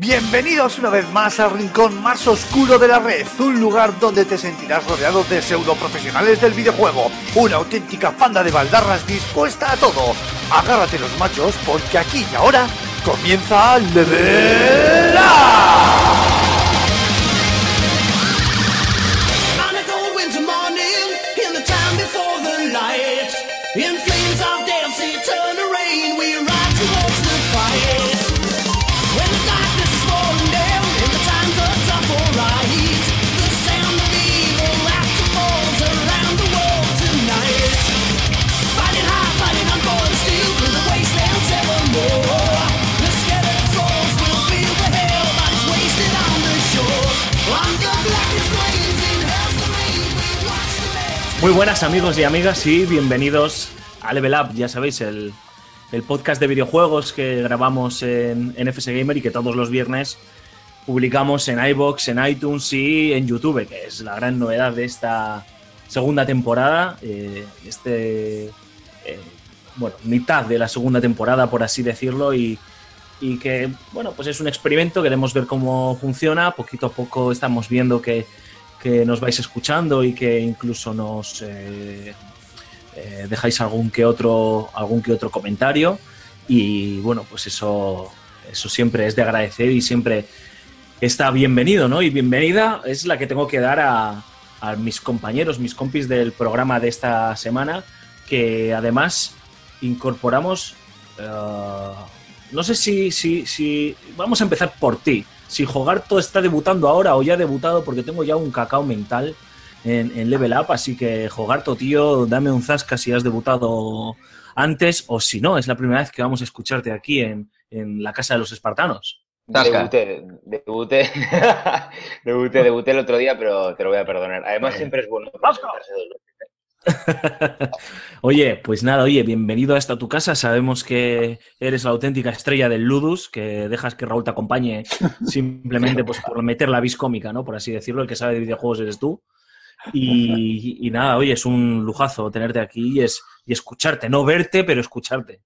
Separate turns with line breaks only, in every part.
Bienvenidos una vez más al rincón más oscuro de la red, un lugar donde te sentirás rodeado de pseudo profesionales del videojuego, una auténtica panda de baldarras dispuesta a todo. Agárrate los machos porque aquí y ahora comienza Level Up.
Muy buenas amigos y amigas y bienvenidos a Level Up, ya sabéis, el, podcast de videojuegos que grabamos en, FS Gamer y que todos los viernes publicamos en iBox, en iTunes y en YouTube, que es la gran novedad de esta segunda temporada, eh, este, eh, bueno, mitad de la segunda temporada, por así decirlo, y, y que, bueno, pues es un experimento, queremos ver cómo funciona, poquito a poco estamos viendo que que nos vais escuchando y que incluso nos eh, eh, dejáis algún que otro algún que otro comentario y bueno pues eso eso siempre es de agradecer y siempre está bienvenido no y bienvenida es la que tengo que dar a, mis compañeros mis compis del programa de esta semana que además incorporamos eh, no sé si si si vamos a empezar por ti si Jogarto está debutando ahora o ya ha debutado, porque tengo ya un cacao mental en, Level Up, así que Jogarto, oh, tío, dame un zasca si has debutado antes o si no, es la primera vez que vamos a escucharte aquí en, la Casa de los Espartanos.
Debuté, debuté, debuté, debuté el otro día, pero te lo voy a perdonar. Además, siempre es bueno.
oye, pues nada, oye, bienvenido a esta tu casa. Sabemos que eres la auténtica estrella del Ludus, que dejas que Raúl te acompañe simplemente pues, por meter la vis cómica, ¿no? Por así decirlo, el que sabe de videojuegos eres tú. Y, nada, oye, es un lujazo tenerte aquí y, es, y escucharte, no verte, pero escucharte.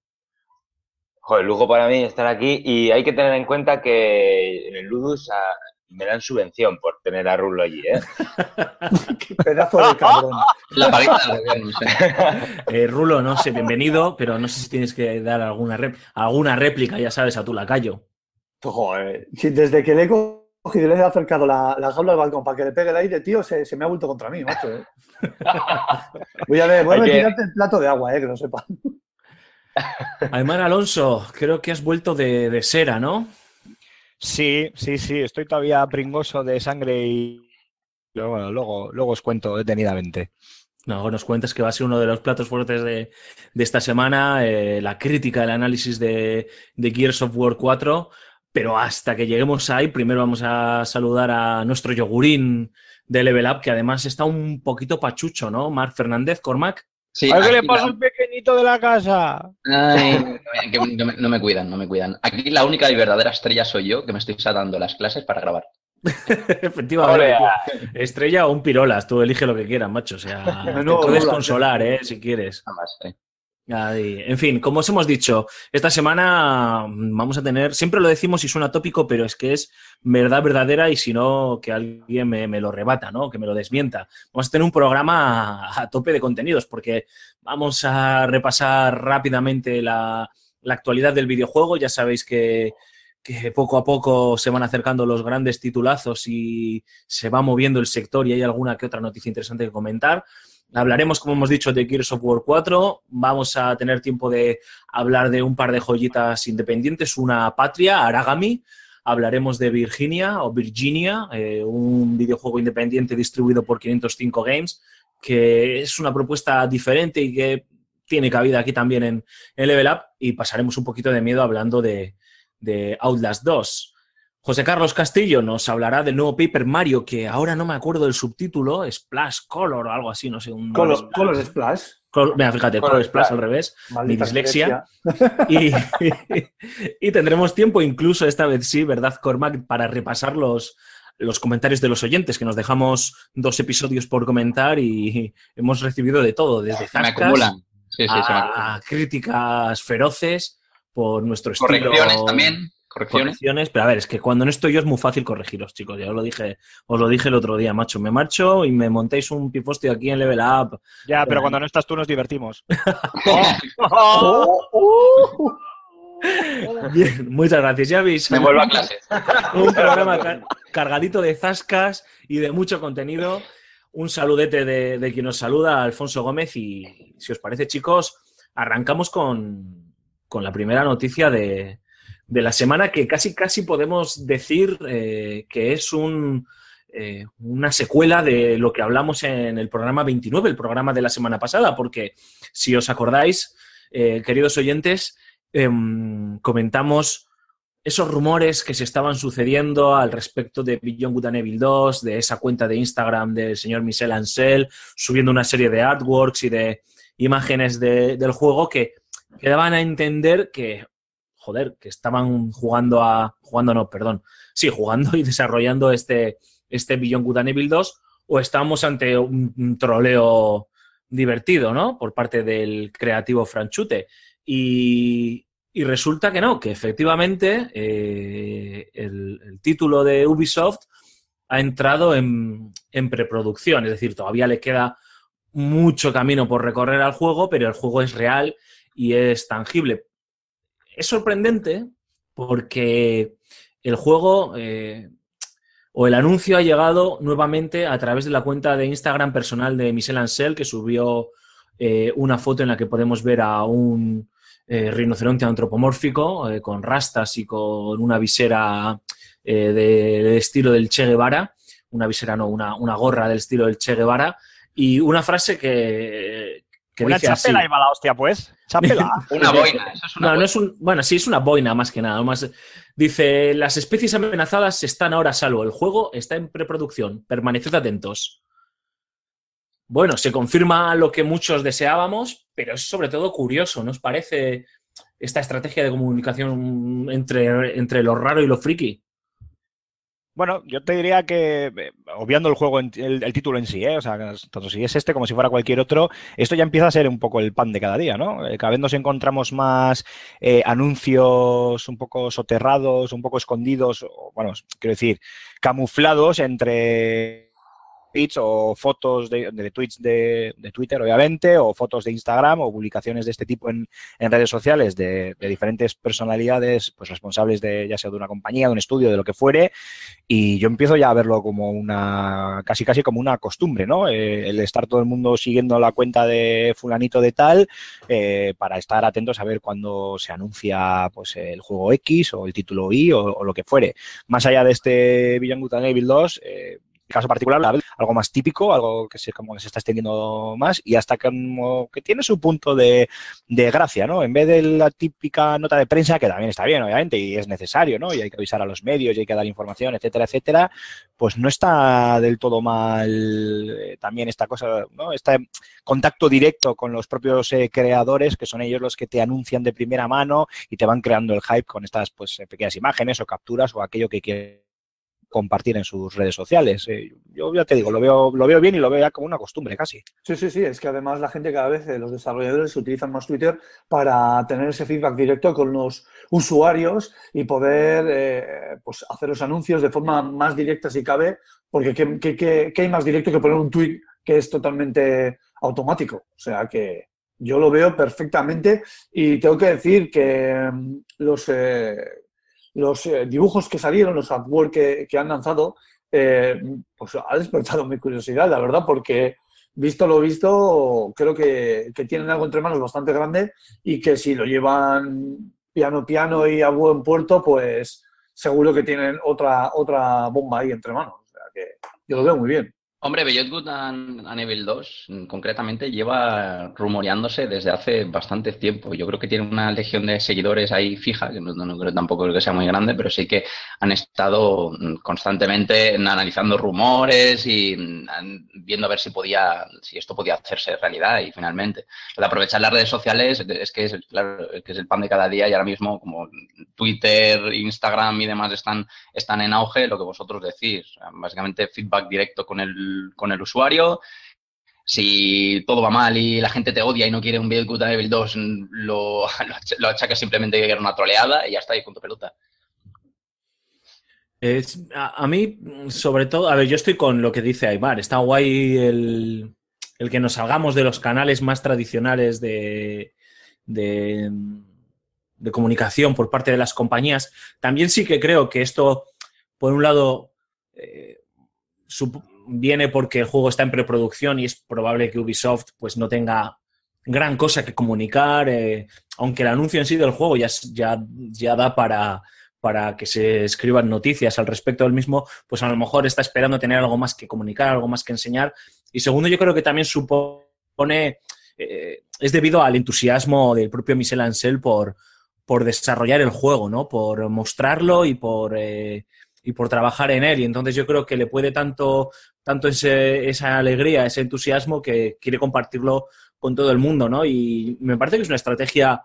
Joder, lujo para mí estar aquí y hay que tener en cuenta que en el Ludus me dan subvención por tener a Rulo allí, ¿eh?
Qué pedazo de cabrón.
La de eh, Rulo, no sé, bienvenido, pero no sé si tienes que dar alguna, alguna réplica, ya sabes, a tu lacayo.
desde que le he y le he acercado la, la jaula al balcón para que le pegue el aire, tío, se, me ha vuelto contra mí, macho. ¿eh? voy a ver, voy a retirarte el plato de agua, eh, que lo sepan.
Aymar Alonso, creo que has vuelto de, de cera, ¿no? Sí, sí, sí, estoy todavía pringoso de sangre y luego, luego os cuento detenidamente. No, nos cuentas que va a ser uno de los platos fuertes de,
esta semana, eh, la crítica, el análisis de, de Gears of War 4. Pero hasta que lleguemos ahí, primero vamos a saludar a nuestro yogurín de Level Up, que además está un poquito pachucho, ¿no? Marc Fernández, Cormac. Sí, le pasa la...
pequeñito de
la casa?
no, me, cuidan, no me cuidan. Aquí la única y verdadera estrella soy yo, que me estoy dando las clases para grabar. Efectivamente. Ah. Estrella o un
pirolas, tú elige lo que quieras, macho. O sea, no, te puedes consolar,
¿eh? Si quieres. Eh.
En fin, como os hemos dicho, esta semana mm, vamos a tener, siempre lo decimos y suena tópico, pero es que es verdad verdadera y si no, que alguien me, lo rebata, ¿no? que me lo desmienta. Vamos a tener un programa a, tope de contenidos porque vamos a repasar rápidamente la, actualidad del videojuego. Ya sabéis que poco a poco se van acercando los grandes titulazos y se va moviendo el sector y hay alguna que otra noticia interesante que comentar. Hablaremos, como hemos dicho, de Gears of War 4. Vamos a tener tiempo de hablar de un par de joyitas independientes. Una Patria, Aragami. Hablaremos de Virginia o Virginia, eh, un videojuego independiente distribuido por 505 Games, que es una propuesta diferente y que tiene cabida aquí también en, Level Up. Y pasaremos un poquito de miedo hablando de, de Outlast 2. José Carlos Castillo nos hablará del nuevo Paper Mario, que ahora no me acuerdo del subtítulo, Splash Color o algo así, no sé. Un Color, Splash. Color Splash. Mira, fíjate, Color, Splash, al revés, mi dislexia. Y, tendremos tiempo, incluso esta vez sí, ¿verdad, Cormac? Para repasar los, los comentarios de los oyentes, que nos dejamos dos episodios por comentar y hemos recibido de todo, desde acumulan.
sí, a
críticas feroces por nuestro estilo. Correcciones también correcciones. Pero a ver, es que cuando no estoy yo es muy fácil corregiros, chicos. Ya os lo dije, os lo dije el otro día, macho. Me marcho y me montéis un pifostio aquí en Level Up.
Ya, pero, cuando no estás tú nos divertimos.
Oh, oh,
oh. Bien, muchas gracias, ya Me vuelvo a clase. Un programa cargadito de zascas y de mucho contenido. Un saludete de, de, quien nos saluda, Alfonso Gómez. Y si os parece, chicos, arrancamos con, con la primera noticia de, de la semana que casi casi podemos decir eh, que es un, eh, una secuela de lo que hablamos en el programa 29, el programa de la semana pasada, porque si os acordáis, eh, queridos oyentes, em, comentamos esos rumores que se estaban sucediendo al respecto de Beyond Good and Evil 2, de esa cuenta de Instagram del señor Michel Ansel, subiendo una serie de artworks y de imágenes del juego que, que daban a entender que joder, que estaban jugando a, jugando no, perdón, sí, jugando y desarrollando este, este Billion Good Evil 2, o estábamos ante un, troleo divertido, ¿no? Por parte del creativo Franchute. Y, y resulta que no, que efectivamente eh, el, el, título de Ubisoft ha entrado en, en preproducción, es decir, todavía le queda mucho camino por recorrer al juego, pero el juego es real y es tangible es sorprendente porque el juego eh, o el anuncio ha llegado nuevamente a través de la cuenta de Instagram personal de Michel Ansel, que subió eh, una foto en la que podemos ver a un eh, rinoceronte antropomórfico con rastas y con una visera del estilo del Che Guevara, una visera no, una gorra del estilo del Che Guevara, y una frase que, una chapela iba iba
la hostia, pues. Chapela. una boina.
Bueno, sí, es una boina más que nada. Más, dice: Las especies amenazadas están ahora a salvo. El juego está en preproducción. Permaneced atentos. Bueno, se confirma lo que muchos deseábamos, pero es sobre todo curioso, ¿nos parece esta estrategia de comunicación entre, entre lo raro y lo
friki? Bueno, yo te diría que, eh, obviando el juego, el, título en sí, ¿eh? o sea, tanto si es este como si fuera cualquier otro, esto ya empieza a ser un poco el pan de cada día, ¿no? Eh, cada vez nos encontramos más anuncios un poco soterrados, un poco escondidos, bueno, quiero decir, camuflados entre tweets o fotos de, tweets de, Twitter, obviamente, o fotos de Instagram o publicaciones de este tipo en, redes sociales de, diferentes personalidades, pues responsables de ya sea de una compañía, de un estudio, de lo que fuere, y yo empiezo ya a verlo como una, casi casi como una costumbre, ¿no? Eh, el estar todo el mundo siguiendo la cuenta de fulanito de tal eh, para estar atentos a ver cuando se anuncia pues el juego X o el título Y o, lo que fuere. Más allá de este Beyond Good Evil 2, eh, caso particular, algo más típico, algo que se, como se está extendiendo más y hasta que, tiene su punto de, gracia, ¿no? En vez de la típica nota de prensa, que también está bien, obviamente, y es necesario, ¿no? Y hay que avisar a los medios y hay que dar información, etcétera, etcétera, pues no está del todo mal eh, también esta cosa, ¿no? Este contacto directo con los propios eh, creadores, que son ellos los que te anuncian de primera mano y te van creando el hype con estas pues eh, pequeñas imágenes o capturas o aquello que quieres compartir en sus redes sociales. Eh, yo ya te digo, lo veo, lo veo bien y lo veo ya como una costumbre casi.
Sí, sí, sí, es que además la gente cada vez, eh, los desarrolladores utilizan más Twitter para tener ese feedback directo con los usuarios y poder eh, pues, hacer los anuncios de forma más directa si cabe, porque ¿qué, hay más directo que poner un tweet que es totalmente automático? O sea que yo lo veo perfectamente y tengo que decir que mm, los los eh, dibujos que salieron, los hardware que, han lanzado, eh, pues ha despertado mi curiosidad, la verdad, porque visto lo visto, creo que, que, tienen algo entre manos bastante grande y que si lo llevan piano piano y a buen puerto, pues seguro que tienen otra, otra bomba ahí entre manos. O sea que yo lo veo muy bien.
Hombre, Beyond Good and, 2 mm, concretamente lleva rumoreándose desde hace bastante tiempo. Yo creo que tiene una legión de seguidores ahí fija, que no, creo tampoco que sea muy grande, pero sí que han estado mm, constantemente analizando rumores y mm, viendo a ver si podía, si esto podía hacerse realidad y finalmente. aprovechar las redes sociales es que es, claro, que es el pan de cada día y ahora mismo como Twitter, Instagram y demás están, están en auge, lo que vosotros decís. Básicamente feedback directo con el con el usuario. Si todo va mal y la gente te odia y no quiere un video de 2, lo, lo, achacas simplemente que era una troleada y ya está, y punto pelota.
a, mí, sobre todo, a ver, yo estoy con lo que dice Aymar. Está guay el, que nos salgamos de los canales más tradicionales de, de, comunicación por parte de las compañías. También sí que creo que esto, por un lado, eh, viene porque el juego está en preproducción y es probable que Ubisoft pues no tenga gran cosa que comunicar, eh, aunque el anuncio en sí del juego ya, ya, ya da para, para que se escriban noticias al respecto del mismo, pues a lo mejor está esperando tener algo más que comunicar, algo más que enseñar. Y segundo, yo creo que también supone, eh, es debido al entusiasmo del propio Michel Ansel por, por desarrollar el juego, ¿no? Por mostrarlo y por, eh, y por trabajar en él. Y entonces yo creo que le puede tanto tanto esa alegría, ese entusiasmo que quiere compartirlo con todo el mundo, ¿no? Y me parece que es una estrategia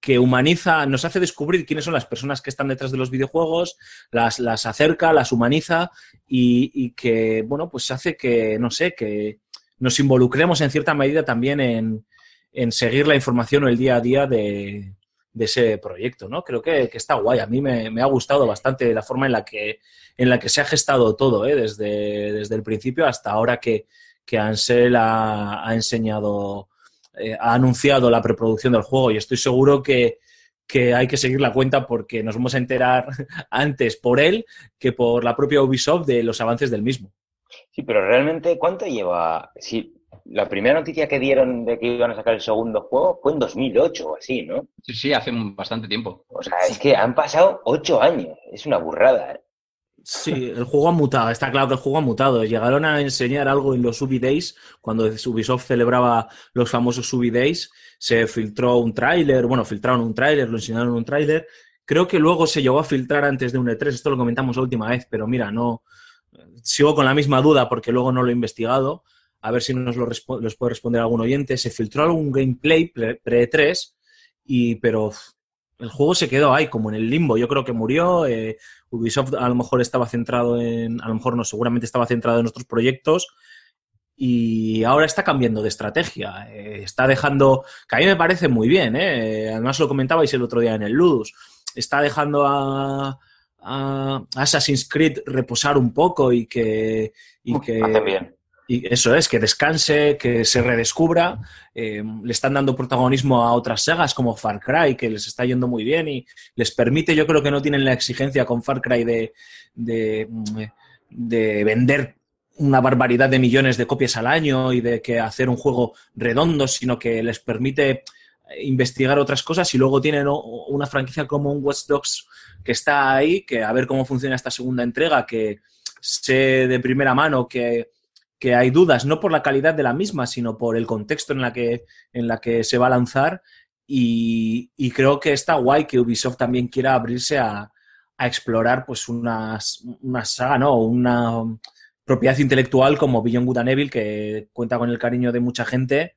que humaniza, nos hace descubrir quiénes son las personas que están detrás de los videojuegos, las, las acerca, las humaniza y, que, bueno, pues hace que, no sé, que nos involucremos en cierta medida también en, en seguir la información o el día a día de, de ese proyecto, ¿no? Creo que, está guay. A mí me, ha gustado bastante la forma en la que, en la que se ha gestado todo, ¿eh? desde, desde el principio hasta ahora que, que Ansel ha, ha enseñado, eh, ha anunciado la preproducción del juego y estoy seguro que, hay que seguir la cuenta porque nos vamos a enterar antes por él que por la propia Ubisoft de los avances del mismo.
Sí, pero realmente, ¿cuánto lleva? la primera noticia que dieron de que iban a sacar el segundo juego fue en 2008 o así, ¿no? Sí, sí, hace bastante tiempo. O sea, es que han pasado ocho años. Es una burrada. ¿eh?
Sí, el juego ha mutado, está claro el juego ha mutado. Llegaron a enseñar algo en los Ubi Days, cuando Ubisoft celebraba los famosos Ubi Days, se filtró un tráiler, bueno, filtraron un tráiler, lo enseñaron un tráiler. Creo que luego se llegó a filtrar antes de un E3, esto lo comentamos la última vez, pero mira, no sigo con la misma duda porque luego no lo he investigado, a ver si nos lo los puede responder algún oyente. Se filtró algún gameplay pre-3, e y pero el juego se quedó ahí, como en el limbo. Yo creo que murió. Eh, Ubisoft a lo mejor estaba centrado en. A lo mejor no, seguramente estaba centrado en otros proyectos. Y ahora está cambiando de estrategia. Eh, está dejando. Que a mí me parece muy bien, eh. Además lo comentabais el otro día en el Ludus. Está dejando a. Assassin's Creed reposar un poco y que. Y que bien. Y eso es, que descanse, que se redescubra. Eh, le están dando protagonismo a otras sagas como Far Cry, que les está yendo muy bien y les permite, yo creo que no tienen la exigencia con Far Cry de, de, vender una barbaridad de millones de copias al año y de que hacer un juego redondo, sino que les permite investigar otras cosas y luego tienen una franquicia como un Watch Dogs que está ahí, que a ver cómo funciona esta segunda entrega, que sé de primera mano que que hay dudas, no por la calidad de la misma, sino por el contexto en la que, en la que se va a lanzar. Y, creo que está guay que Ubisoft también quiera abrirse a, explorar pues unas, una saga, ¿no? Una propiedad intelectual como Beyond Good and que cuenta con el cariño de mucha gente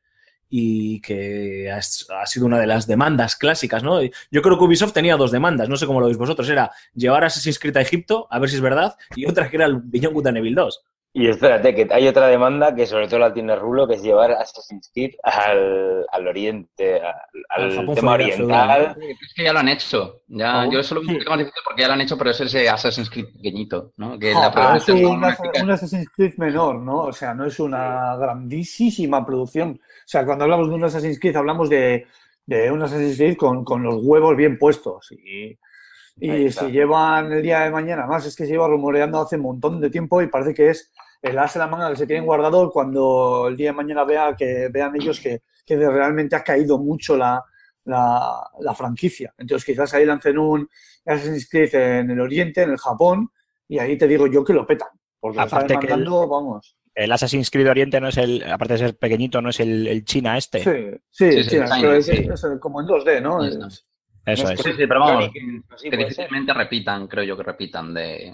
y que ha, sido una de las demandas clásicas, ¿no? Yo creo que Ubisoft tenía dos demandas, no sé cómo lo veis vosotros, era llevar a Assassin's Creed
a Egipto, a ver si es verdad, y otra que era el Beyond Good 2. Y espérate, que hay otra demanda que sobre todo la tiene Rulo, que es llevar Assassin's Creed al, al oriente, al, tema oriental.
es que ya lo han hecho. Ya, ah, Yo solo me poquito más porque ya lo han hecho, pero es ese Assassin's Creed pequeñito, ¿no? Que ah, es un,
Assassin's Creed menor, ¿no? O sea, no es una grandísima producción. O sea, cuando hablamos de un Assassin's Creed, hablamos de, de un Assassin's Creed con, con los huevos bien puestos. Y, y si llevan el día de mañana, más es que se lleva rumoreando hace un montón de tiempo y parece que es el de la manga se tienen guardado cuando el día de mañana vea que vean ellos que, realmente ha caído mucho la, franquicia. Entonces quizás ahí lancen un Assassin's Creed en el Oriente, en el Japón, y ahí te digo yo que lo petan. Aparte lo el, vamos.
El Assassin's Creed Oriente no es el, aparte de ser pequeñito, no es el, China este. Sí, sí, pero es,
como en 2D, ¿no? Eso
es. Sí, pero vamos,
que, difícilmente repitan, creo yo que repitan de,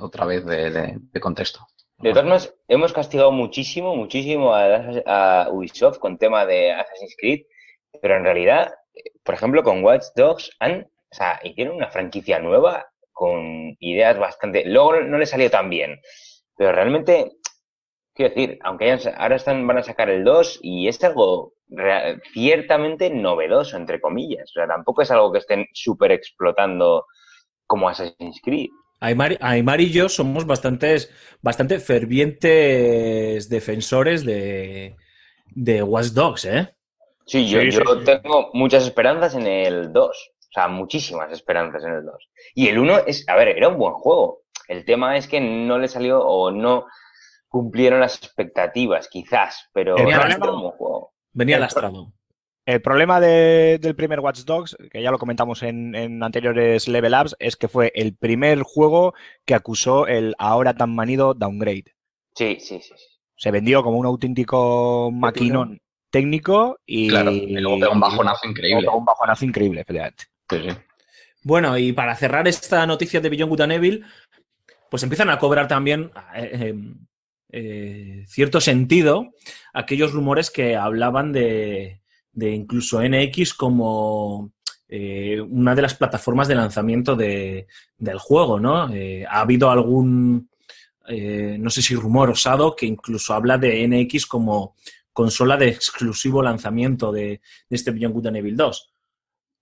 otra vez de contexto.
De todas maneras, hemos castigado muchísimo, muchísimo a, Ubisoft con tema de Assassin's Creed, pero en realidad, por ejemplo, con Watch Dogs han, o sea, hicieron una franquicia nueva con ideas bastante. Luego no le salió tan bien, pero realmente, quiero decir, aunque ahora están, van a sacar el 2 y es algo ciertamente novedoso, entre comillas. O sea, tampoco es algo que estén súper explotando como Assassin's Creed.
Aymar, y yo somos bastante fervientes defensores de, de Watch Dogs, ¿eh? Sí, yo,
tengo muchas esperanzas en el 2. O sea, muchísimas esperanzas en el 2. Y el 1 es, a ver, era un buen juego. El tema es que no le salió o no cumplieron las expectativas, quizás, pero juego. Venía lastrado.
El problema del primer Watch Dogs, que ya lo comentamos en, anteriores Level Ups, es que fue el primer juego que acusó el ahora tan manido downgrade. Sí, sí, sí. Se vendió como un auténtico maquinón técnico
y. luego pegó un bajonazo
increíble. un bajonazo increíble, efectivamente. Sí, sí.
Bueno, y para cerrar esta noticia de Beyond Good Evil, pues empiezan a cobrar también. Eh, eh, eh, cierto sentido aquellos rumores que hablaban de, de incluso NX como eh, una de las plataformas de lanzamiento del juego, ¿no? Eh, ha habido algún, eh, no sé si rumor osado, que incluso habla de NX como consola de exclusivo lanzamiento de, este Beyond Good and Evil 2.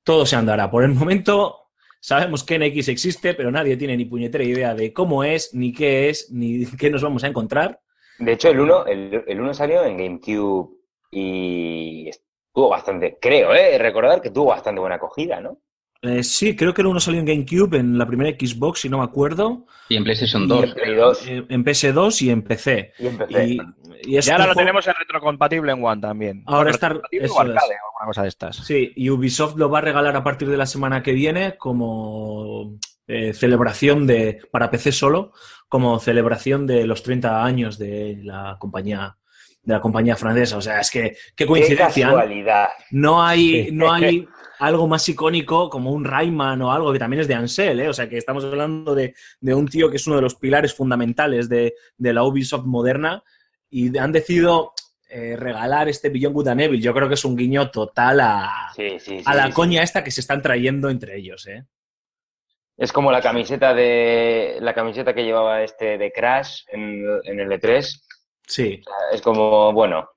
Todo se andará. Por el momento, sabemos que NX existe, pero nadie tiene ni puñetera idea de cómo es, ni qué es, ni qué nos vamos a encontrar.
De hecho, el 1 el uno salió en GameCube y tuvo bastante, creo, ¿eh? recordar que tuvo bastante buena acogida, ¿no?
Eh, sí, creo que era uno salió en GameCube, en la primera Xbox, si no me acuerdo.
Y en PlayStation 2.
en, PS2 eh, y en, PC.
Y, ahora lo tenemos en retrocompatible en One también. Ahora está... Es. alguna cosa de estas. Sí,
y Ubisoft lo va a regalar a partir de la semana que viene como eh, celebración de, para PC solo, como celebración de los 30 años de la compañía de la compañía francesa. O sea, es que qué coincidencia. ¿eh? No hay, no hay algo más icónico como un Rayman o algo que también es de Ansel, ¿eh? O sea, que estamos hablando de, de, un tío que es uno de los pilares fundamentales de, la Ubisoft moderna y han decidido eh, regalar este Billion Good and Evil. Yo creo que es un guiño total a, a la coña esta que se están trayendo
entre ellos, ¿eh? Es como la camiseta de la camiseta que llevaba este de Crash en, en el E3, Sí. es como, bueno,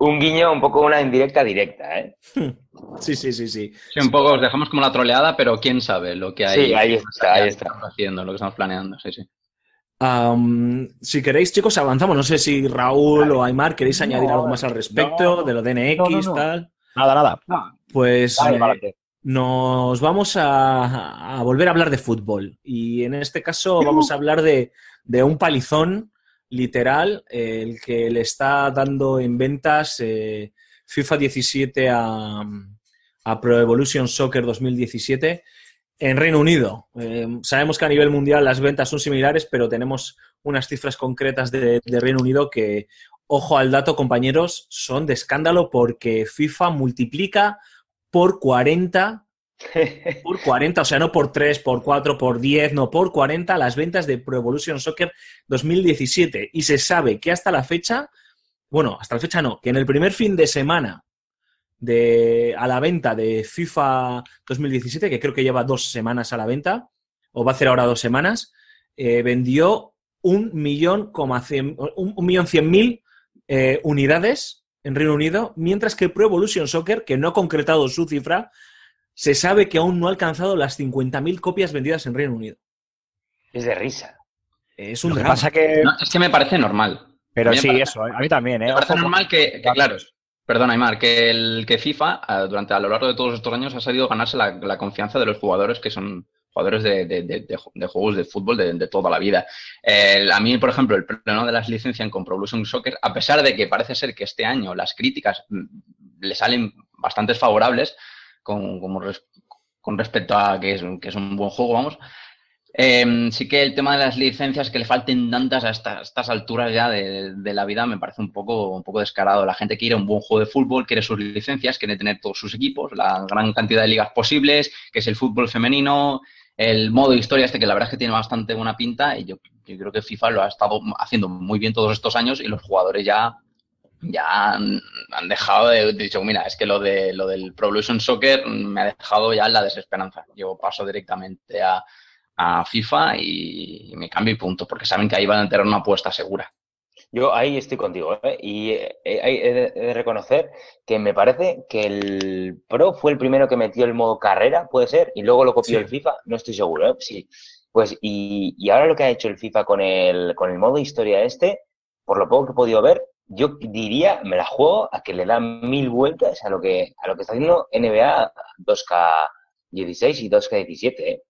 un guiño, un poco una indirecta directa, ¿eh? Sí, sí, sí, sí. un poco os dejamos como la troleada, pero quién sabe lo que
hay. ahí está, ahí Estamos haciendo, lo que estamos planeando, sí, sí.
si queréis, chicos, avanzamos. No sé si Raúl o Aymar queréis añadir algo más al respecto de lo DNX, no,
tal. Nada, nada.
Pues eh, nos vamos a, volver a hablar de fútbol. Y en este caso vamos a hablar de, de un palizón literal, eh, el que le está dando en ventas eh, FIFA 17 a, Pro Evolution Soccer 2017 en Reino Unido. Eh, sabemos que a nivel mundial las ventas son similares, pero tenemos unas cifras concretas de, de Reino Unido que, ojo al dato compañeros, son de escándalo porque FIFA multiplica por 40 Por 40, o sea, no por 3, por 4, por 10, no, por 40 las ventas de Pro Evolution Soccer 2017. Y se sabe que hasta la fecha, bueno, hasta la fecha no, que en el primer fin de semana a la venta de FIFA 2017, que creo que lleva dos semanas a la venta, o va a ser ahora dos semanas, eh, vendió un millón, un, millón mil eh, unidades en Reino Unido, mientras que Pro Evolution Soccer, que no ha concretado su cifra, se sabe que aún no ha alcanzado las 50.000 copias vendidas en Reino Unido. Es de risa. Es un es que me parece normal.
Pero sí, eso, ¿eh? a mí también. ¿eh? Me parece normal que, claro, perdona Aymar, que, el, que FIFA ah, durante a lo largo de todos estos años ha sabido ganarse la, confianza de los jugadores que son jugadores de, juegos de fútbol de, toda la vida. a mí, por ejemplo, el pleno de las licencias con Pro Evolution Soccer, a pesar de que parece ser que este año las críticas mm, le salen bastante favorables, con, con respecto a que es, un buen juego, vamos. Em, sí que el tema de las licencias, que le falten tantas a, estas alturas ya de, la vida, me parece un poco, un poco descarado. La gente quiere un buen juego de fútbol, quiere sus licencias, quiere tener todos sus equipos, la gran cantidad de ligas posibles, que es el fútbol femenino, el modo historia este, que la verdad es que tiene bastante buena pinta, y yo creo que FIFA lo ha estado haciendo muy bien todos estos años y los jugadores ya ya han, dejado de, dicho, mira, es que lo de lo del Pro Evolution Soccer me ha dejado ya en la desesperanza. Yo paso directamente a, FIFA y, me cambio y punto, porque saben que ahí van a tener una apuesta segura.
Yo ahí estoy contigo, ¿eh? y eh, he de reconocer que me parece que el Pro fue el primero que metió el modo carrera, puede ser, y luego lo copió el FIFA, no estoy seguro, ¿eh? sí. Pues, y, y, ahora lo que ha hecho el FIFA con el, con el modo historia este, por lo poco que he podido ver, yo diría, me la juego a que le da mil vueltas a lo que, a lo que está haciendo NBA 2K16 y 2K17. 17 ¿eh?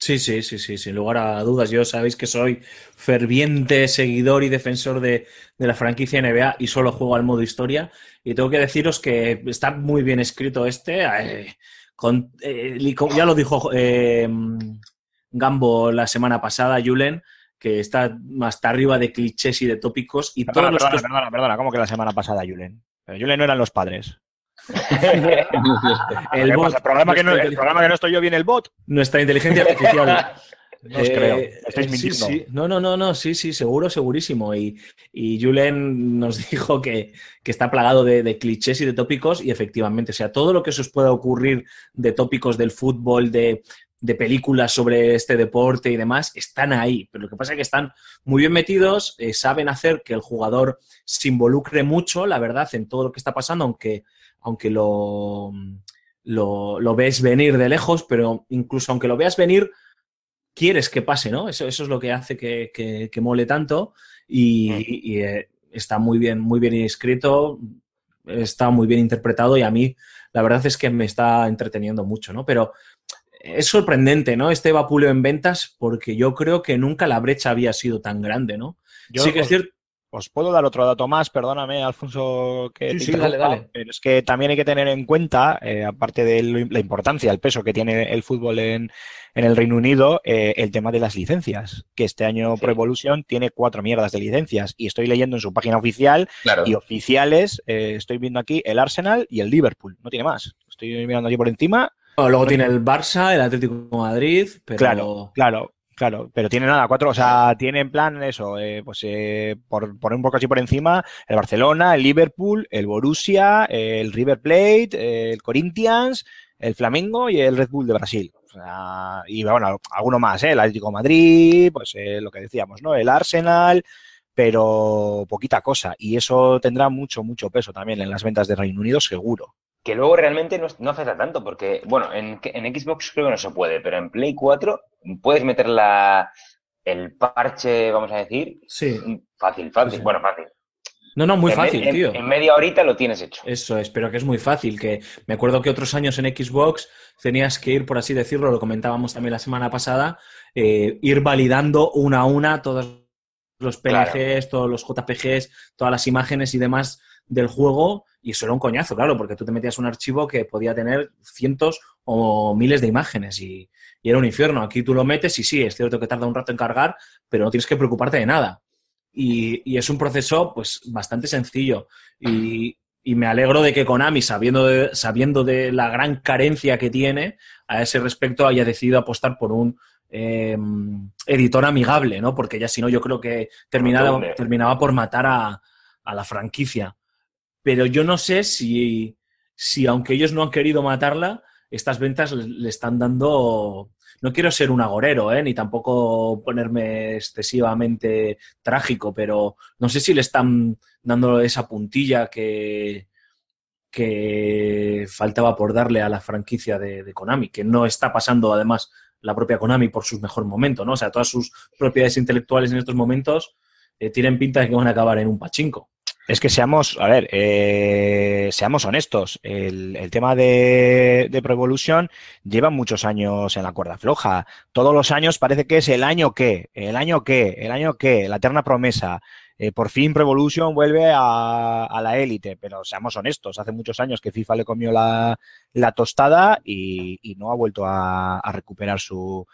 Sí, sí, sí, sí, sin lugar a dudas. Yo sabéis que soy ferviente seguidor y defensor de, la franquicia NBA y solo juego al modo historia. Y tengo que deciros que está muy bien escrito este. Eh, eh, ya lo dijo Gambo la semana pasada, Julen que está hasta arriba de clichés y de tópicos. Y perdona, todos perdona,
perdona, perdona, ¿cómo que la semana pasada, Julen? Pero eh, Julen no eran los padres.
el, bot, el, programa que no, el que no estoy yo bien el bot. Nuestra inteligencia artificial. No os creo. Eh, Estáis eh, mintiendo. No, no, no, no, sí, sí, seguro, segurísimo. Y, y Julen nos dijo que, que está plagado de, de, clichés y de tópicos, y efectivamente, o sea, todo lo que se os pueda ocurrir de tópicos del fútbol, de, de películas sobre este deporte y demás están ahí, pero lo que pasa es que están muy bien metidos, eh, saben hacer que el jugador se involucre mucho, la verdad, en todo lo que está pasando, aunque, aunque lo, lo, lo ves venir de lejos, pero incluso aunque lo veas venir, quieres que pase, ¿no? Eso, eso es lo que hace que, mole tanto y, mm. eh, está muy bien, muy bien escrito, está muy bien interpretado y a mí la verdad es que me está entreteniendo mucho, ¿no? Pero es sorprendente, ¿no? Este vapuleo en ventas, porque yo creo que nunca la brecha había sido tan grande, ¿no? Yo sí que os, es cierto.
Os puedo dar otro dato más, perdóname, Alfonso, que sí, dale, dale. es que también hay que tener en cuenta, eh, aparte de la importancia, el peso que tiene el fútbol en, el Reino Unido, eh, el tema de las licencias, que este año Pro Evolution tiene cuatro mierdas de licencias, y estoy leyendo en su página oficial, y oficiales, eh, estoy viendo aquí el Arsenal y el Liverpool, no tiene más. Estoy mirando allí por encima luego tiene el Barça, el Atlético Madrid, pero... Claro, claro, claro, pero tiene nada, cuatro, o sea, tiene en plan eso, eh, pues eh, por poner un poco así por encima, el Barcelona, el Liverpool, el Borussia, el River Plate, el Corinthians, el Flamengo y el Red Bull de Brasil. y bueno, alguno más, eh, el Atlético Madrid, pues lo que decíamos, ¿no? El Arsenal, pero poquita cosa. Y eso tendrá mucho, mucho peso también en las ventas de Reino Unido, seguro
que luego realmente no, hace tanto, porque, bueno, en, Xbox creo que no se puede, pero en Play 4 puedes meter la, el parche, vamos a decir. Sí. Fácil, fácil. Bueno, fácil.
No, no, muy fácil, tío. En,
media horita lo tienes hecho.
Eso espero que es muy fácil. Que me acuerdo que otros años en Xbox tenías que ir, por así decirlo, lo comentábamos también la semana pasada, eh, ir validando una a una todos los PNGs, todos los JPGs, todas las imágenes y demás del juego y eso era un coñazo, claro, porque tú te metías un archivo que podía tener cientos o miles de imágenes y, era un infierno. Aquí tú lo metes y sí, es cierto que tarda un rato en cargar, pero no tienes que preocuparte de nada. Y, es un proceso pues bastante sencillo y, me alegro de que Konami, sabiendo de, sabiendo de la gran carencia que tiene a ese respecto, haya decidido apostar por un em, editor amigable, ¿no? Porque ya si no, yo creo que terminaba, terminaba por matar a, a la franquicia pero yo no sé si, si aunque ellos no han querido matarla, estas ventas le, están dando... No quiero ser un agorero, ¿eh? ni tampoco ponerme excesivamente trágico, pero no sé si le están dando esa puntilla que, que faltaba por darle a la franquicia de, Konami, que no está pasando además la propia Konami por sus mejor momentos, ¿no? O sea, todas sus propiedades intelectuales en estos momentos eh, tienen
pinta de que van a acabar en un pachinko. Es que seamos, a ver, eh, seamos honestos. El, tema de, Prevolution lleva muchos años en la cuerda floja. Todos los años parece que es el año que, el año que, el año que, la eterna promesa. Eh, por fin Pro vuelve a, la élite, pero seamos honestos, hace muchos años que FIFA le comió la, tostada y, no ha vuelto a, recuperar su,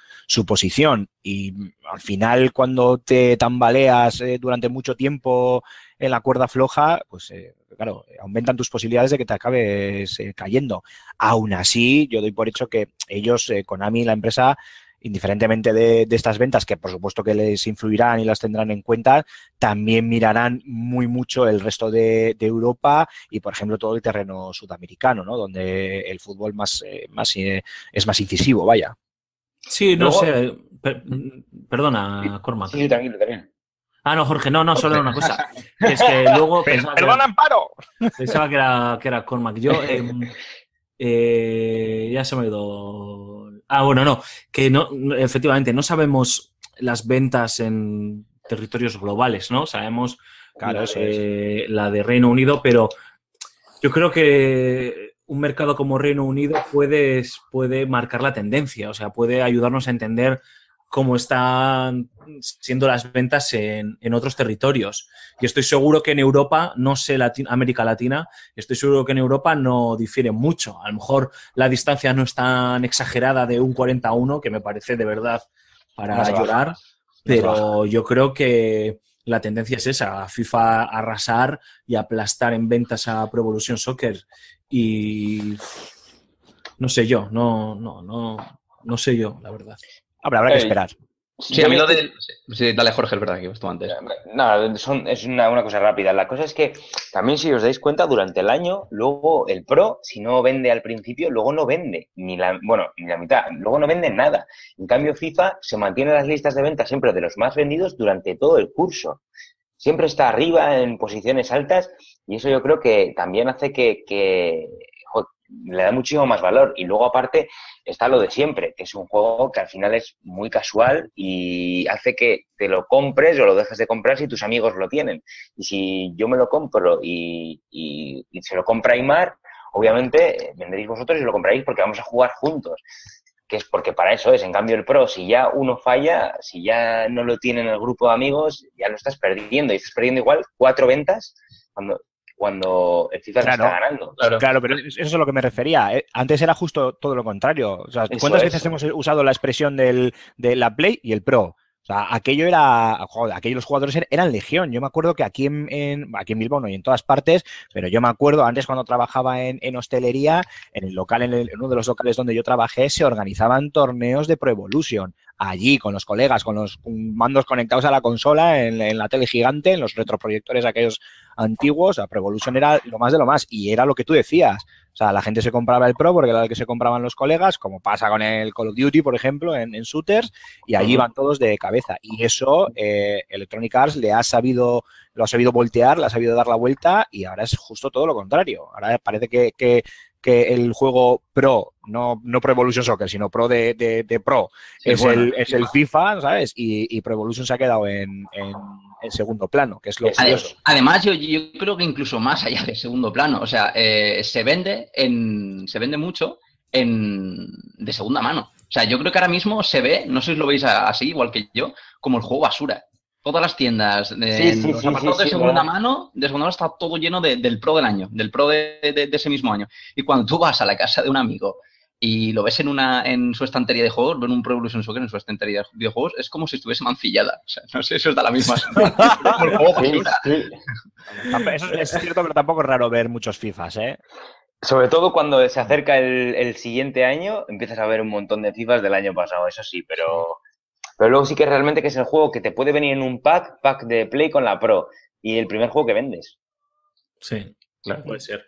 posición. Y al final, cuando te tambaleas eh, durante mucho tiempo en la cuerda floja, pues eh, claro, aumentan tus posibilidades de que te acabes eh, cayendo. Aún así, yo doy por hecho que ellos, eh, Konami, la empresa, indiferentemente de, estas ventas, que por supuesto que les influirán y las tendrán en cuenta, también mirarán muy mucho el resto de, Europa y, por ejemplo, todo el terreno sudamericano, ¿no? Donde el fútbol más, más es más incisivo, vaya. Sí, no sé.
Mm, perdona, Cormac.
Sí, tranquilo, también.
Ah, no, Jorge, no, no, solo una cosa. Es que luego. Pensaba Amparo! Pensaba que era, que Cormac. Yo. Em, eh, ya se me ha ido. Ah, bueno, no. Que no, efectivamente, no sabemos las ventas en territorios globales, ¿no? Sabemos eh, la, de, Reino Unido, pero yo creo que un mercado como Reino Unido puede marcar la tendencia, o sea, puede ayudarnos a entender cómo están siendo las ventas en, otros territorios. Y estoy seguro que en Europa, no sé América Latina, estoy seguro que en Europa no difiere mucho. A lo mejor la distancia no es tan exagerada de un 41, que me parece de verdad para llorar,
pero
yo creo que la tendencia es esa, FIFA arrasar y aplastar en ventas a Pro Evolution Soccer. Y no sé yo, no, no, no, no sé yo,
la verdad. Habrá, que esperar. Sí, a mí lo de... Sí, dale, Jorge, es verdad que estuvo antes.
Nada, es una, cosa rápida. La cosa es que también, si os dais cuenta, durante el año, luego el pro, si no vende al principio, luego no vende, ni la, bueno, ni la mitad, luego no vende nada. En cambio, FIFA se mantiene las listas de venta siempre de los más vendidos durante todo el curso. Siempre está arriba en posiciones altas y eso yo creo que también hace que le da muchísimo más valor. Y luego, aparte, está lo de siempre, que es un juego que al final es muy casual y hace que te lo compres o lo dejes de comprar si tus amigos lo tienen. Y si yo me lo compro y, se lo compra Aymar, obviamente eh, vendréis vosotros y lo compraréis porque vamos a jugar juntos. Que es porque para eso es. En cambio, el pro, si ya uno falla, si ya no lo tiene en el grupo de amigos, ya lo estás perdiendo. Y estás perdiendo igual cuatro ventas cuando cuando el FIFA está ganando. Claro. pero
eso es a lo que me refería. Eh. Antes era justo todo lo contrario. ¿cuántas veces hemos usado la expresión del, de la Play y el Pro? O sea, aquello era, joder, aquellos jugadores er-, eran legión. Yo me acuerdo que aquí en, aquí en Bilbao, y en todas partes, pero yo me acuerdo antes cuando trabajaba en, en hostelería, en el local, en, uno de los locales donde yo trabajé, se organizaban torneos de Pro Evolution. Allí, con los colegas, con los mandos conectados a la consola, en, la tele gigante, en los retroproyectores aquellos antiguos, a Pro Evolution era lo más de lo más. Y era lo que tú decías. O sea, la gente se compraba el Pro porque era el que se compraban los colegas, como pasa con el Call of Duty, por ejemplo, en, en shooters, y allí iban todos de cabeza. Y eso eh, Electronic Arts le ha sabido, lo ha sabido voltear, le ha sabido dar la vuelta, y ahora es justo todo lo contrario. Ahora parece que, el juego Pro, no, no Pro Evolution Soccer, sino Pro de, Pro, es, el, es, el, FIFA, ¿sabes? Y, Pro Evolution se ha quedado en en segundo plano, que es lo curioso. Además,
yo, yo, creo que incluso más allá del segundo plano, o sea, eh, se vende en, se vende mucho en, de segunda mano. O sea, yo creo que ahora mismo se ve, no sé si lo veis así, igual que yo, como el juego basura. Todas las tiendas de segunda mano, de segunda mano está todo lleno del pro del año, del pro de ese mismo año. Y cuando tú vas a la casa de un amigo y lo ves en una en su estantería de juegos, en un Pro Evolution Soccer en su estantería de videojuegos, es como si estuviese mancillada. O sea, no sé si os da la misma
es cierto, pero tampoco es raro ver muchos FIFAs, ¿eh? Sobre todo cuando se acerca el, siguiente año, empiezas a ver un montón de FIFAs del año pasado, eso sí, pero, pero luego sí que realmente que es el juego que te puede venir en un pack, pack de Play con la Pro, y el primer juego que vendes. Sí, claro, puede ser.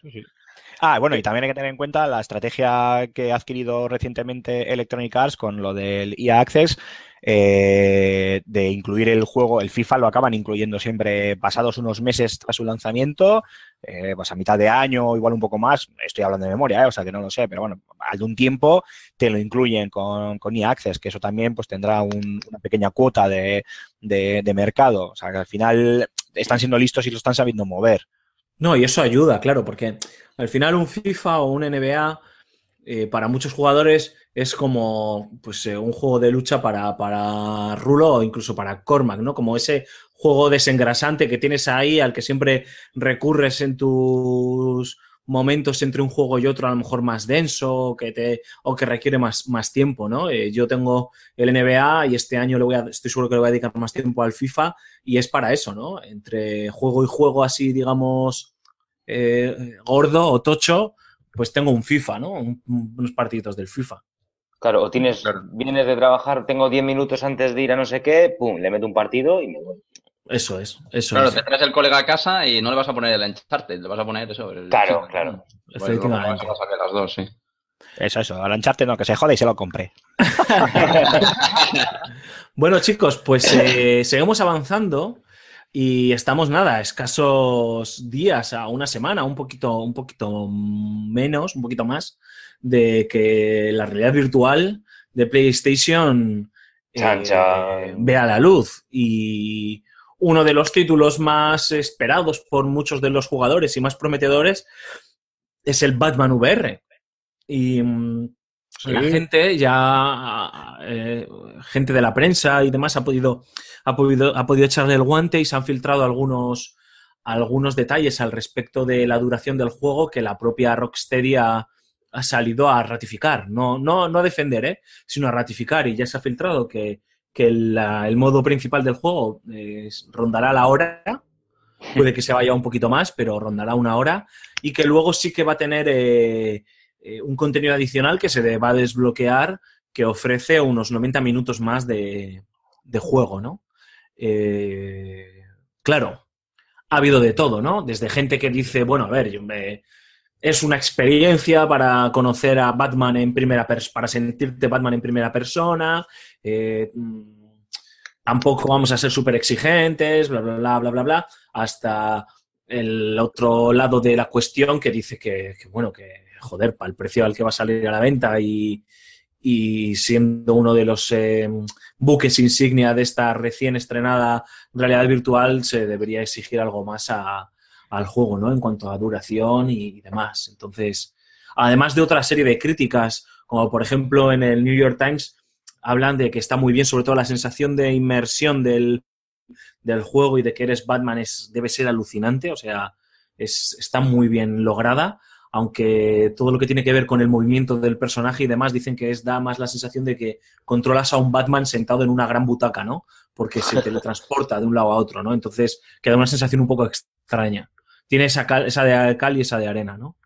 Ah, bueno, y
también hay que tener en cuenta la estrategia que ha adquirido recientemente Electronic Arts con lo del EA Access, eh, de incluir el juego, el FIFA lo acaban incluyendo siempre pasados unos meses tras su lanzamiento, eh, pues a mitad de año, igual un poco más, estoy hablando de memoria, eh, o sea que no lo sé, pero bueno, algún tiempo te lo incluyen con, con e Access, que eso también pues tendrá una pequeña cuota de, de mercado, o sea que al final están siendo listos y lo están sabiendo mover. No, y eso ayuda, claro, porque al final un FIFA
o un NBA eh, para muchos jugadores es como pues, eh, un juego de lucha para, para Rulo o incluso para Cormac, ¿no? Como ese juego desengrasante que tienes ahí, al que siempre recurres en tus momentos entre un juego y otro a lo mejor más denso que te, o que requiere más, más tiempo, ¿no? Eh, yo tengo el NBA y este año voy a, estoy seguro que le voy a dedicar más tiempo al FIFA y es para eso, ¿no? Entre juego y juego así, digamos, eh, gordo o tocho, pues tengo un FIFA, ¿no? unos partiditos del FIFA.
Claro, o tienes, vienes de trabajar, tengo 10 minutos antes de ir a no sé qué, pum, le meto un partido y me voy. Eso es, eso es. Claro, te
traes el colega a casa y no le vas a poner el lancharte le vas a poner eso. claro, claro. Efectivamente.
Pues a dos, Eso, eso, al no, que se jode y se lo compré.
bueno, chicos, pues eh, seguimos avanzando y estamos nada, escasos días a una semana, un poquito, un poquito menos, un poquito más, de que la realidad virtual de PlayStation
eh,
vea la luz. Y uno de los títulos más esperados por muchos de los jugadores y más prometedores es el Batman VR. Y mm, la gente ya, eh, gente de la prensa y demás ha podido, ha podido, ha podido echarle el guante y se han filtrado algunos, algunos detalles al respecto de la duración del juego que la propia Rocksteady ha, salido a ratificar. No, no, no a defender, ¿eh? sino a ratificar. Y ya se ha filtrado que que el modo principal del juego eh, rondará la hora, puede que se vaya un poquito más, pero rondará una hora, y que luego sí que va a tener eh, eh, un contenido adicional que se va a desbloquear, que ofrece unos 90 minutos más de, juego, ¿no? claro, ha habido de todo, ¿no? Desde gente que dice, bueno, a ver, yo me es una experiencia para conocer a Batman en primera persona, para sentirte Batman en primera persona. Eh, tampoco vamos a ser súper exigentes, bla, bla, bla, bla, bla, bla, hasta el otro lado de la cuestión que dice que, bueno, que joder, para el precio al que va a salir a la venta y, siendo uno de los eh, buques insignia de esta recién estrenada realidad virtual, se debería exigir algo más a, al juego, ¿no? En cuanto a duración y, demás. Entonces, además de otra serie de críticas, como por ejemplo en el New York Times, hablan de que está muy bien, sobre todo la sensación de inmersión del, del juego y de que eres Batman es, debe ser alucinante, o sea, es, está muy bien lograda, aunque todo lo que tiene que ver con el movimiento del personaje y demás dicen que es da más la sensación de que controlas a un Batman sentado en una gran butaca, ¿no? Porque se teletransporta de un lado a otro, ¿no? Entonces queda una sensación un poco extraña tiene esa, esa de cal y esa de arena, ¿no?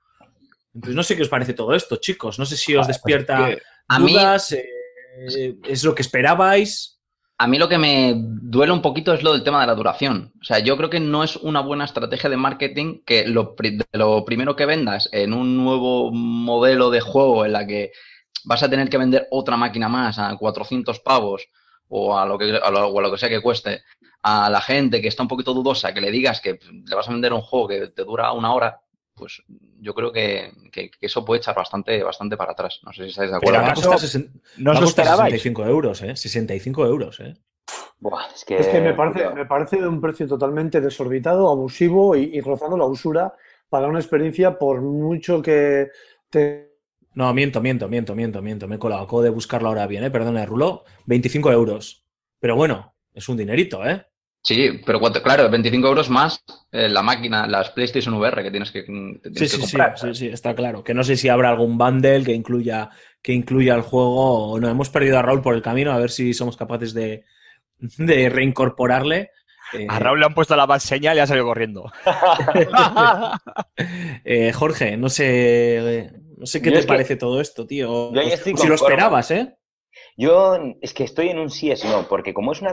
Entonces, no sé
qué os parece todo esto, chicos. No sé si os pues despierta dudas, eh, es lo que esperabais. A mí lo que me duele un poquito es lo del tema de la duración. O sea, yo creo que no es una buena estrategia de marketing que lo, primero que vendas en un nuevo modelo de juego en la que vas a tener que vender otra máquina más a 400 pavos o lo que, o a lo que sea que cueste, a la gente que está un poquito dudosa, que le digas que le vas a vender un juego que te dura una hora, pues yo creo que, eso puede echar bastante, bastante para atrás. No sé si estáis de acuerdo. no os gusta 65
euros, ¿eh? 65 euros, ¿eh? es, que... me, parece,
me parece de un precio totalmente desorbitado, abusivo y, rozando la usura para una experiencia por mucho que te
no, miento, miento, miento, miento, miento. Me he colado. Acabo de buscarlo ahora bien, ¿eh? Perdona, Rulo. 25 euros. Pero bueno,
es un dinerito, ¿eh? Sí, pero claro, 25 euros más eh, la máquina, las PlayStation VR que tienes que, sí, sí,
Sí, está claro. Que no sé si habrá algún bundle que incluya, que incluya el juego no. Hemos perdido a Raúl por el camino, a ver si somos capaces de, reincorporarle. a eh, Raúl le han puesto la baseña señal y ha salido corriendo. Eh, Jorge, no sé,
no sé qué te parece
todo esto, tío. si lo esperabas, ¿eh?
Yo es que estoy en un sí es no, porque como es una,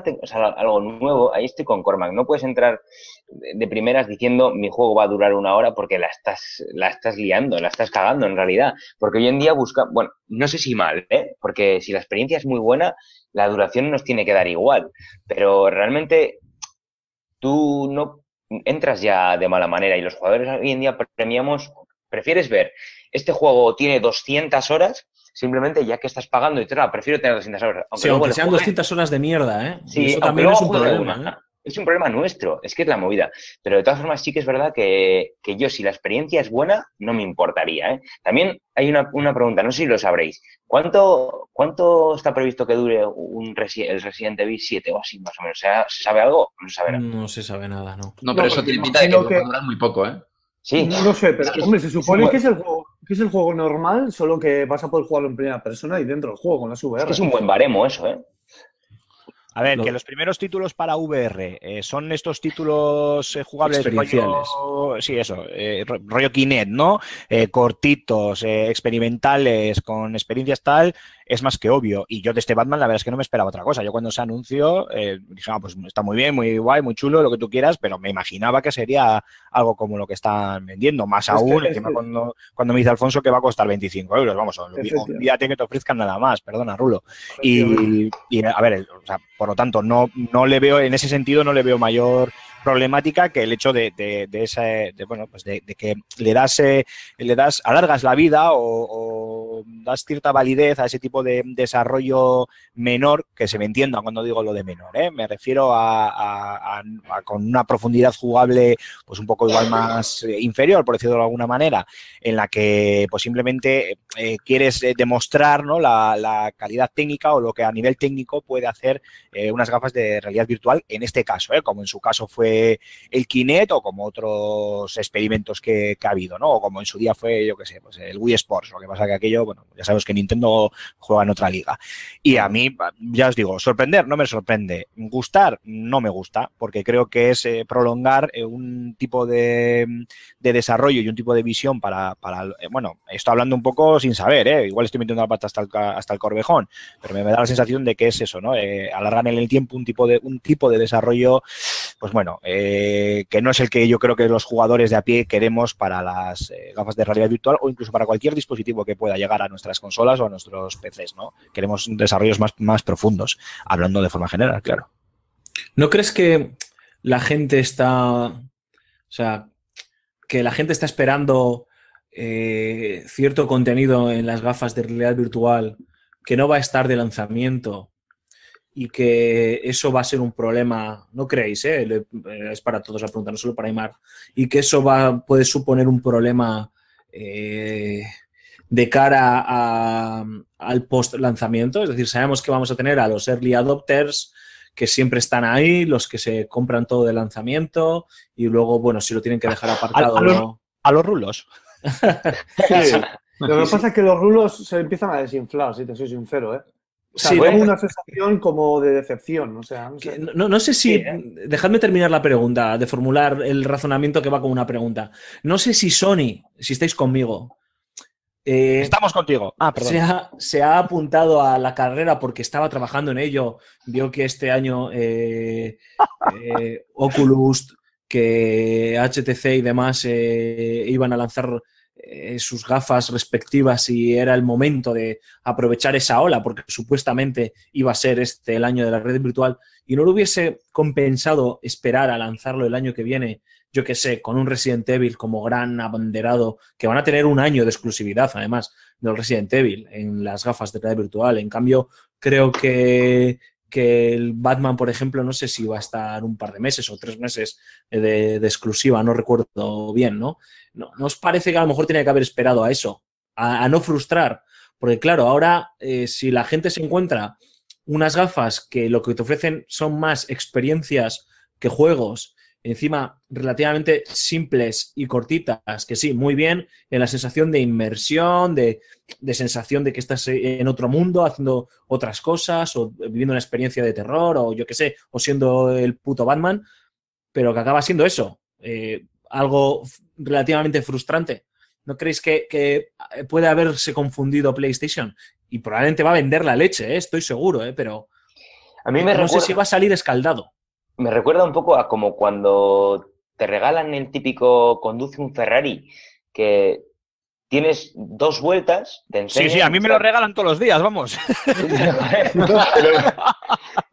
algo nuevo, ahí estoy con Cormac. No puedes entrar de primeras diciendo mi juego va a durar una hora porque la estás, la estás liando, la estás cagando en realidad. Porque hoy en día busca, bueno, no sé si mal, ¿eh? porque si la experiencia es muy buena, la duración nos tiene que dar igual. Pero realmente tú no entras ya de mala manera y los jugadores hoy en día premiamos, prefieres ver, este juego tiene 200 horas simplemente ya que estás pagando y te prefiero tener 200 horas. Aunque sí, aunque sean
200 horas de mierda, ¿eh? Sí, eso también es un problema.
¿eh? Es un problema nuestro, es que es la movida. Pero de todas formas sí que es verdad que, que yo, si la experiencia es buena, no me importaría. ¿eh? También hay una, una, pregunta, no sé si lo sabréis. ¿Cuánto, cuánto está previsto que dure un el Resident Evil 7 o así, más o menos? ¿Se sabe algo?
No se sabe nada. No se sabe nada, no. No,
pero eso te invita a que, que... durar
muy poco, ¿eh? Sí. No, lo sé, pero hombre, se supone que es el
juego es el juego normal, solo que vas a poder jugarlo en primera persona y dentro del juego, con las VR. Es, un buen baremo
eso, ¿eh? A ver, que los primeros títulos para VR eh, son estos títulos eh, jugables experienciales. sí, eso, eh, rollo Kinect, ¿no? Eh, cortitos, experimentales, con experiencias tal, es más que obvio. Y yo de este Batman, la verdad es que no me esperaba otra cosa. Yo cuando se anunció, eh, dije, ah, pues está muy bien, muy guay, muy chulo, lo que tú quieras, pero me imaginaba que sería algo como lo que están vendiendo. Más aún, encima cuando, cuando me dice Alfonso que va a costar 25 euros, vamos, tiene que te ofrezcan nada más, perdona, Rulo. Y, a ver, o sea, por lo tanto, no, no le veo, en ese sentido, no le veo mayor problemática que el hecho de, de, bueno, pues de, que le das, eh, le das, alargas la vida o das cierta validez a ese tipo de desarrollo menor, que se me entienda cuando digo lo de menor, ¿eh? me refiero a, con una profundidad jugable pues un poco igual más eh, inferior, por decirlo de alguna manera, en la que pues simplemente eh, quieres demostrar la, calidad técnica o lo que a nivel técnico puede hacer unas gafas de realidad virtual en este caso, como en su caso fue el Kinet o como otros experimentos que, ha habido, o como en su día fue, yo qué sé, pues, el Wii Sports, lo que pasa que aquello bueno, ya sabemos que Nintendo juega en otra liga. Y a mí, ya os digo, sorprender no me sorprende, gustar no me gusta, porque creo que es eh, prolongar eh, un tipo de, de, desarrollo y un tipo de visión para, eh, bueno, estoy hablando un poco sin saber, igual estoy metiendo la pata hasta el, hasta el corvejón, pero me, da la sensación de que es eso, ¿no? alargan en el tiempo un tipo de, un tipo de desarrollo pues bueno, eh, que no es el que yo creo que los jugadores de a pie queremos para las eh, gafas de realidad virtual o incluso para cualquier dispositivo que pueda llegar a nuestras consolas o a nuestros PCs, ¿no? Queremos desarrollos más, profundos, hablando de forma general, claro. ¿No crees que la gente está, o
sea, que la gente está esperando eh, cierto contenido en las gafas de realidad virtual que no va a estar de lanzamiento y que eso va a ser un problema, no creéis, ¿eh? Eh, es para todos la pregunta, no solo para Aymar, y que eso va, puede suponer un problema eh, de cara al post lanzamiento, es decir, sabemos que vamos a tener a los early adopters que siempre están ahí, los que se compran todo de lanzamiento y luego, bueno, si lo tienen que dejar apartado. A, los, rulos.
Lo que pasa es que los rulos se empiezan a desinflar, si te soy sincero, ¿eh? sí, una sensación como de decepción. no,
sé. si. ¿eh? Dejadme terminar la pregunta, de formular el razonamiento que va con una pregunta. No sé si Sony, si estáis conmigo. Eh, Estamos contigo. Ah, se ha, apuntado a la carrera porque estaba trabajando en ello. Vio que este año eh, Oculus, que HTC y demás iban a lanzar eh, sus gafas respectivas y era el momento de aprovechar esa ola, porque supuestamente iba a ser este el año de la red virtual, y no lo hubiese compensado esperar a lanzarlo el año que viene, yo que sé, con un Resident Evil como gran abanderado, que van a tener un año de exclusividad, además, del Resident Evil en las gafas de red virtual. En cambio, creo que que el Batman, por ejemplo, no sé si va a estar un par de meses o tres meses eh, de, exclusiva, no recuerdo bien, ¿no? ¿no? os parece que a lo mejor tenía que haber esperado a eso? A, no frustrar. Porque claro, ahora eh, si la gente se encuentra unas gafas que lo que te ofrecen son más experiencias que juegos encima relativamente simples y cortitas, que sí, muy bien, en la sensación de inmersión, de, sensación de que estás en otro mundo haciendo otras cosas o viviendo una experiencia de terror o yo qué sé, o siendo el puto Batman, pero que acaba siendo eso, eh, algo relativamente frustrante. ¿No creéis que, eh, puede haberse confundido PlayStation? Y probablemente va a vender la leche, eh, estoy seguro, pero a mí no sé si va
a salir escaldado me recuerda un poco a como cuando te regalan el típico conduce un Ferrari, que tienes dos vueltas, te enseñan, Sí, sí, a mí me lo
regalan todos los días, vamos. no,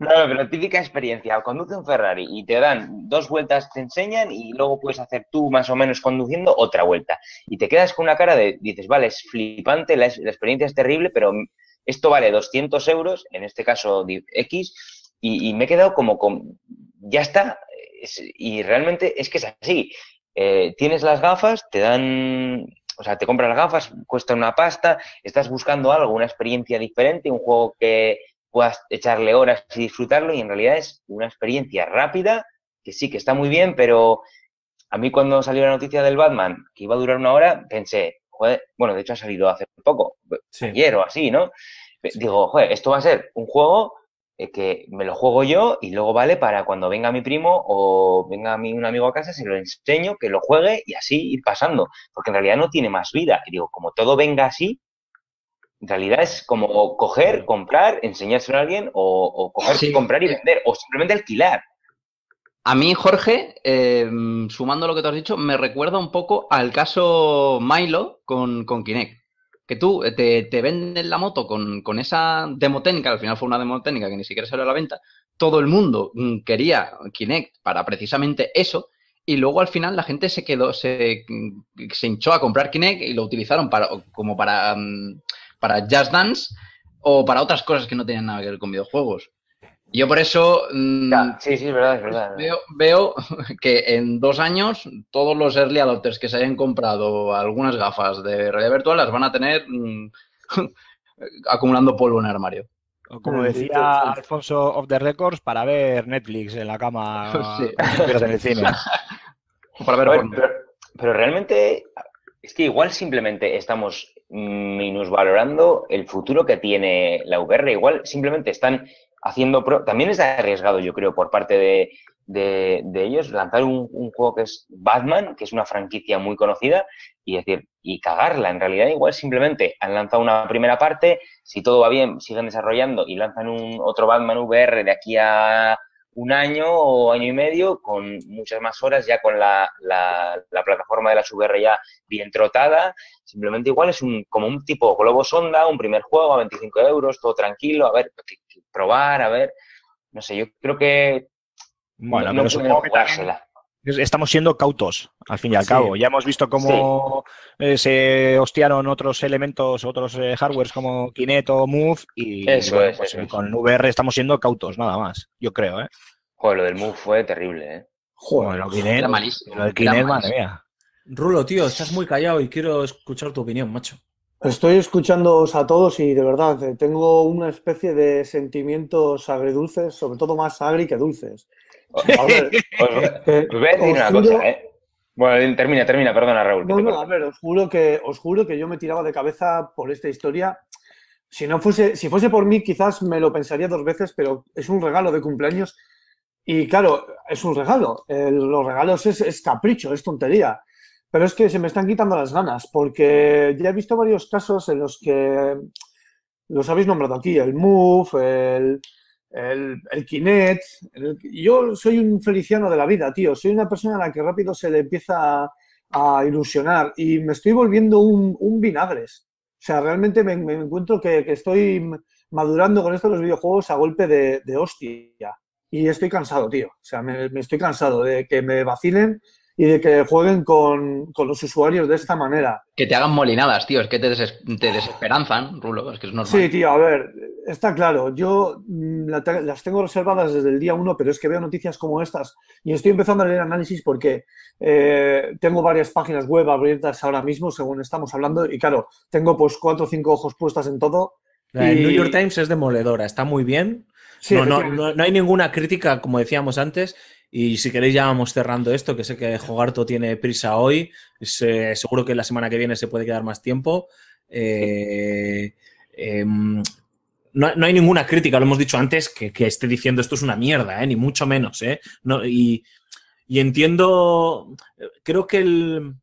pero, típica experiencia, conduce un Ferrari y te dan dos vueltas, te enseñan y luego puedes hacer tú más o menos conduciendo otra vuelta. Y te quedas con una cara de, dices, vale, es flipante, la, la experiencia es terrible, pero esto vale 200 euros, en este caso X, y, me he quedado como con, ya está, y realmente es que es así. Eh, tienes las gafas, te dan, o sea, te compras las gafas, cuesta una pasta, estás buscando algo, una experiencia diferente, un juego que puedas echarle horas y disfrutarlo, y en realidad es una experiencia rápida, que sí, que está muy bien, pero a mí cuando salió la noticia del Batman, que iba a durar una hora, pensé, bueno, de hecho ha salido hace poco, quiero ayer o así, ¿no? Digo, joder, esto va a ser un juego que me lo juego yo y luego vale para cuando venga mi primo o venga un amigo a casa, se lo enseño, que lo juegue y así ir pasando, porque en realidad no tiene más vida. Y digo, como todo venga así, en realidad es como coger, comprar, enseñárselo a alguien o, coger, comprar y vender, o simplemente alquilar.
A mí, Jorge, em, sumando lo que te has dicho, me recuerda un poco al caso Milo con, con Kinect que tú eh, te, te venden la moto con, con, esa demo técnica, al final fue una demo técnica que ni siquiera salió a la venta, todo el mundo mm, quería Kinect para precisamente eso, y luego al final la gente se quedó, se, mm, se hinchó a comprar Kinect y lo utilizaron para, como para, mm, para Just Dance o para otras cosas que no tenían nada que ver con videojuegos. Yo por eso mm, sí, verdad, verdad, veo, que en dos años todos los early adopters que se hayan comprado algunas gafas de realidad virtual las van a tener mm, acumulando polvo en el armario.
como mm. decía Alfonso of the Records, para ver Netflix en la cama
cine. para ver, pero, pero realmente es que igual simplemente estamos minusvalorando el futuro que tiene la VR. Igual simplemente están haciendo También es arriesgado, yo creo, por parte de, ellos lanzar un, juego que es Batman, que es una franquicia muy conocida, y decir, y cagarla. En realidad, igual simplemente han lanzado una primera parte, si todo va bien, siguen desarrollando y lanzan un otro Batman VR de aquí a un año o año y medio, con muchas más horas, ya con la, plataforma de la VR ya bien trotada. Simplemente igual es un, como un tipo globo sonda, un primer juego a 25 euros, todo tranquilo, a ver probar, a ver. No sé, yo creo que. Bueno, pero supongo que
estamos siendo cautos, al fin y al cabo. Ya hemos visto cómo eh, se hostiaron otros elementos, otros eh, hardwares como kineto Move y pues con VR estamos siendo cautos, nada más,
yo creo. ¿eh? Joder, lo del Move fue terrible. ¿eh? Joder, lo, del Kinect, madre mía.
Rulo,
tío, estás muy callado y quiero escuchar tu opinión, macho.
Estoy escuchándoos a todos y de verdad eh, tengo una especie de sentimientos agridulces, sobre todo más agri que dulces.
A ver, pues, eh, pues a decir una cosa, ¿eh? Bueno, eh, termina, termina, perdona, Raúl. No, no, a
ver, os juro, que, os juro que yo me tiraba de cabeza por esta historia. Si, no fuese, si fuese por mí, quizás me lo pensaría dos veces, pero es un regalo de cumpleaños. Y claro, es un regalo. los regalos es capricho, es tontería. Pero es que se me están quitando las ganas, porque ya he visto varios casos en los que los habéis nombrado aquí, el Move, el, el, Kinect. yo soy un feliciano de la vida, tío. Soy una persona a la que rápido se le empieza a, ilusionar y me estoy volviendo un, un vinagres. O sea, realmente me, encuentro que, que, estoy madurando con esto de los videojuegos a golpe de, hostia. Y estoy cansado, tío. O sea, me, me, estoy cansado de que me vacilen y de que jueguen con, con, los usuarios de esta manera.
Que te hagan molinadas, tío, es que te, desesperanzan, Rulo, es que es normal. Sí, tío,
a ver, está claro, yo mm, las tengo reservadas desde el día uno... pero es que veo noticias como estas y estoy empezando a leer análisis porque eh, tengo varias páginas web abiertas ahora mismo, según estamos hablando, y claro, tengo pues cuatro o cinco ojos puestas en todo. La New York
Times es demoledora, está muy bien. Sí, no, no, no hay ninguna crítica, como decíamos antes, y si queréis ya vamos cerrando esto, que sé que Jogarto tiene prisa hoy, seguro que la semana que viene se puede quedar más tiempo. Eh, em, no, hay ninguna crítica, lo hemos dicho antes, que, esté diciendo esto es una mierda, ¿eh? ni mucho menos. ¿eh? y, entiendo, creo que el,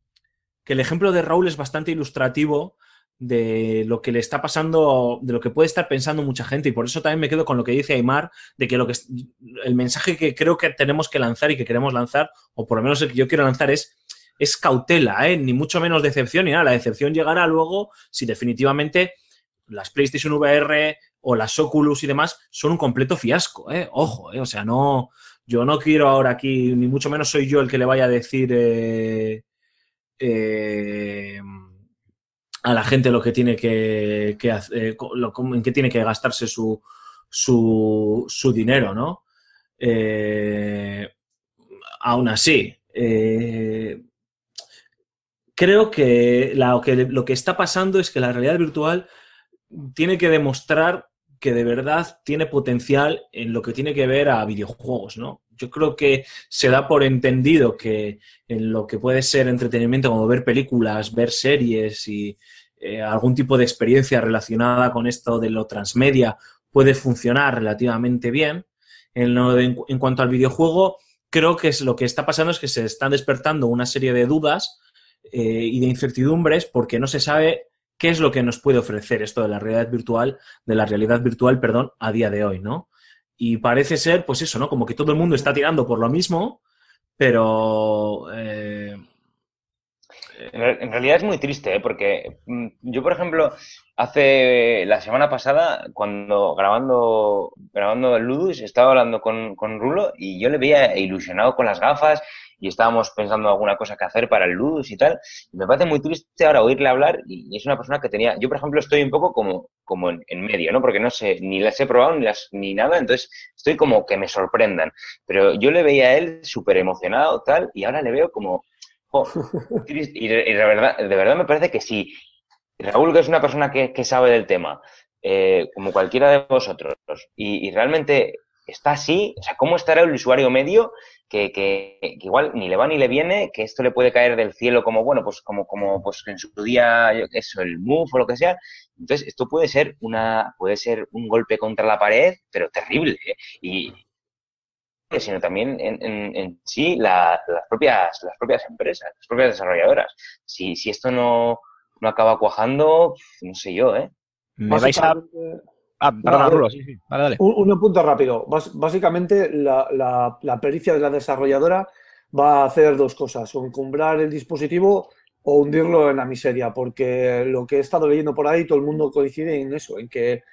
que el ejemplo de Raúl es bastante ilustrativo de lo que le está pasando, de lo que puede estar pensando mucha gente. Y por eso también me quedo con lo que dice Aymar, de que, lo que el mensaje que creo que tenemos que lanzar y que queremos lanzar, o por lo menos el que yo quiero lanzar, es, es cautela, ¿eh? ni mucho menos decepción y nada. La decepción llegará luego si definitivamente las PlayStation VR o las Oculus y demás son un completo fiasco. ¿eh? Ojo, ¿eh? o sea, no, yo no quiero ahora aquí, ni mucho menos soy yo el que le vaya a decir... eh a la gente lo que tiene que, que eh, tiene que gastarse su, su, su dinero, ¿no? Eh, aún así, eh, creo que, que, lo que está pasando es que la realidad virtual tiene que demostrar que de verdad tiene potencial en lo que tiene que ver a videojuegos, Yo creo que se da por entendido que en lo que puede ser entretenimiento, como ver películas, ver series y eh, algún tipo de experiencia relacionada con esto de lo transmedia, puede funcionar relativamente bien. En, cuanto al videojuego, creo que es, lo que está pasando es que se están despertando una serie de dudas eh, y de incertidumbres porque no se sabe qué es lo que nos puede ofrecer esto de la realidad virtual, de la realidad virtual, perdón, a día de hoy, ¿no? Y parece ser, pues eso, ¿no? Como que todo el mundo está tirando por lo mismo, pero...
Eh, en realidad es muy triste, ¿eh? porque mm, yo, por ejemplo, hace la semana pasada, cuando grabando, grabando el Ludus, estaba hablando con, con Rulo y yo le veía ilusionado con las gafas y estábamos pensando alguna cosa que hacer para el luz y tal. Y me parece muy triste ahora oírle hablar y es una persona que tenía, yo por ejemplo estoy un poco como, como en, medio, ¿no? Porque no sé, ni las he probado ni, las, ni nada, entonces estoy como que me sorprendan. Pero yo le veía a él súper emocionado, tal, y ahora le veo como... Oh, y de, verdad, de verdad me parece que si Raúl, que es una persona que, sabe del tema, eh, como cualquiera de vosotros, y, y realmente está así, o sea, ¿cómo estará el usuario medio que, igual ni le va ni le viene, que esto le puede caer del cielo como, bueno, pues como, como pues en su día, eso, el move o lo que sea. Entonces, esto puede ser una, puede ser un golpe contra la pared, pero terrible. ¿eh? Y, sino también en, en, sí la, las, propias, las propias empresas, las propias desarrolladoras. Si, si esto no, no acaba cuajando, no sé yo, ¿eh?
Un, punto rápido. básicamente, la, pericia de la desarrolladora va a hacer dos cosas: o encumbrar el dispositivo o hundirlo en la miseria, porque lo que he estado leyendo por ahí, todo el mundo coincide en eso, en que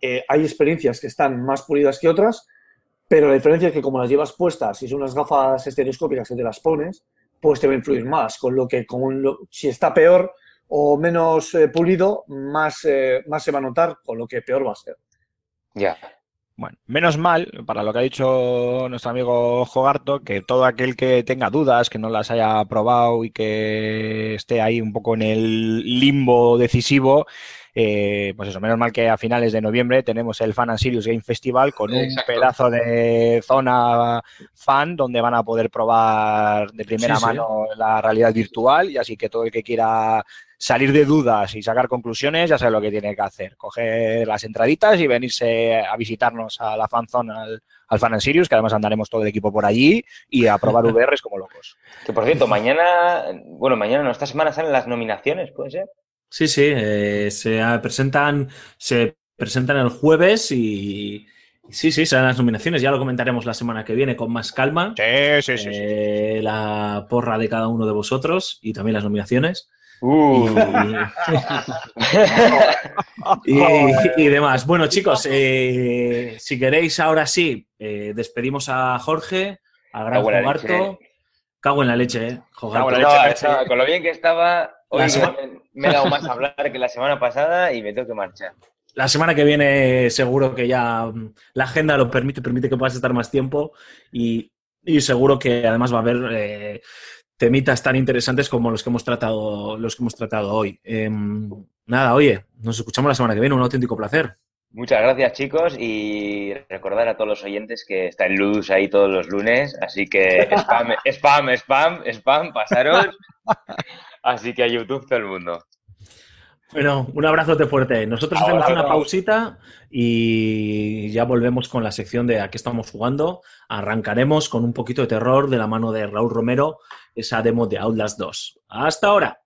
eh, hay experiencias que están más pulidas que otras, pero la diferencia es que como las llevas puestas, si son unas gafas estereoscópicas que te las pones, pues te va a influir más, con lo que con si está peor, o menos eh, pulido, más, eh, más se va a notar, con lo que peor va a ser.
Ya. Bueno, menos mal, para lo que ha dicho nuestro amigo Jogarto, que todo aquel que tenga dudas, que no las haya probado y que esté ahí un poco en el limbo decisivo, eh, pues eso, menos mal que a finales de noviembre tenemos el Fan and Sirius Game Festival con un pedazo de zona fan donde van a poder probar de primera mano la realidad virtual y así que todo el que quiera salir de dudas y sacar conclusiones, ya sabe lo que tiene que hacer. Coger las entraditas y venirse a visitarnos a la fanzone, al, al Fan and Sirius, que además andaremos todo el equipo por allí y a probar VRs
como locos. Que por cierto, mañana, bueno, mañana no, esta semana salen las nominaciones, ¿puede ser?
Sí, sí, eh,
se presentan, se presentan el jueves y, Sí, sí, salen las nominaciones, ya lo comentaremos la semana que viene con más calma. Sí, sí, sí, eh, La porra de cada uno de vosotros y también las nominaciones. Uh. y, demás. Bueno, chicos, eh, si queréis, ahora sí, eh, despedimos a Jorge, a Gran Cago Jogarto. Cago en la leche, ¿eh? la leche,
con lo bien que estaba, hoy me he dado más a hablar que la semana pasada y me tengo que marchar.
La semana que viene seguro que ya mm, la agenda lo permite, permite que puedas estar más tiempo y, seguro que además va a haber eh, temitas tan interesantes como los que hemos tratado, los que hemos tratado hoy. Em, nada, oye, nos escuchamos la semana que viene, un auténtico placer.
Muchas gracias chicos y recordar a todos los oyentes que está en luz ahí todos los lunes, así que spam, spam, spam, spam, pasaros. Así que a YouTube todo el mundo.
Bueno, un de fuerte. Nosotros hacemos una pausita y ya volvemos con la sección de a qué estamos jugando. Arrancaremos con un poquito de terror de la mano de Raúl Romero, esa demo de Outlast 2. ¡Hasta ahora!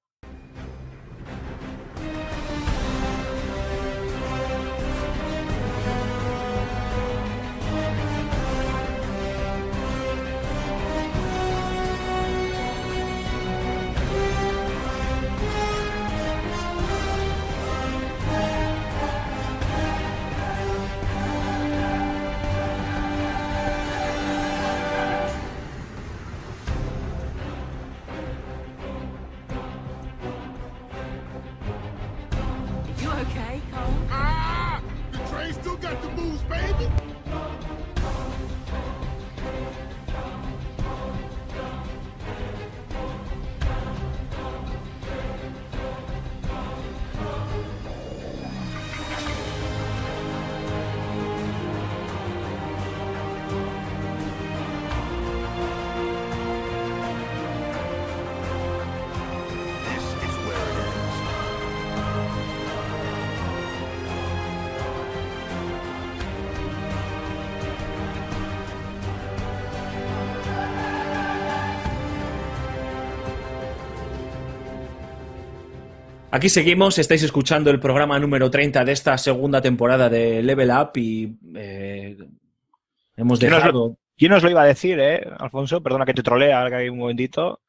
Aquí seguimos, estáis escuchando el programa número 30 de esta segunda temporada de Level Up y eh, hemos dejado...
¿Quién os, lo, iba a decir, eh, Alfonso? Perdona que te trolea, algo hay un momentito.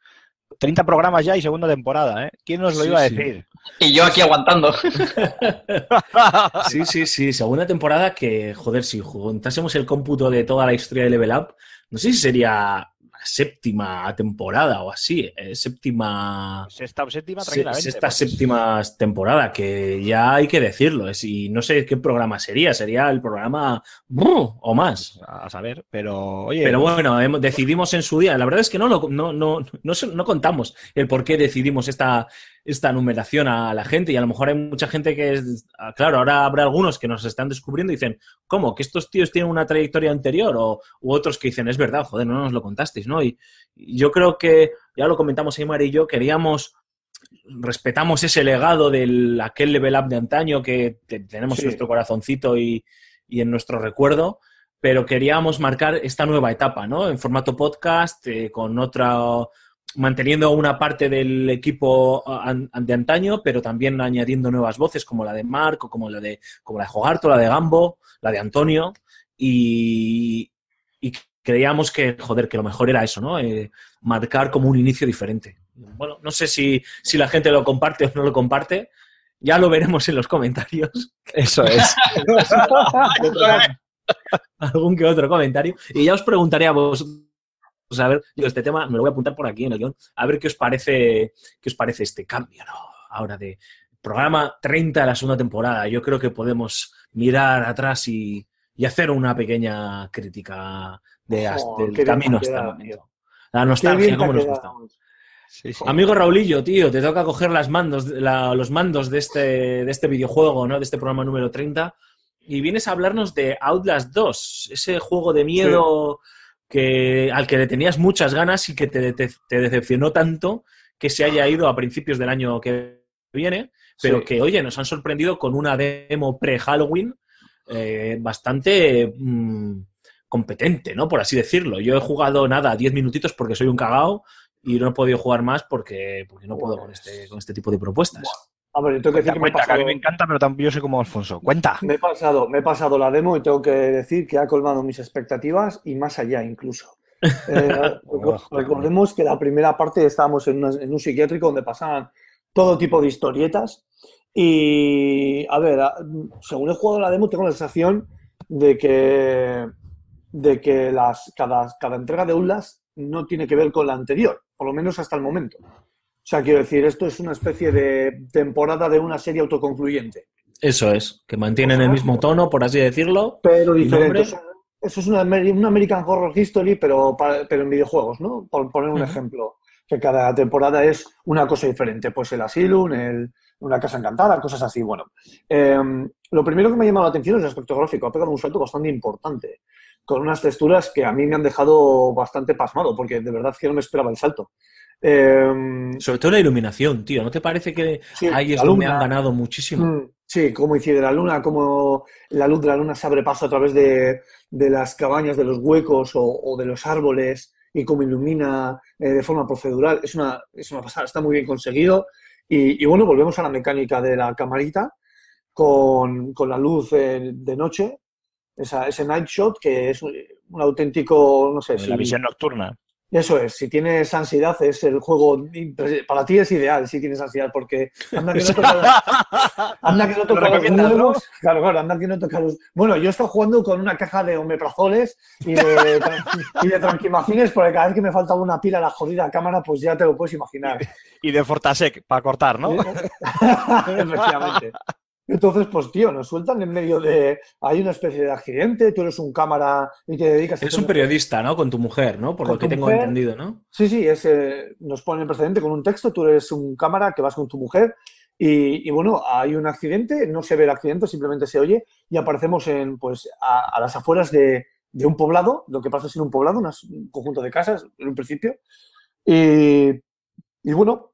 30 programas ya y segunda temporada, ¿eh? ¿Quién nos lo iba a decir?
Y yo aquí aguantando. sí, sí, sí. Segunda temporada que, joder, si juntásemos el cómputo de toda la historia de Level Up, no sé si sería séptima temporada o así, eh, séptima...
Sexta o séptima, séptima
temporada, que ya hay que decirlo. Es, y no sé qué programa sería, sería el programa o más. Pues a saber, pero Pero pues bueno, decidimos en su día, la verdad es que no, no, no, no, no, no contamos el por qué decidimos esta, esta numeración a la gente. Y a lo mejor hay mucha gente que es, ah, claro, ahora habrá algunos que nos están descubriendo y dicen, ¿cómo? ¿Que estos tíos tienen una trayectoria anterior? O otros que dicen, es verdad, joder, no nos lo contasteis, ¿no? Y, yo creo que, ya lo comentamos Aymar y yo, queríamos respetamos ese legado de aquel level up de antaño que tenemos en nuestro corazoncito y, en nuestro recuerdo, pero queríamos marcar esta nueva etapa, ¿no? En formato podcast, eh, con otra manteniendo una parte del equipo de antaño, pero también añadiendo nuevas voces como la de Marco, como la de como la de Jogarto, la de Gambo, la de Antonio y, creíamos que joder que lo mejor era eso, ¿no? Eh, marcar como un inicio diferente. Bueno, no sé si, si la gente lo comparte o no lo comparte. Ya lo veremos en los comentarios. Eso es. Algún que otro comentario. Y ya os preguntaré a vosotros a ver, digo, este tema me lo voy a apuntar por aquí en el guión, a ver qué os parece, qué os parece este cambio, Ahora de programa 30 de la segunda temporada. Yo creo que podemos mirar atrás y, hacer una pequeña crítica
de, del camino hasta el momento.
La nostalgia, nos Amigo Raulillo, tío, te toca coger las mandos, los mandos de este, de este videojuego, ¿no? De este programa número 30. Y vienes a hablarnos de Outlast 2, ese juego de miedo que, al que le tenías muchas ganas y que te, decepcionó tanto que se haya ido a principios del año que viene, pero que, oye, nos han sorprendido con una demo pre-Halloween eh, bastante mm, competente, ¿no? Por así decirlo. Yo he jugado nada, 10 minutitos porque soy un cagao y no he podido jugar más porque, porque no puedo pues con este, con este tipo de propuestas
ver, ah, tengo que decir que me,
encanta, pero
tampoco yo soy como Alfonso. Cuenta. Me
he, pasado, me he pasado la demo y tengo que decir que ha colmado mis expectativas y más allá incluso.
Eh, recordemos
que la primera parte estábamos en, un psiquiátrico donde pasaban todo tipo de historietas y, a ver, según he jugado la demo tengo la sensación de que, de que las, cada, cada entrega de ULAS no tiene que ver con la anterior, por lo menos hasta el momento. O sea, quiero decir, esto es una especie de temporada de una serie autoconcluyente.
Eso es, que mantienen el mismo tono, por así decirlo. Pero diferente. eso
es una, American Horror History, pero, pero en videojuegos, ¿no? Por poner un ejemplo, que cada temporada es una cosa diferente. Pues el Asylum, el, una casa encantada, cosas así. Bueno, em, lo primero que me ha llamado la atención es el aspecto gráfico. Ha pegado un salto bastante importante, con unas texturas que a mí me han dejado bastante pasmado, porque de verdad que no me esperaba el salto.
Em, Sobre todo la iluminación, tío. ¿No te parece que ahí es donde han ganado muchísimo? Mm,
sí, cómo incide la luna, Como la luz de la luna se abre paso a través de, las cabañas, de los huecos o, de los árboles y cómo ilumina eh, de forma procedural. Es una, es una pasada, está muy bien conseguido. Y, bueno, volvemos a la mecánica de la camarita con, la luz eh, de noche, esa, ese night shot que es un, auténtico, no sé, la visión nocturna. Eso es, si tienes ansiedad es el juego, para ti es ideal si tienes ansiedad, porque anda que no toca, anda que no toca los anda que no toca los... Bueno, yo estoy jugando con una caja de omeprazoles y de, y porque cada vez que me falta una pila a la jodida cámara, pues ya te lo puedes
imaginar. Y de Fortasec, para cortar, ¿no? Efectivamente.
Entonces, pues tío, nos sueltan en medio de. Hay una especie de accidente, tú eres un cámara y te dedicas a. Eres un
periodista, ¿no? Con tu mujer, ¿no? Por lo que tengo entendido,
¿no? Sí, sí, es, eh, nos ponen el precedente con un texto, tú eres un cámara que vas con tu mujer y, bueno, hay un accidente, no se ve el accidente, simplemente se oye y aparecemos en, pues, a, las afueras de, un poblado, lo que pasa es en un poblado, un conjunto de casas en un principio. Y, bueno.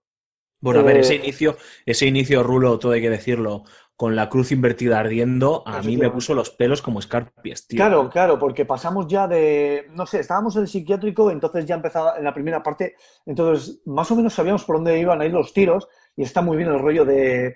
Bueno, a ver, ese eh, inicio,
ese inicio, Rulo, todo hay que decirlo con la cruz invertida ardiendo, a mí me puso los pelos como escarpias,
tío. Claro, claro, porque pasamos ya de, no sé, estábamos en el psiquiátrico, entonces ya empezaba en la primera parte, entonces más o menos sabíamos por dónde iban a ir los tiros y está muy bien el rollo de,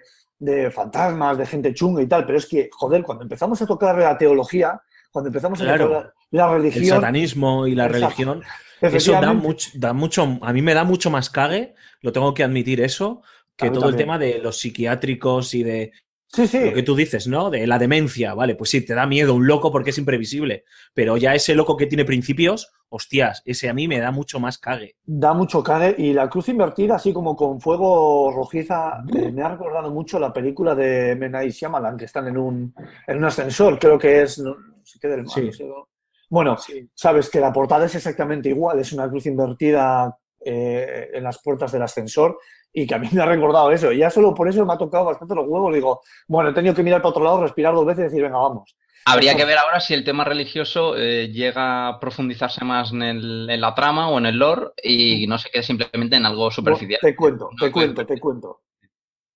fantasmas, de gente chunga y tal, pero es que, joder, cuando empezamos a tocar la teología, cuando empezamos a tocar la, religión... El
satanismo y la religión, eso da mucho, da mucho, a mí me da mucho más cague, lo tengo que admitir eso, que todo el tema de los psiquiátricos y de Sí, sí. Lo que tú dices, ¿no? De la demencia, vale, pues sí, te da miedo un loco porque es imprevisible, pero ya ese loco que tiene principios, hostias, ese a mí me da mucho más cague.
Da mucho cague y la cruz invertida, así como con fuego rojiza, eh, me ha recordado mucho la película de Mena y Shyamalan, que están en un, en un ascensor, creo que es, Bueno, sabes que la portada es exactamente igual, es una cruz invertida eh, en las puertas del ascensor y que a mí me ha recordado eso. Y ya solo por eso me ha tocado bastante los huevos. Digo, bueno, he tenido que mirar para otro lado, respirar dos veces y decir, venga, vamos.
Habría que ver ahora si el tema religioso eh, llega a profundizarse más en, la trama o en el lore y no se quede simplemente en algo
superficial. te cuento, te cuento, te cuento.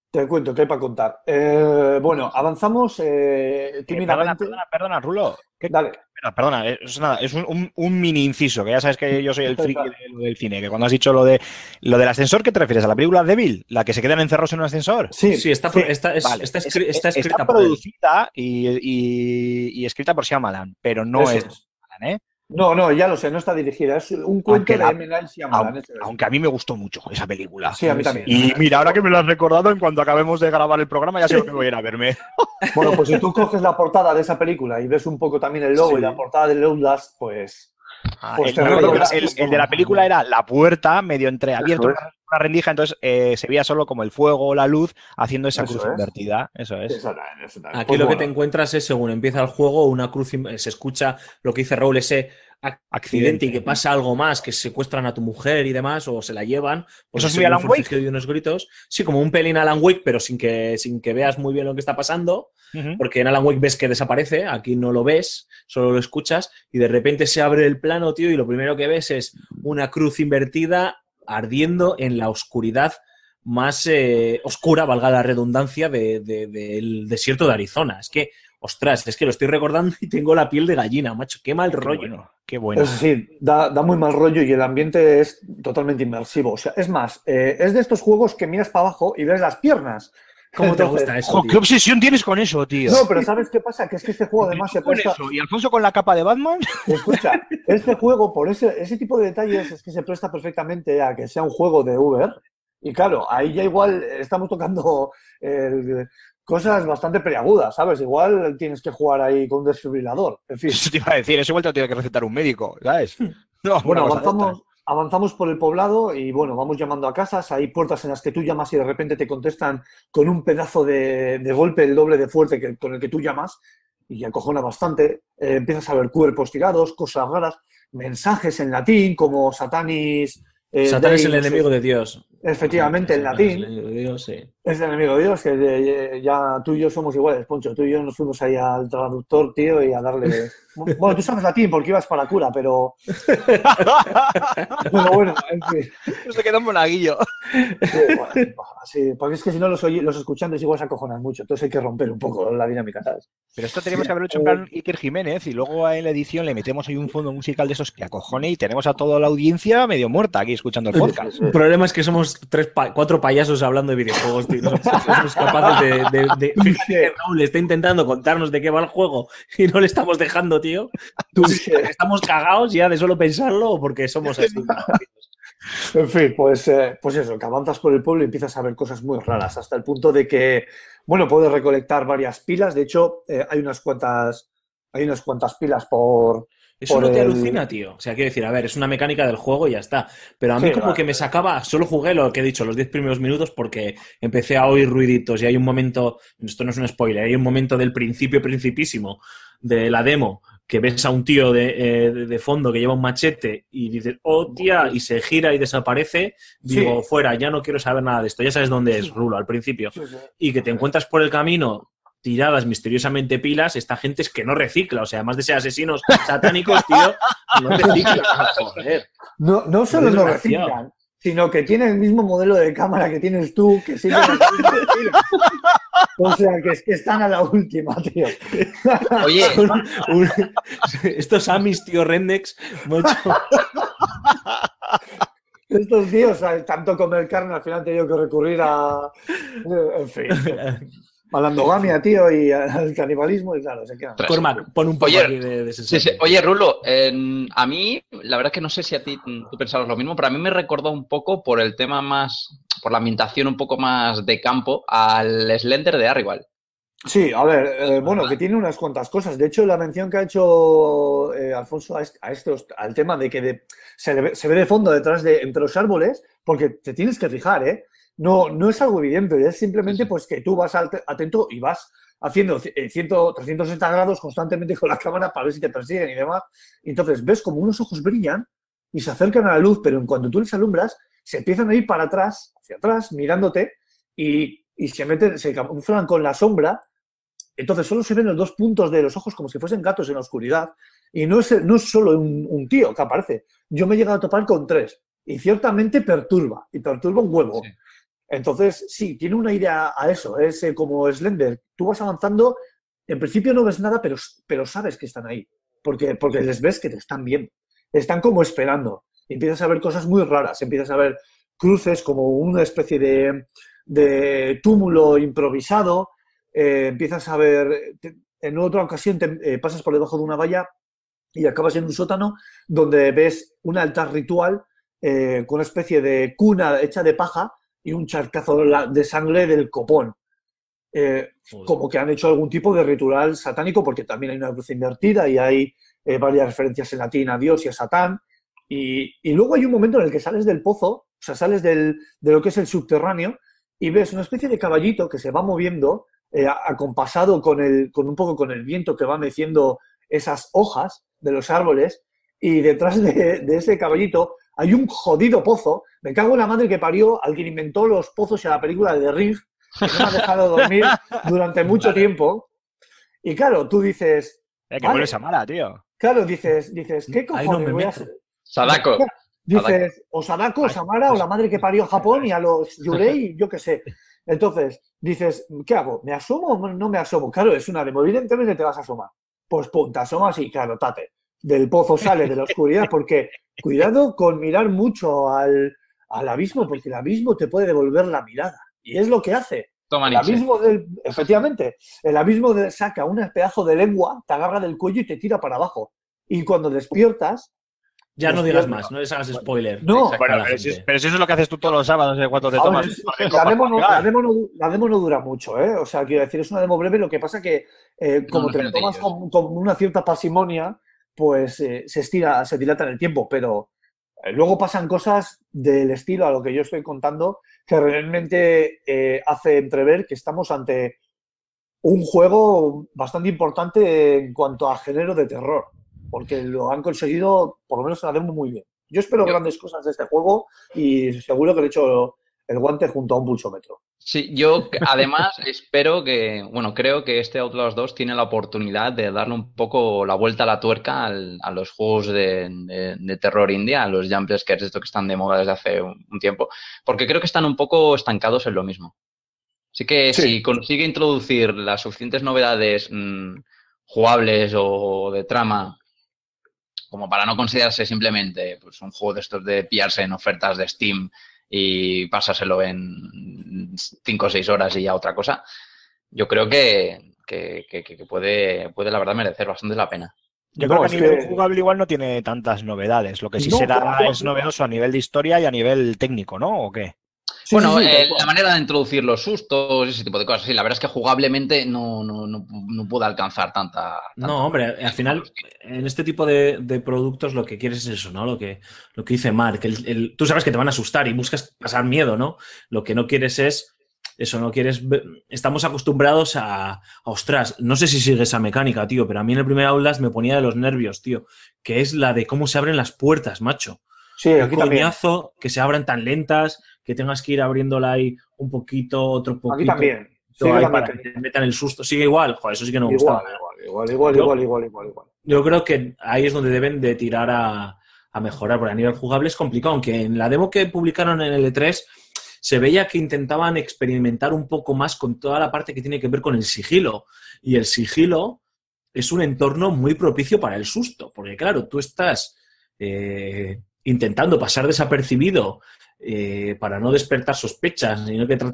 Te cuento, ¿qué hay para contar? Eh, bueno, avanzamos eh, eh, Perdona, perdona, Rulo. Dale.
Perdona, es, nada, es un, mini inciso, que ya sabes que yo soy el friki de lo del cine, que cuando has dicho lo de lo del ascensor, ¿qué te refieres? ¿A la película débil? ¿La que se quedan encerrados en un ascensor? Sí, sí, está, Está, está, escrita. producida y, escrita por Shyamalan, pero no es no, no, ya lo sé, no está dirigida. Es un cuento de M. Aunque, a mí me gustó mucho esa película. Sí, a mí también. Y mira, ahora que me lo has recordado, en cuanto acabemos de grabar el programa, ya sé que voy a ir a verme.
Bueno, pues si tú coges la portada de esa película y ves un poco también el logo y la portada de The pues...
Ah, pues el, el, de la película era la puerta medio entreabierta una rendija, entonces eh, se veía solo como el fuego o la luz haciendo esa cruz invertida. Eso es. Aquí lo que te encuentras es, según empieza el juego, una cruz, se escucha lo que dice Raúl, ese
accidente, y que pasa algo más, que secuestran a tu mujer y demás, o se la llevan. Pues eso es Alan unos gritos. Sí, como un pelín Alan Wake, pero sin que, sin que veas muy bien lo que está pasando, porque en Alan Wake ves que desaparece, aquí no lo ves, solo lo escuchas, y de repente se abre el plano, tío, y lo primero que ves es una cruz invertida ardiendo en la oscuridad más eh, oscura, valga la redundancia, del desierto de Arizona. Es que, ostras, es que lo estoy recordando y tengo la piel de gallina, macho, qué mal rollo.
qué bueno. Es decir, da, muy mal rollo y el ambiente es totalmente inmersivo. O sea, es más, eh, es de estos juegos que miras para abajo y ves las piernas. ¿Cómo te gusta eso? ¿Qué
obsesión tienes con eso, tío? No, pero ¿sabes
qué pasa? Que es que este juego además se presta. ¿Y Alfonso con la capa de Batman? Escucha, este juego, por ese, ese tipo de detalles, es que se presta perfectamente a que sea un juego de Uber. Y claro, ahí ya igual estamos tocando eh, cosas bastante preagudas, ¿sabes? Igual tienes que jugar ahí con un desfibrilador. En Eso
te iba a decir, Ese vuelto lo tiene que recetar un médico, ¿sabes? Hmm. No, bueno, avanzamos,
Avanzamos por el poblado y bueno, vamos llamando a casas. Hay puertas en las que tú llamas y de repente te contestan con un pedazo de, golpe el doble de fuerte que, con el que tú llamas y acojona bastante. Eh, empiezas a ver cuerpos tirados, cosas raras, mensajes en latín como satanis. Eh, satanis es el enemigo de Dios. Efectivamente, en latín.
El enemigo, sí.
Es el enemigo de Dios, que eh, eh, ya tú y yo somos iguales, Poncho. Tú y yo nos fuimos ahí al traductor, tío, y a darle. Bueno, tú sabes latín porque ibas para la cura, pero. bueno, en fin.
Se quedó monaguillo.
porque es que si no los, los escuchantes igual se acojonan mucho, entonces hay que romper un
poco la dinámica, ¿sabes? Pero esto teníamos que haberlo hecho en Iker Jiménez y luego en la edición le metemos ahí un fondo musical de esos que acojone y tenemos a toda la audiencia medio muerta aquí escuchando el podcast. El problema es que somos tres cuatro payasos hablando de videojuegos, tío y somos capaces de... de, de...
Raúl está intentando contarnos de qué va el juego y no le estamos dejando, tío. estamos cagados
ya de solo pensarlo porque somos así. En fin, pues, eh, pues eso, que avanzas por el pueblo y empiezas a ver cosas muy raras, hasta el punto de que, bueno, puedes recolectar varias pilas. De hecho, eh, hay unas cuantas, hay unas cuantas pilas por, eso no te alucina,
tío. O sea, quiero decir, a ver, es una mecánica del juego y ya está. Pero a mí como que me sacaba, solo jugué lo que he dicho, los 10 primeros minutos porque empecé a oír ruiditos y hay un momento, esto no es un spoiler, hay un momento del principio principísimo de la demo que ves a un tío de, eh, fondo que lleva un machete y dices, oh tía, y se gira y desaparece, digo, fuera, ya no quiero saber nada de esto, ya sabes dónde es, Rulo, al principio. y que te encuentras por el camino tiradas misteriosamente pilas, esta gente es que no recicla. O sea, además de ser asesinos satánicos, tío, no reciclan.
Joder. No, solo no reciclan, sino que tienen el mismo modelo de cámara que tienes tú, que sigue O sea, que, es que están a la última, tío.
Oye, estos Amis, tío, Rendex,
mucho... Estos tíos, tanto comer carne, al final han tenido que recurrir a... En fin a tío, y al canibalismo, y claro, se queda. Cormac,
pon un poco oye, de, Oye, Rulo, a mí, la verdad es que no sé si a ti tú pensabas lo mismo, pero a mí me recordó un poco por el tema más, por la ambientación un poco más de campo, al Slender de Arrival.
Sí, a ver, eh, bueno, que tiene unas cuantas cosas. De hecho, la mención que ha hecho eh, Alfonso a, este, este al tema de que se, se, ve de fondo detrás de entre los árboles, porque te tienes que fijar, ¿eh? no, no es algo evidente, es simplemente pues que tú vas atento y vas haciendo 360 eh, grados constantemente con la cámara para ver si te persiguen y demás. Entonces ves como unos ojos brillan y se acercan a la luz, pero en cuanto tú les alumbras, se empiezan a ir para atrás, hacia atrás, mirándote y, se meten, se camuflan con la sombra. Entonces solo se ven los dos puntos de los ojos como si fuesen gatos en la oscuridad. Y no es, no es solo un, tío que aparece. Yo me he llegado a topar con tres. Y ciertamente perturba, y perturba un huevo. Entonces, sí, tiene una idea a eso, es eh, como Slender, tú vas avanzando, en principio no ves nada, pero, sabes que están ahí, porque, porque les ves que te están viendo, están como esperando, empiezas a ver cosas muy raras, empiezas a ver cruces como una especie de, túmulo improvisado, eh, empiezas a ver, en otra ocasión te, eh, pasas por debajo de una valla y acabas en un sótano donde ves un altar ritual con una especie de cuna hecha de paja y un charcazo de sangre del copón. Eh, como que han hecho algún tipo de ritual satánico, porque también hay una cruz invertida y hay eh, varias referencias en latín a Dios y a Satán. Y, luego hay un momento en el que sales del pozo, o sea, sales del, de lo que es el subterráneo y ves una especie de caballito que se va moviendo, eh, acompasado con, el, con un poco con el viento que va meciendo esas hojas de los árboles, y detrás de ese caballito hay un jodido pozo me cago en la madre que parió al quien inventó los pozos y a la película de The Riff, que me ha dejado dormir durante mucho tiempo. Y claro, tú dices. Eh, que tío. Claro, dices, dices, ¿qué cojones
Sadako. Dices,
o Sadako, o Samara, o pues la madre que parió Japón y a los Yurei, yo qué sé. Entonces, dices, ¿qué hago? ¿Me asomo o no me asomo? Claro, es una demo, evidentemente te vas a asomar. Pues punta, asomas y claro, tate. Del pozo sale de la oscuridad, porque cuidado con mirar mucho al, al abismo, porque el abismo te puede devolver la mirada. Y es lo que hace. Toma el abismo del, efectivamente, el abismo saca un pedazo de lengua, te agarra del cuello y te tira para abajo. Y cuando despiertas.
Ya no digas más, no les hagas spoiler. No, pero, si, eso es lo que haces tú todos los sábados, de te tomas. la,
demo no, dura mucho, ¿eh? O sea, quiero decir, es una demo breve, lo que pasa que eh, como te lo tomas con, una cierta parsimonia, pues eh, se estira, se dilata en el tiempo, pero, eh, luego pasan cosas del estilo a lo que yo estoy contando que realmente eh, hace entrever que estamos ante un juego bastante importante en cuanto a género de terror, porque lo han conseguido, por lo menos en la muy bien. Yo espero grandes cosas de este juego y seguro que le echo hecho el guante junto a un pulsómetro.
Sí, yo además espero que, bueno, creo que este Outlast 2 tiene la oportunidad de darle un poco la vuelta a la tuerca a los juegos de, terror india, a los scares, esto que están de moda desde hace un, tiempo, porque creo que están un poco estancados en lo mismo. Así que si consigue introducir las suficientes novedades mm, jugables o de trama, como para no considerarse simplemente pues, un juego de estos de pillarse en ofertas de Steam y pasárselo en cinco o seis horas y ya otra cosa, yo creo que, puede, puede, la verdad, merecer bastante la pena. Yo creo que a nivel
jugable igual no tiene tantas novedades. Lo que sí será es novedoso a nivel de historia y a nivel técnico, ¿no? ¿O qué?
bueno, eh, la manera de introducir los sustos, y ese tipo de cosas. Sí, la verdad es que jugablemente no, no, no, no puedo alcanzar tanta,
No, hombre, al final, en este tipo de, productos lo que quieres es eso, ¿no? Lo que, lo que dice Mark. tú sabes que te van a asustar y buscas pasar miedo, ¿no? Lo que no quieres es. Eso no quieres. Estamos acostumbrados a, Ostras, no sé si sigue esa mecánica, tío, pero a mí en el primer Aulas me ponía de los nervios, tío. Que es la de cómo se abren las puertas, macho. Sí, aquí un coñazo que se abran tan lentas, que tengas que ir abriéndola ahí un poquito, otro poquito. Aquí también. te metan el susto. Sigue igual,
joder, eso sí que no me igual, Igual, igual, igual, igual, igual, igual,
Yo creo que ahí es donde deben de tirar a, mejorar, porque a nivel jugable es complicado, aunque en la demo que publicaron en el E3 se veía que intentaban experimentar un poco más con toda la parte que tiene que ver con el sigilo. Y el sigilo es un entorno muy propicio para el susto, porque claro, tú estás eh, intentando pasar desapercibido eh, para no despertar sospechas, sino que te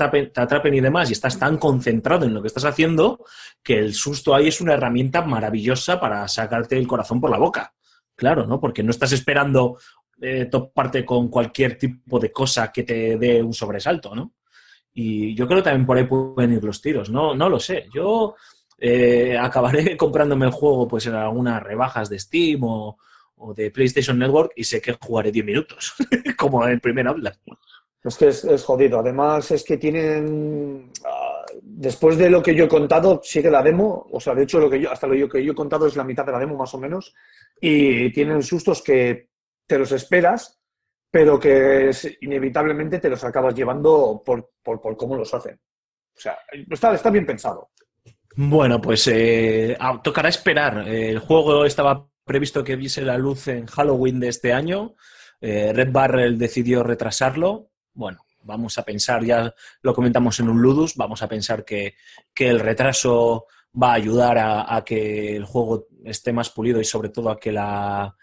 atrapen, y demás, y estás tan concentrado en lo que estás haciendo que el susto ahí es una herramienta maravillosa para sacarte el corazón por la boca. Claro, ¿no? Porque no estás esperando eh, toparte con cualquier tipo de cosa que te dé un sobresalto, ¿no? Y yo creo también por ahí pueden ir los tiros, no, no lo sé. Yo eh, acabaré comprándome el juego pues en algunas rebajas de Steam o, o de PlayStation Network y sé que jugaré 10 minutos, como en el primer habla.
Es que es, jodido. Además, es que tienen. Ah, después de lo que yo he contado, sigue la demo. O sea, de hecho, lo que yo, hasta lo que yo he contado es la mitad de la demo, más o menos. Y tienen sustos que te los esperas, pero que inevitablemente te los acabas llevando por, por, cómo los hacen. O sea, está, está bien pensado.
Bueno, pues eh, ah, tocará esperar. El juego estaba previsto que viese la luz en Halloween de este año. Eh, Red Barrel decidió retrasarlo. Bueno, vamos a pensar, ya lo comentamos en un Ludus, vamos a pensar que, el retraso va a ayudar a, que el juego esté más pulido y sobre todo a que la,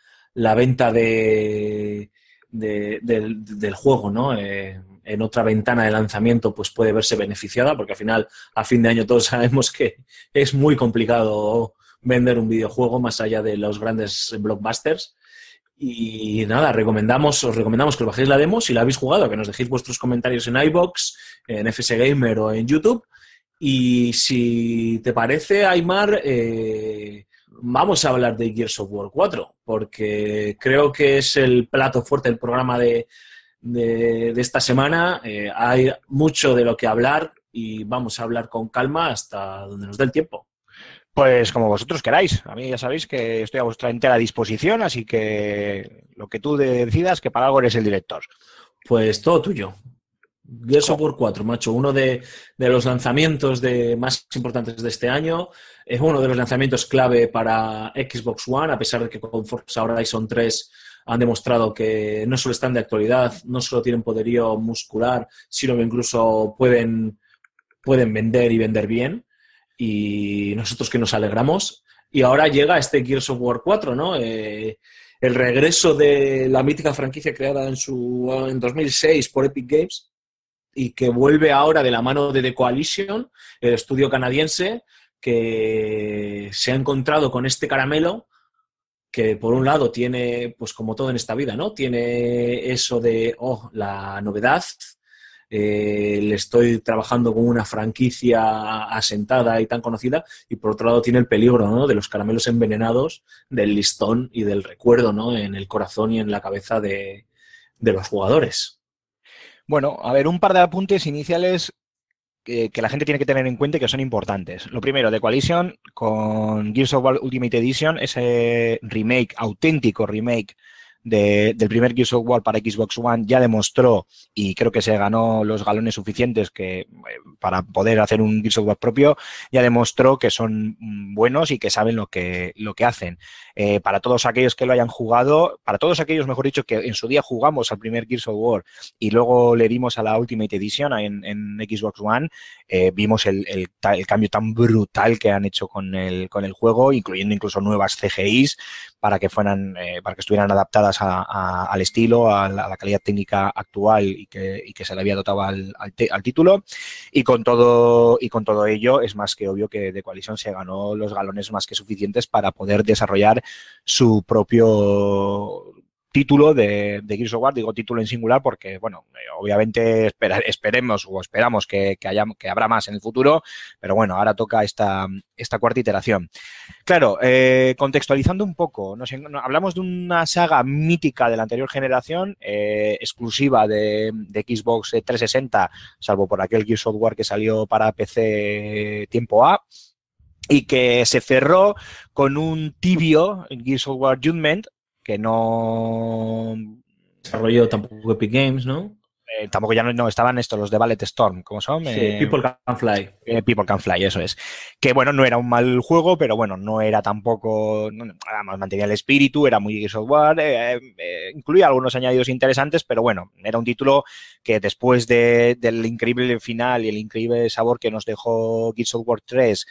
venta de, del, juego, ¿no? Eh, en otra ventana de lanzamiento pues puede verse beneficiada porque al final a fin de año todos sabemos que es muy complicado vender un videojuego más allá de los grandes blockbusters. Y nada, recomendamos, os recomendamos que os bajéis la demo si la habéis jugado, que nos dejéis vuestros comentarios en iBox, en FS Gamer o en YouTube. Y si te parece, Aymar, eh, vamos a hablar de Gears of War 4, porque creo que es el plato fuerte del programa de, esta semana. Eh, hay mucho de lo que hablar y vamos a hablar con calma hasta donde nos dé el tiempo.
Pues como vosotros queráis. A mí ya sabéis que estoy a vuestra entera disposición, así que lo que tú decidas, que para algo eres el director. Pues todo tuyo.
Gears eso por cuatro, macho. Uno de, los lanzamientos de, más importantes de este año. Es uno de los lanzamientos clave para Xbox One, a pesar de que con Forza Horizon 3 han demostrado que no solo están de actualidad, no solo tienen poderío muscular, sino que incluso pueden, pueden vender y vender bien y nosotros que nos alegramos. Y ahora llega este Gears of War 4, ¿no? Eh, el regreso de la mítica franquicia creada en, su, en 2006 por Epic Games y que vuelve ahora de la mano de The Coalition, el estudio canadiense, que se ha encontrado con este caramelo que por un lado tiene, pues como todo en esta vida, ¿no? Tiene eso de, oh, la novedad, eh, le estoy trabajando con una franquicia asentada y tan conocida, y por otro lado tiene el peligro ¿no? de los caramelos envenenados, del listón y del recuerdo ¿no? en
el corazón y en la cabeza de, los jugadores. Bueno, a ver, un par de apuntes iniciales que, que, la gente tiene que tener en cuenta y que son importantes. Lo primero, The Coalition con Gears of War Ultimate Edition, ese remake, auténtico remake del primer Gears of War para Xbox One ya demostró y creo que se ganó los galones suficientes que, eh, para poder hacer un Gears of War propio, ya demostró que son mm, buenos y que saben lo que, lo que hacen. Eh, para todos aquellos que lo hayan jugado, para todos aquellos, mejor dicho, que en su día jugamos al primer Gears of War y luego le dimos a la Ultimate Edition en, Xbox One, eh, vimos el, cambio tan brutal que han hecho con el, con el juego, incluyendo incluso nuevas CGIs para que fueran, eh, para que estuvieran adaptadas al estilo, a la, calidad técnica actual y que, se le había dotado al, título. Y con todo, y con todo ello, es más que obvio que de Coalición se ganó los galones más que suficientes para poder desarrollar su propio título de, de Gears of War, digo título en singular porque, bueno, eh, obviamente esperemos o esperamos que, haya, que habrá más en el futuro, pero bueno, ahora toca esta, esta cuarta iteración. Claro, eh, contextualizando un poco, hablamos de una saga mítica de la anterior generación, eh, exclusiva de, Xbox 360, salvo por aquel Gears of War que salió para PC tiempo A, y que se cerró con un tibio Gears of War Judgment, que no... desarrolló tampoco Epic Games, ¿no? Eh, tampoco ya no, estaban estos, los de Ballet Storm, ¿cómo son? Eh, People Can Fly. Eh, People Can Fly, eso es. Que bueno, no era un mal juego, pero bueno, no era tampoco, mantenía el espíritu, era muy War, incluía algunos añadidos interesantes, pero bueno, era un título que después del increíble final y el increíble sabor que nos dejó Gears of War 3,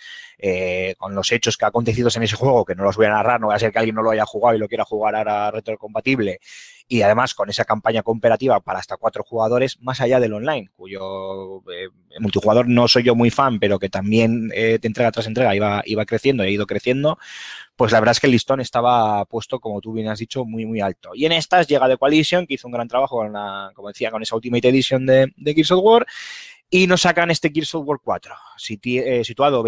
con los hechos que acontecido en ese juego, que no los voy a narrar, no va a ser que alguien no lo haya jugado y lo quiera jugar ahora retrocompatible, y además con esa campaña cooperativa para hasta cuatro jugadores, más allá del online, cuyo eh, multijugador no soy yo muy fan, pero que también eh, de entrega tras entrega iba, iba creciendo, ha ido creciendo, pues la verdad es que el listón estaba puesto, como tú bien has dicho, muy, muy alto. Y en estas llega de Coalition, que hizo un gran trabajo, con la, como decía, con esa Ultimate Edition de, de Gears of War, y nos sacan este Gears of War 4, eh, situado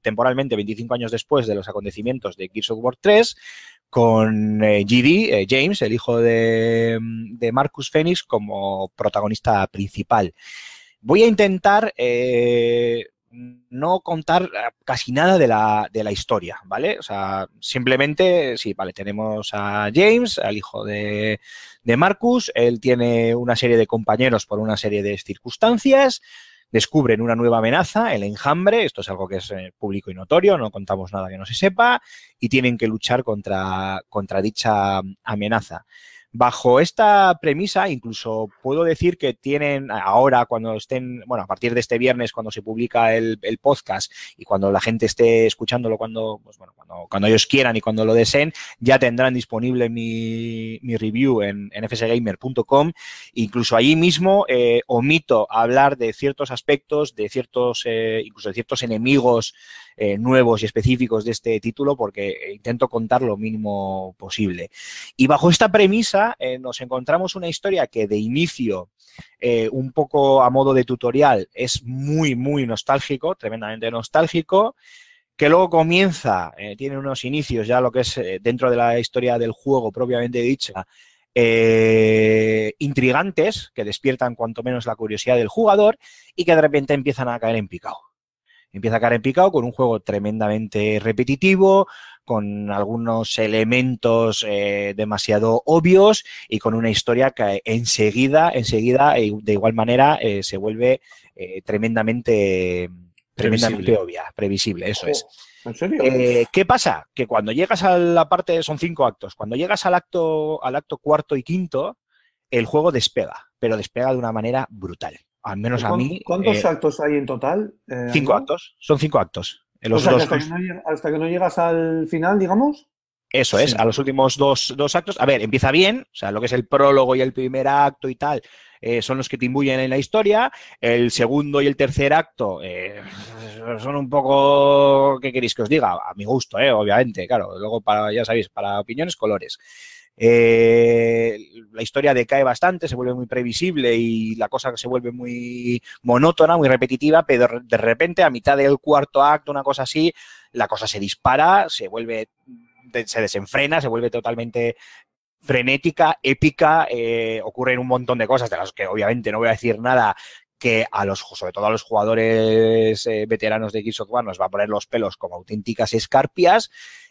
temporalmente 25 años después de los acontecimientos de Gears of War 3, con JD, eh, GD, eh, James, el hijo de, Marcus Fenix, como protagonista principal. Voy a intentar no contar ah, casi nada de la, de la, historia, ¿vale? O sea, simplemente, sí, vale, tenemos a James, al hijo de, de Marcus, él tiene una serie de compañeros por una serie de circunstancias, descubren una nueva amenaza, el enjambre, esto es algo que es eh, público y notorio, no contamos nada que no se sepa, y tienen que luchar contra, contra dicha mm, amenaza. Bajo esta premisa, incluso puedo decir que tienen eh, ahora, cuando estén, bueno, a partir de este viernes, cuando se publica el, podcast y cuando la gente esté escuchándolo, cuando, pues bueno, cuando, ellos quieran y cuando lo deseen, ya tendrán disponible mi, review en, fsgamer.com. Incluso allí mismo eh, omito hablar de ciertos aspectos, de ciertos, eh, incluso de ciertos enemigos eh, nuevos y específicos de este título porque eh, intento contar lo mínimo posible. Y bajo esta premisa eh, nos encontramos una historia que de inicio, un poco a modo de tutorial, es muy, muy nostálgico, tremendamente nostálgico, que luego comienza, tiene unos inicios ya lo que es dentro de la historia del juego propiamente dicha, intrigantes que despiertan cuanto menos la curiosidad del jugador y que de repente empiezan a caer en picado empieza a caer en picado con un juego tremendamente repetitivo, con algunos elementos eh, demasiado obvios y con una historia que enseguida, enseguida, eh, de igual manera, eh, se vuelve tremendamente, tremendamente obvia, previsible, eso es. Oh, ¿En serio? ¿Qué pasa? Que cuando llegas a la parte, son cinco actos, cuando llegas al acto, al acto cuarto y quinto, el juego despega, pero despega de una manera brutal. Al menos a mí. ¿Cuántos eh,
actos hay en total? Eh, cinco actos.
Son cinco actos. hasta,
Que no, llegas al final, digamos.
Eso es, a los últimos dos, actos. A ver, empieza bien, o sea, lo que es el prólogo y el primer acto y tal, eh, son los que te en la historia. El segundo y el tercer acto son un poco, ¿qué queréis que os diga? A mi gusto, eh, obviamente, claro. Luego, para, ya sabéis, para opiniones, colores. Eh, la historia decae bastante, se vuelve muy previsible y la cosa se vuelve muy monótona, muy repetitiva, pero de repente a mitad del cuarto acto, una cosa así, la cosa se dispara, se vuelve, se desenfrena, se vuelve totalmente frenética, épica, eh, ocurren un montón de cosas de las que obviamente no voy a decir nada que a los, sobre todo a los jugadores eh, veteranos de Gears of War nos va a poner los pelos como auténticas escarpias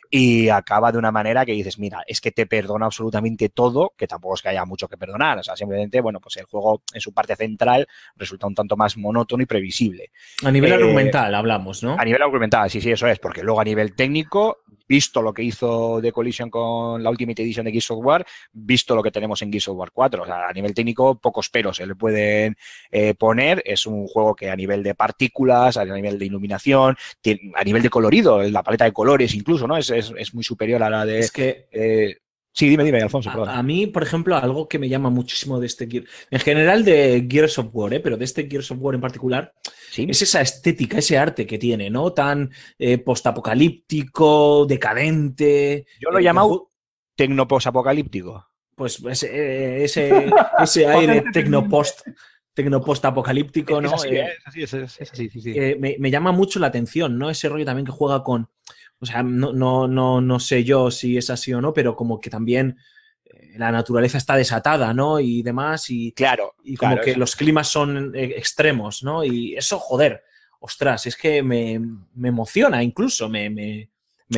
y acaba de una manera que dices, mira, es que te perdona absolutamente todo, que tampoco es que haya mucho que perdonar, o sea, simplemente, bueno, pues el juego en su parte central resulta un tanto más monótono y previsible. A nivel eh, argumental hablamos, ¿no? A nivel argumental, sí, sí, eso es, porque luego a nivel técnico, visto lo que hizo The Collision con la Ultimate Edition de Gears of War, visto lo que tenemos en Gears of War 4, o sea, a nivel técnico, pocos peros se le pueden eh, poner, es un juego que a nivel de partículas, a nivel de iluminación, a nivel de colorido, la paleta de colores incluso, ¿no? Es es, muy superior a la de... Es que... Eh, sí, dime, dime, Alfonso. A, a, mí, por ejemplo, algo que me llama muchísimo de este Gear, en general de Gears of War, eh, pero de
este Gears of War en particular, es esa estética, ese arte que tiene, ¿no? Tan post eh, postapocalíptico, decadente. Yo lo he llamado apocalíptico Pues ese, ese, ese aire tecnopost post apocalíptico, ¿no? Sí,
sí, sí.
me, me, llama mucho la atención, ¿no? Ese rollo también que juega con o sea, no, no, no, sé yo si es así o no, pero como que también eh, la naturaleza está desatada, ¿no? Y demás, y, claro, y como que los climas son eh, extremos, ¿no? Y eso, joder, ostras, es que me, emociona incluso, me, me,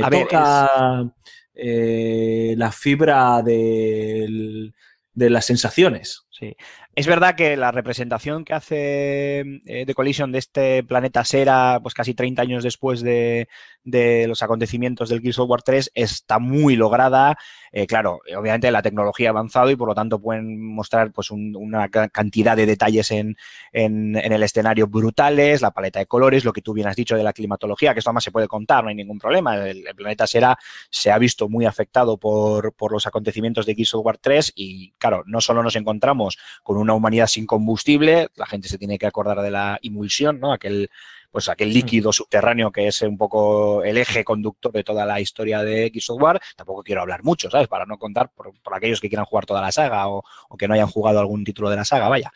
toca eh, la fibra de las sensaciones.
Sí. Es verdad que la representación que hace The Collision de este planeta Sera, pues casi 30 años después de, de los acontecimientos del Gears of War 3 está muy lograda. Eh, claro, eh, obviamente la tecnología ha avanzado y por lo tanto pueden mostrar pues una cantidad de detalles en, el escenario brutales, la paleta de colores, lo que tú bien has dicho de la climatología, que esto además se puede contar, no hay ningún problema. El, planeta será, se ha visto muy afectado por, por los acontecimientos de Gears of War 3 y claro, no solo nos encontramos con una humanidad sin combustible, la gente se tiene que acordar de la emulsión, ¿no? Aquel pues aquel mm. líquido subterráneo que es un poco el eje conductor de toda la historia de X Software, tampoco quiero hablar mucho, ¿sabes? Para no contar por, aquellos que quieran jugar toda la saga o, que no hayan jugado algún título de la saga, vaya.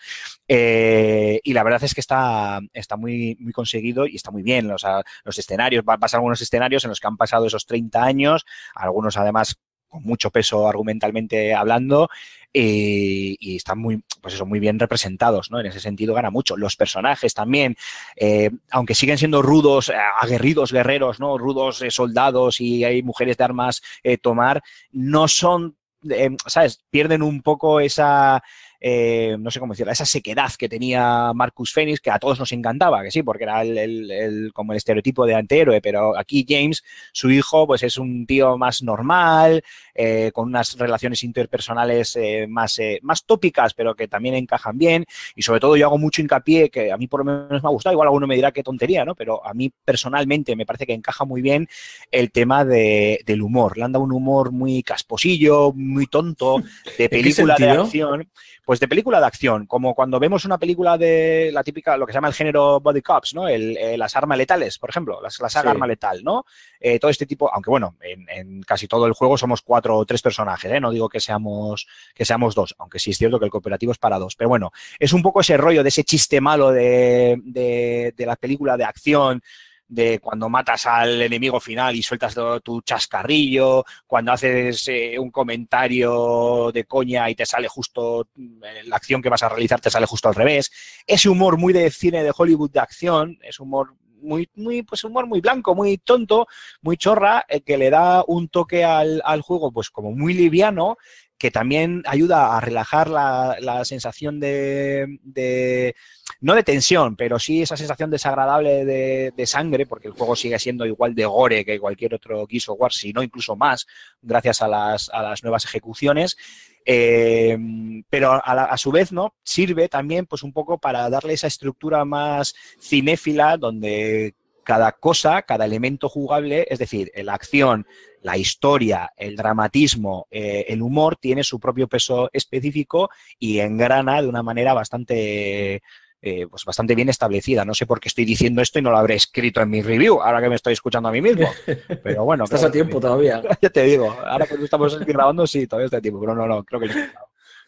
Eh, y la verdad es que está, está muy, muy conseguido y está muy bien. los escenarios, van a algunos escenarios en los que han pasado esos 30 años, algunos además con mucho peso argumentalmente hablando, eh, y están muy, pues eso, muy bien representados, ¿no? En ese sentido gana mucho. Los personajes también, eh, aunque siguen siendo rudos, eh, aguerridos guerreros, ¿no? Rudos soldados y hay mujeres de armas tomar, no son, ¿sabes? Pierden un poco esa eh, no sé cómo decirla, esa sequedad que tenía Marcus Fenix, que a todos nos encantaba, que sí, porque era el, como el estereotipo de antihéroe, pero aquí James, su hijo, pues es un tío más normal, eh, con unas relaciones interpersonales eh, más, más tópicas, pero que también encajan bien, y sobre todo yo hago mucho hincapié, que a mí por lo menos me ha gustado, igual alguno me dirá qué tontería, ¿no? Pero a mí personalmente me parece que encaja muy bien el tema del humor, le han un humor muy casposillo, muy tonto, de película de acción. Pues de película de acción, como cuando vemos una película de la típica, lo que se llama el género Body Cops, ¿no? El, eh, las armas letales, por ejemplo, las, la saga arma letal, ¿no? Eh, todo este tipo, aunque bueno, en, casi todo el juego somos cuatro o tres personajes, ¿eh? No digo que seamos, que seamos dos, aunque sí es cierto que el cooperativo es para dos. Pero bueno, es un poco ese rollo de ese chiste malo de, de, de la película de acción de cuando matas al enemigo final y sueltas tu chascarrillo, cuando haces eh, un comentario de coña y te sale justo mm, la acción que vas a realizar te sale justo al revés. Ese humor muy de cine de Hollywood de acción, es humor muy, muy, pues humor muy blanco, muy tonto, muy chorra, eh, que le da un toque al, juego, pues como muy liviano, que también ayuda a relajar la, la sensación de no de tensión, pero sí esa sensación desagradable de, sangre, porque el juego sigue siendo igual de gore que cualquier otro Gears of War, si no incluso más, gracias a las, nuevas ejecuciones. Eh, pero a, su vez, ¿no? Sirve también, pues, un poco para darle esa estructura más cinéfila, donde cada cosa, cada elemento jugable, es decir, la acción, la historia, el dramatismo, eh, el humor, tiene su propio peso específico y engrana de una manera bastante eh, pues bastante bien establecida. No sé por qué estoy diciendo esto y no lo habré escrito en mi review, ahora que me estoy escuchando a mí mismo. Pero bueno. Estás a tiempo todavía. ya te digo, ahora que estamos grabando, sí, todavía está a tiempo, pero no, no, creo que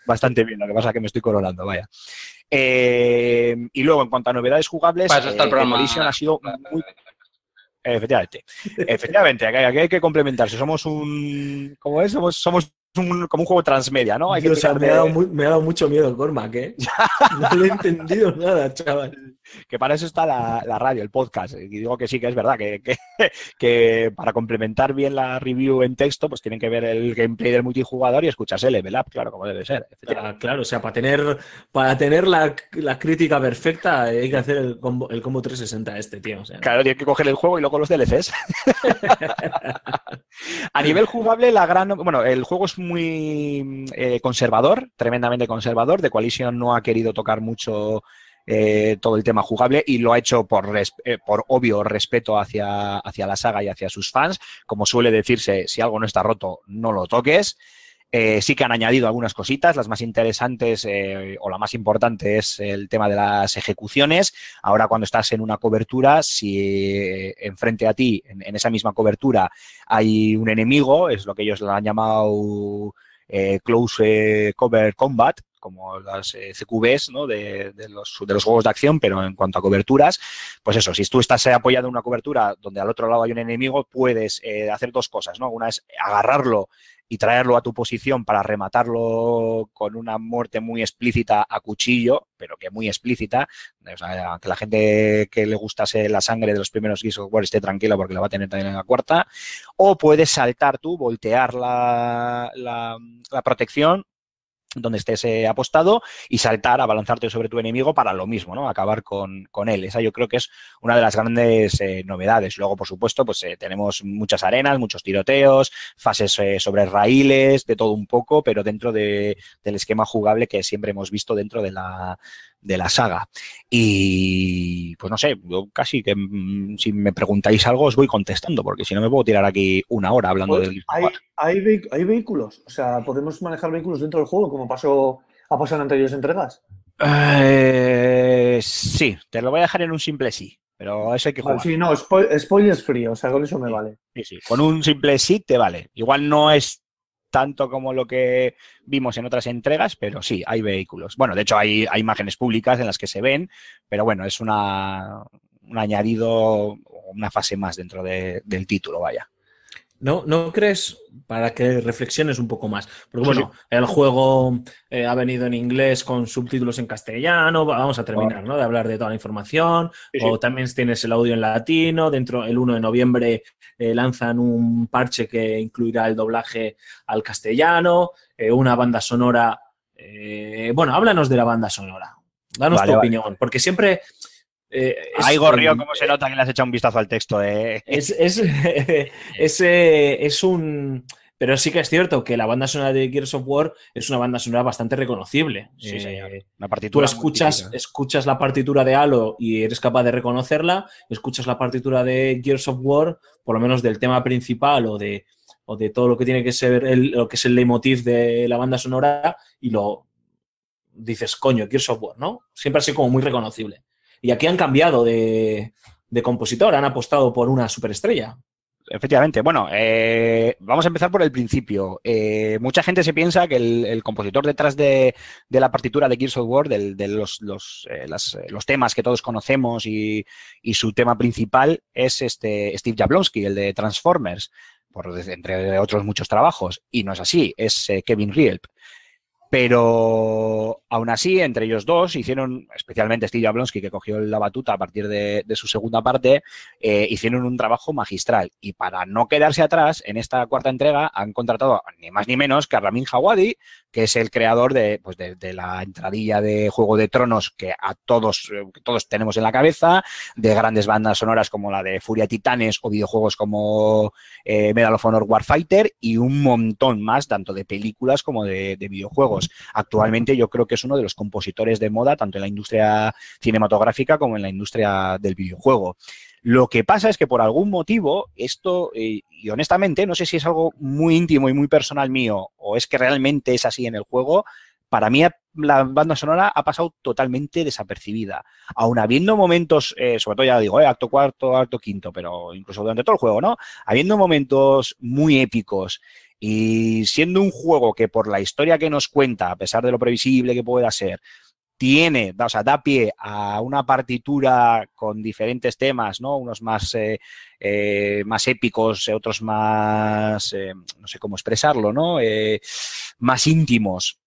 bastante bien. Lo que pasa es que me estoy coronando, vaya. Eh, y luego, en cuanto a novedades jugables, eh, hasta el programa. ha sido muy... Efectivamente. Efectivamente, aquí hay que complementarse. Somos un... ¿Cómo es? Somos, somos un, como un juego transmedia, ¿no? Hay que me,
ha dado mucho miedo Cormac, ¿eh?
no le he entendido nada, chaval. Que para eso está la, radio, el podcast. Y digo que sí, que es verdad, que, que, para complementar bien la review en texto, pues tienen que ver el gameplay del multijugador y escucharse el level up, claro, como debe ser. Ah, claro, o sea, para tener, para tener la, crítica perfecta
hay que hacer el combo, 360 este, tío.
claro, tiene que coger el juego y luego los DLCs. A nivel jugable, la gran... Bueno, el juego es un muy eh, conservador, tremendamente conservador. The Coalition no ha querido tocar mucho eh, todo el tema jugable y lo ha hecho por, eh, por obvio respeto hacia, hacia la saga y hacia sus fans. Como suele decirse, si algo no está roto, no lo toques. Eh, sí que han añadido algunas cositas, las más interesantes eh, o la más importante es el tema de las ejecuciones. Ahora cuando estás en una cobertura, si eh, enfrente a ti, en, esa misma cobertura, hay un enemigo, es lo que ellos lo han llamado Close Cover Combat, como las eh, CQBs ¿no? de, los, juegos de acción, pero en cuanto a coberturas, pues eso, si tú estás apoyado en una cobertura donde al otro lado hay un enemigo, puedes eh, hacer dos cosas, ¿no? Una es agarrarlo y traerlo a tu posición para rematarlo con una muerte muy explícita a cuchillo, pero que muy explícita. aunque que la gente que le gustase la sangre de los primeros Gears of War esté tranquila porque la va a tener también en la cuarta. O puedes saltar tú, voltear la protección, donde estés eh, apostado y saltar, a balanzarte sobre tu enemigo para lo mismo, ¿no? Acabar con, él. Esa yo creo que es una de las grandes eh, novedades. Luego, por supuesto, pues eh, tenemos muchas arenas, muchos tiroteos, fases sobre raíles, de todo un poco, pero dentro del esquema jugable que siempre hemos visto dentro de la, de la saga. Y pues no sé, yo casi que mm, si me preguntáis algo os voy contestando, porque si no me puedo tirar aquí una hora hablando de pues del
hay, hay, vehículos, o sea, podemos manejar vehículos dentro del juego, como pasó, ha pasado en anteriores entregas.
Eh, sí, te lo voy a dejar en un simple sí. Pero eso hay que jugar. Sí, no, spoilers frío o sea, con eso me vale. con un simple sí te vale. Igual no es tanto como lo que vimos en otras entregas, pero sí, hay vehículos. Bueno, de hecho hay, imágenes públicas en las que se ven, pero bueno, es una, un añadido, una fase más dentro del título, vaya.
¿No, ¿No crees? Para que reflexiones un poco más. Porque bueno, el juego eh, ha venido en inglés con subtítulos en castellano. Vamos a terminar, ¿no? De hablar de toda la información. O también tienes el audio en latino. Dentro, el 1 de noviembre eh, lanzan un parche que incluirá el doblaje al castellano. Eh, una banda sonora. bueno, háblanos de la banda sonora. Danos tu opinión. Porque siempre hay eh, gorrió como se nota que le has echado un vistazo al texto. Eh. Es, es, un... Pero sí que es cierto que la banda sonora de Gears of War es una banda sonora bastante reconocible. Sí, eh,
sí. Una partitura. Tú escuchas,
escuchas la partitura de Halo y eres capaz de reconocerla. Escuchas la partitura de Gears of War, por lo menos del tema principal o de, de todo lo que tiene que ser el, lo que es el leitmotiv de la banda sonora y lo dices, coño, Gears of War, ¿no? Siempre ha sido como muy reconocible.
Y aquí han cambiado de, compositor, han apostado por una superestrella. Efectivamente. Bueno, eh, vamos a empezar por el principio. Eh, mucha gente se piensa que el, compositor detrás de, la partitura de Gears of War, de, eh, los, temas que todos conocemos y, su tema principal, es este Steve Jablonski, el de Transformers, entre otros muchos trabajos. Y no es así, es Kevin Rielp. Pero aún así, entre ellos dos, hicieron, especialmente Steve Blonsky, que cogió la batuta a partir de, su segunda parte, eh, hicieron un trabajo magistral. Y para no quedarse atrás, en esta cuarta entrega han contratado ni más ni menos que a Ramin Hawadi, que es el creador pues, de, la entradilla de Juego de Tronos que a todos, eh, todos tenemos en la cabeza, de grandes bandas sonoras como la de Furia Titanes o videojuegos como eh, Medal of Honor Warfighter y un montón más, tanto de películas como de videojuegos. Actualmente yo creo que es uno de los compositores de moda, tanto en la industria cinematográfica como en la industria del videojuego. Lo que pasa es que por algún motivo, esto, eh, y honestamente, no sé si es algo muy íntimo y muy personal mío, o es que realmente es así en el juego, para mí la banda sonora ha pasado totalmente desapercibida. Aun habiendo momentos, eh, sobre todo ya digo, eh, acto cuarto, acto quinto, pero incluso durante todo el juego, ¿no? Habiendo momentos muy épicos y siendo un juego que por la historia que nos cuenta, a pesar de lo previsible que pueda ser, tiene, o sea, da pie a una partitura con diferentes temas, ¿no? Unos más, eh, eh, más épicos, eh, otros más, no sé cómo expresarlo, ¿no? más íntimos.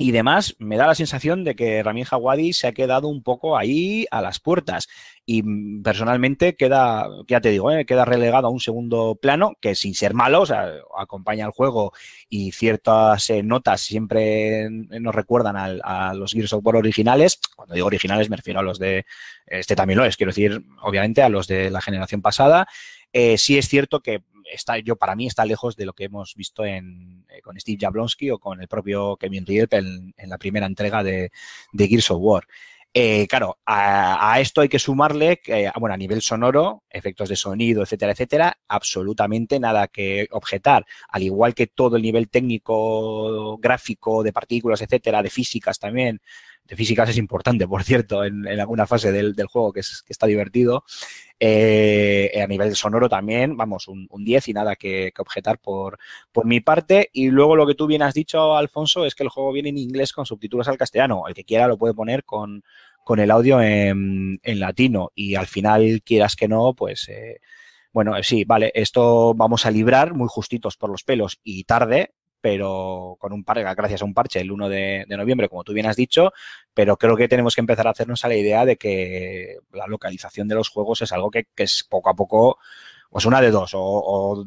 Y demás, me da la sensación de que Ramin Hawadi se ha quedado un poco ahí a las puertas y personalmente queda, ya te digo, eh, queda relegado a un segundo plano que sin ser malo, o sea, acompaña al juego y ciertas eh, notas siempre eh, nos recuerdan a los Gears of War originales. Cuando digo originales me refiero a los de, este también lo es, quiero decir, obviamente a los de la generación pasada. sí es cierto que está, yo para mí está lejos de lo que hemos visto en, con Steve Jablonski o con el propio Kevin Riep en, la primera entrega de, de Gears of War. Eh, claro, a, esto hay que sumarle, eh, bueno, a nivel sonoro, efectos de sonido, etcétera, etcétera, absolutamente nada que objetar. Al igual que todo el nivel técnico, gráfico, de partículas, etcétera, de físicas también, de físicas es importante, por cierto, en, alguna fase del, juego que, es, está divertido. Eh, eh, a nivel sonoro también, vamos, un, 10 y nada que, objetar por, por mi parte. Y luego lo que tú bien has dicho, Alfonso, es que el juego viene en inglés con subtítulos al castellano. El que quiera lo puede poner con, el audio en, latino y al final, quieras que no, pues... Eh, bueno, sí, vale, esto vamos a librar muy justitos por los pelos y tarde, pero con un par, gracias a un parche el 1 de, noviembre, como tú bien has dicho, pero creo que tenemos que empezar a hacernos a la idea de que la localización de los juegos es algo que, es poco a poco, o pues una de dos, o,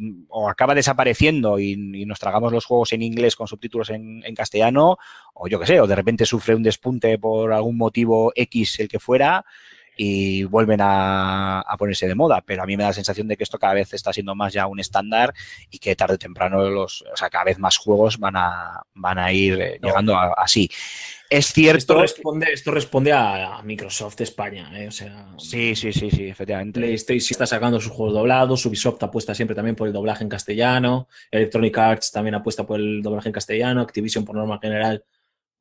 acaba desapareciendo y, nos tragamos los juegos en inglés con subtítulos en, en castellano, o yo qué sé, o de repente sufre un despunte por algún motivo X, el que fuera, y vuelven a, ponerse de moda. Pero a mí me da la sensación de que esto cada vez está siendo más ya un estándar y que tarde o temprano los, o sea, cada vez más juegos van a, van a ir eh, llegando así. Es cierto. Esto
responde, esto responde a, Microsoft España, ¿eh? o sea, sí, sí, sí, sí, efectivamente. PlayStation está sacando sus juegos doblados, Ubisoft apuesta siempre también por el doblaje en castellano, Electronic Arts también apuesta por el doblaje en castellano, Activision por norma general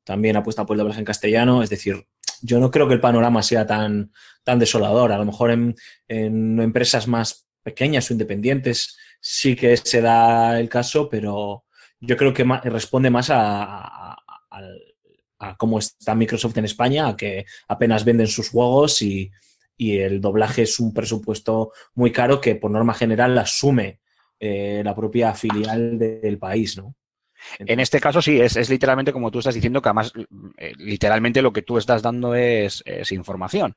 también apuesta por el doblaje en castellano, es decir, yo no creo que el panorama sea tan, tan desolador. A lo mejor en, empresas más pequeñas o independientes sí que se da el caso, pero yo creo que responde más a, cómo está Microsoft en España, a que apenas venden sus juegos y, el doblaje es un presupuesto muy caro que por norma general asume
eh, la propia filial del país, ¿no? en este caso sí, es, literalmente como tú estás diciendo, que además eh, literalmente lo que tú estás dando es, información.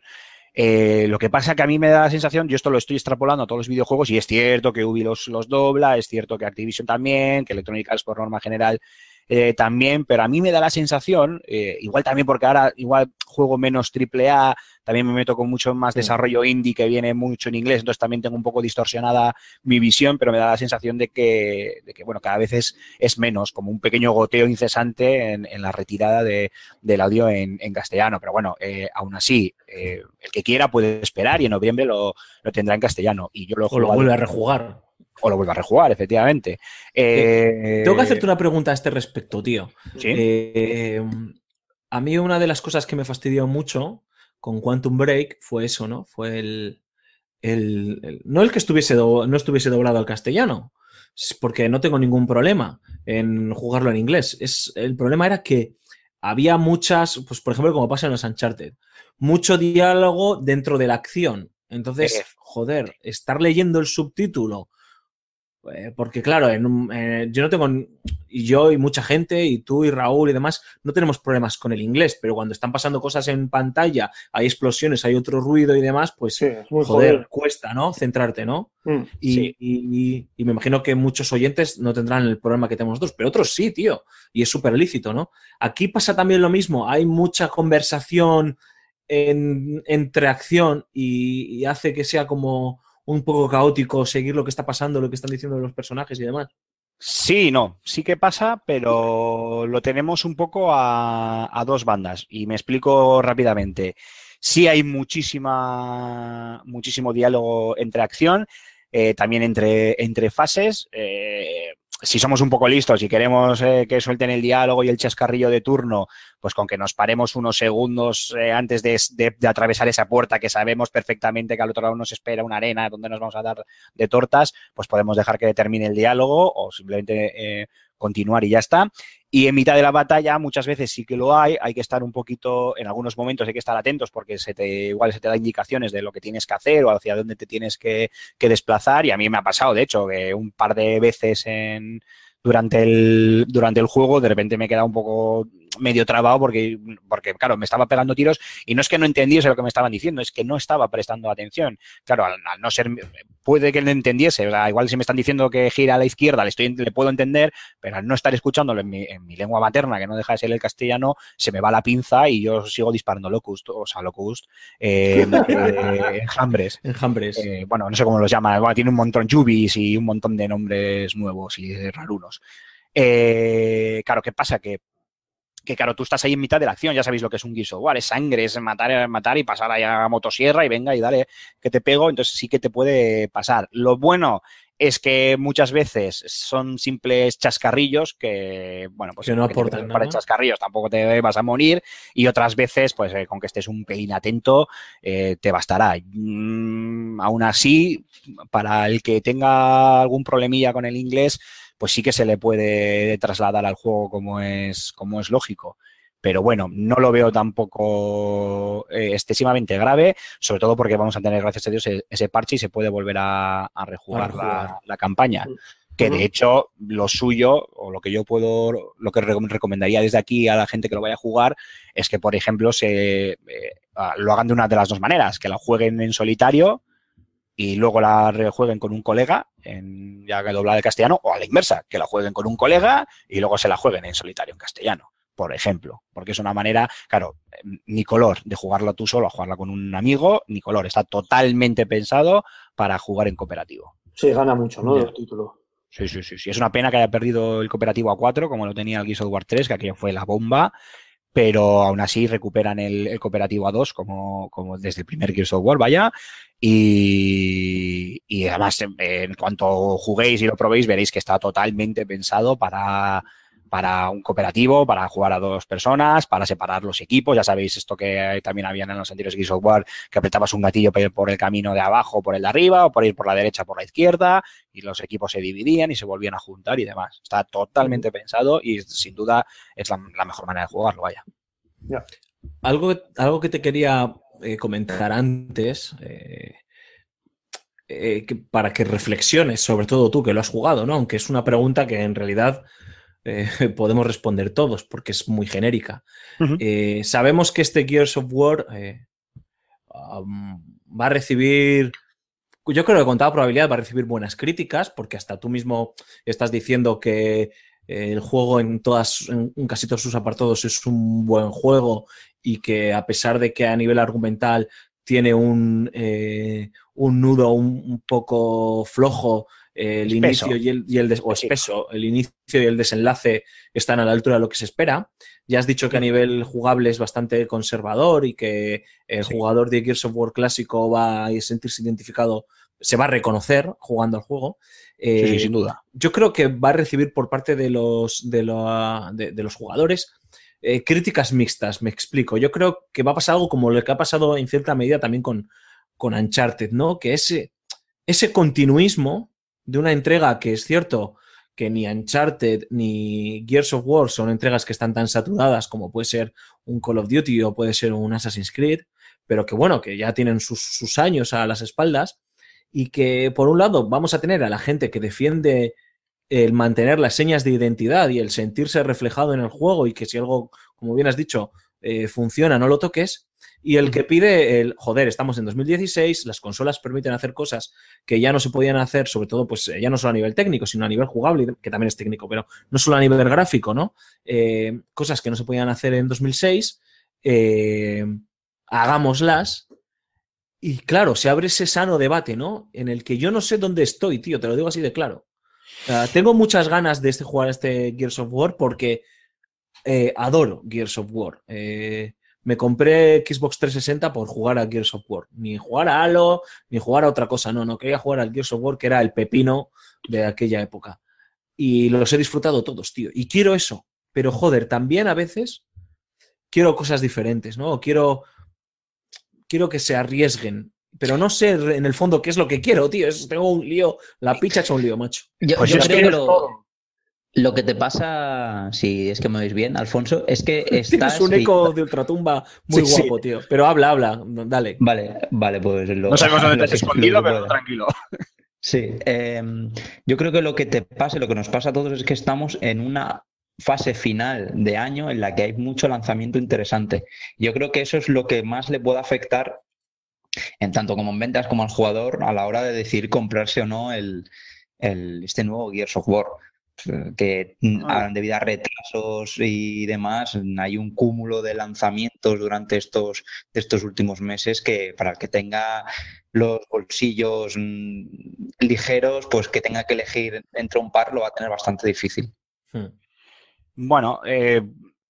Eh, lo que pasa que a mí me da la sensación, yo esto lo estoy extrapolando a todos los videojuegos y es cierto que Ubi los, los dobla, es cierto que Activision también, que Electronic Arts por norma general eh, también, pero a mí me da la sensación, eh, igual también porque ahora igual juego menos triple A, también me meto con mucho más desarrollo indie que viene mucho en inglés, entonces también tengo un poco distorsionada mi visión, pero me da la sensación de que, de que bueno, cada vez es, menos, como un pequeño goteo incesante en, la retirada de, del audio en, castellano. Pero bueno, eh, aún así, el que quiera puede esperar y en noviembre lo, tendrá en castellano. Y yo lo, lo vuelve a rejugar. O lo vuelvo a rejugar, efectivamente. Eh, tengo que hacerte
una pregunta a este respecto, tío. Eh, a mí una de las cosas que me fastidió mucho con Quantum Break fue eso, ¿no? Fue el... no el que estuviese no estuviese doblado al castellano, porque no tengo ningún problema en jugarlo en inglés. Es, el problema era que había muchas, pues por ejemplo, como pasa en los Uncharted, mucho diálogo dentro de la acción. Entonces, joder, estar leyendo el subtítulo eh, porque claro, eh, yo no tengo, y yo y mucha gente, y tú y Raúl y demás, no tenemos problemas con el inglés, pero cuando están pasando cosas en pantalla, hay explosiones, hay otro ruido y demás, pues joder, cuesta, ¿no? Centrarte, ¿no? Mm, y, me imagino que muchos oyentes no tendrán el problema que tenemos nosotros, pero otros sí, tío, y es súper lícito, ¿no? Aquí pasa también lo mismo, hay mucha conversación en, entre acción y hace que sea como un poco caótico seguir lo que está pasando, lo que están diciendo los personajes y demás.
Sí, no, sí que pasa, pero lo tenemos un poco a, dos bandas y me explico rápidamente. Sí hay muchísima, muchísimo diálogo entre acción, eh, también entre, entre fases. Eh, si somos un poco listos y queremos eh, que suelten el diálogo y el chascarrillo de turno, pues con que nos paremos unos segundos eh, antes de, atravesar esa puerta que sabemos perfectamente que al otro lado nos espera una arena donde nos vamos a dar de tortas, pues podemos dejar que termine el diálogo o simplemente eh, continuar y ya está. Y en mitad de la batalla muchas veces sí que lo hay, hay que estar un poquito, en algunos momentos hay que estar atentos porque se te, igual se te da indicaciones de lo que tienes que hacer o hacia dónde te tienes que, desplazar. Y a mí me ha pasado, de hecho, que un par de veces en, durante, el, durante el juego de repente me he quedado un poco medio trabado porque, porque, claro, me estaba pegando tiros y no es que no entendiese lo que me estaban diciendo, es que no estaba prestando atención. Claro, al, no ser, puede que no entendiese, igual si me están diciendo que gira a la izquierda, le, puedo entender, pero al no estar escuchándolo en mi, lengua materna, que no deja de ser el castellano, se me va la pinza y yo sigo disparando locust, o sea, locust, eh, enjambres. Eh, bueno, no sé cómo los llama tiene un montón de yubis y un montón de nombres nuevos y rarunos. Eh, claro, ¿qué pasa? Que que claro, tú estás ahí en mitad de la acción, ya sabéis lo que es un guiso, igual es sangre, es matar, matar y pasar ahí a motosierra y venga y dale que te pego, entonces sí que te puede pasar. Lo bueno es que muchas veces son simples chascarrillos que, bueno, pues no aportan para chascarrillos tampoco te vas a morir y otras veces, pues eh, con que estés un pelín atento, eh, te bastará. Mm, aún así, para el que tenga algún problemilla con el inglés, pues sí que se le puede trasladar al juego como es, como es lógico. Pero bueno, no lo veo tampoco eh, excesivamente grave, sobre todo porque vamos a tener, gracias a Dios, e-, ese parche y se puede volver a, rejugar, La, campaña. Mm. Que de hecho, lo suyo, o lo que yo puedo, lo que recomendaría desde aquí a la gente que lo vaya a jugar, es que, por ejemplo, se eh, ah, lo hagan de una de las dos maneras, que la jueguen en solitario, y luego la rejueguen con un colega, en, ya que doblar de castellano, o a la inversa, que la jueguen con un colega y luego se la jueguen en solitario en castellano, por ejemplo. Porque es una manera, claro, ni color de jugarla tú solo a jugarla con un amigo, ni color. Está totalmente pensado para jugar en cooperativo. Sí, gana mucho, ¿no? el título. Sí, sí, sí, sí. Es una pena que haya perdido el cooperativo a 4, como lo tenía el Gears of War 3, que aquello fue la bomba pero aún así recuperan el, cooperativo a dos, como, desde el primer Gears of War, vaya. Y, además, en, cuanto juguéis y lo probéis, veréis que está totalmente pensado para, para un cooperativo, para jugar a dos personas, para separar los equipos. Ya sabéis esto que también habían en los anteriores Gears of War, que apretabas un gatillo por el camino de abajo, por el de arriba, o por ir por la derecha, o por la izquierda, y los equipos se dividían y se volvían a juntar y demás. Está totalmente pensado y sin duda es la, mejor manera de jugarlo, vaya.
Algo, algo que te quería eh, comentar antes, eh, eh, para que reflexiones, sobre todo tú que lo has jugado, ¿no? Aunque es una pregunta que en realidad eh, podemos responder todos porque es muy genérica. Eh, sabemos que este Gears of War eh, va a recibir, yo creo que con toda probabilidad va a recibir buenas críticas porque hasta tú mismo estás diciendo que el juego en, todas, en casi todos sus apartados es un buen juego y que a pesar de que a nivel argumental tiene un, un nudo un poco flojo, el inicio y el, el el inicio y el desenlace están a la altura de lo que se espera. Ya has dicho que a nivel jugable es bastante conservador y que el jugador de Gears of War clásico va a sentirse identificado, se va a reconocer jugando al juego. Eh, sin duda. Yo creo que va a recibir por parte de los, de, los jugadores eh, críticas mixtas, me explico. Yo creo que va a pasar algo como lo que ha pasado en cierta medida también con, con Uncharted, ¿no? Que ese, ese continuismo de una entrega que es cierto que ni Uncharted ni Gears of War son entregas que están tan saturadas como puede ser un Call of Duty o puede ser un Assassin's Creed, pero que bueno, que ya tienen sus, años a las espaldas y que por un lado vamos a tener a la gente que defiende el mantener las señas de identidad y el sentirse reflejado en el juego y que si algo, como bien has dicho, eh, funciona, no lo toques, y el que pide el, joder, estamos en 2016, las consolas permiten hacer cosas que ya no se podían hacer, sobre todo, pues eh, ya no solo a nivel técnico, sino a nivel jugable, que también es técnico, pero no solo a nivel gráfico, ¿no? Eh, cosas que no se podían hacer en 2006, eh, hagámoslas. Y claro, se abre ese sano debate, ¿no? En el que yo no sé dónde estoy, tío, te lo digo así de claro. tengo muchas ganas de este, jugar este Gears of War porque adoro Gears of War. Eh, me compré Xbox 360 por jugar a Gears of War. Ni jugar a Halo, ni jugar a otra cosa. No, no quería jugar al Gears of War, que era el pepino de aquella época. Y los he disfrutado todos, tío. Y quiero eso. Pero joder, también a veces quiero cosas diferentes, ¿no? Quiero, quiero que se arriesguen. Pero no sé en el fondo qué es lo que quiero, tío. tengo un lío. La eh, picha es un lío, macho. Yo,
lo que te pasa, si es que me oís bien, Alfonso, es que
estás... Tienes un eco
de ultratumba muy guapo, tío. Pero habla, habla, dale. Vale, vale, pues... Lo, no sabemos dónde te escondido, pero
tranquilo.
Sí, em, yo creo que lo que te pasa, lo que nos pasa a todos es que estamos en una fase final de año en la que hay mucho lanzamiento interesante. Yo creo que eso es lo que más le puede afectar, en tanto como en ventas como al jugador, a la hora de decir comprarse o no este nuevo Gears of War que mm. han debido a retrasos y demás, hay un cúmulo de lanzamientos durante estos, estos últimos meses que para el que tenga los bolsillos mm, ligeros, pues que tenga que elegir entre un par lo va a tener bastante difícil. Hmm.
Bueno, eh,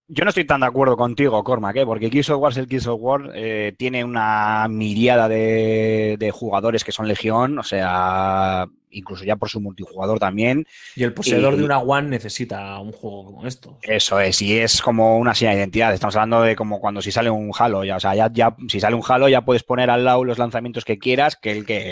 yo no estoy tan de acuerdo contigo, Cormac, ¿eh? porque Kiss of War el Kiss of eh, tiene una miriada de, jugadores que son legión, o sea, incluso ya por su multijugador también. Y el poseedor de una
One necesita un juego como
esto. Eso es, y es como una señal de identidad. Estamos hablando de como cuando si sale un Halo, ya, o sea, ya, si sale un Halo ya puedes poner al lado los lanzamientos que quieras, que el que,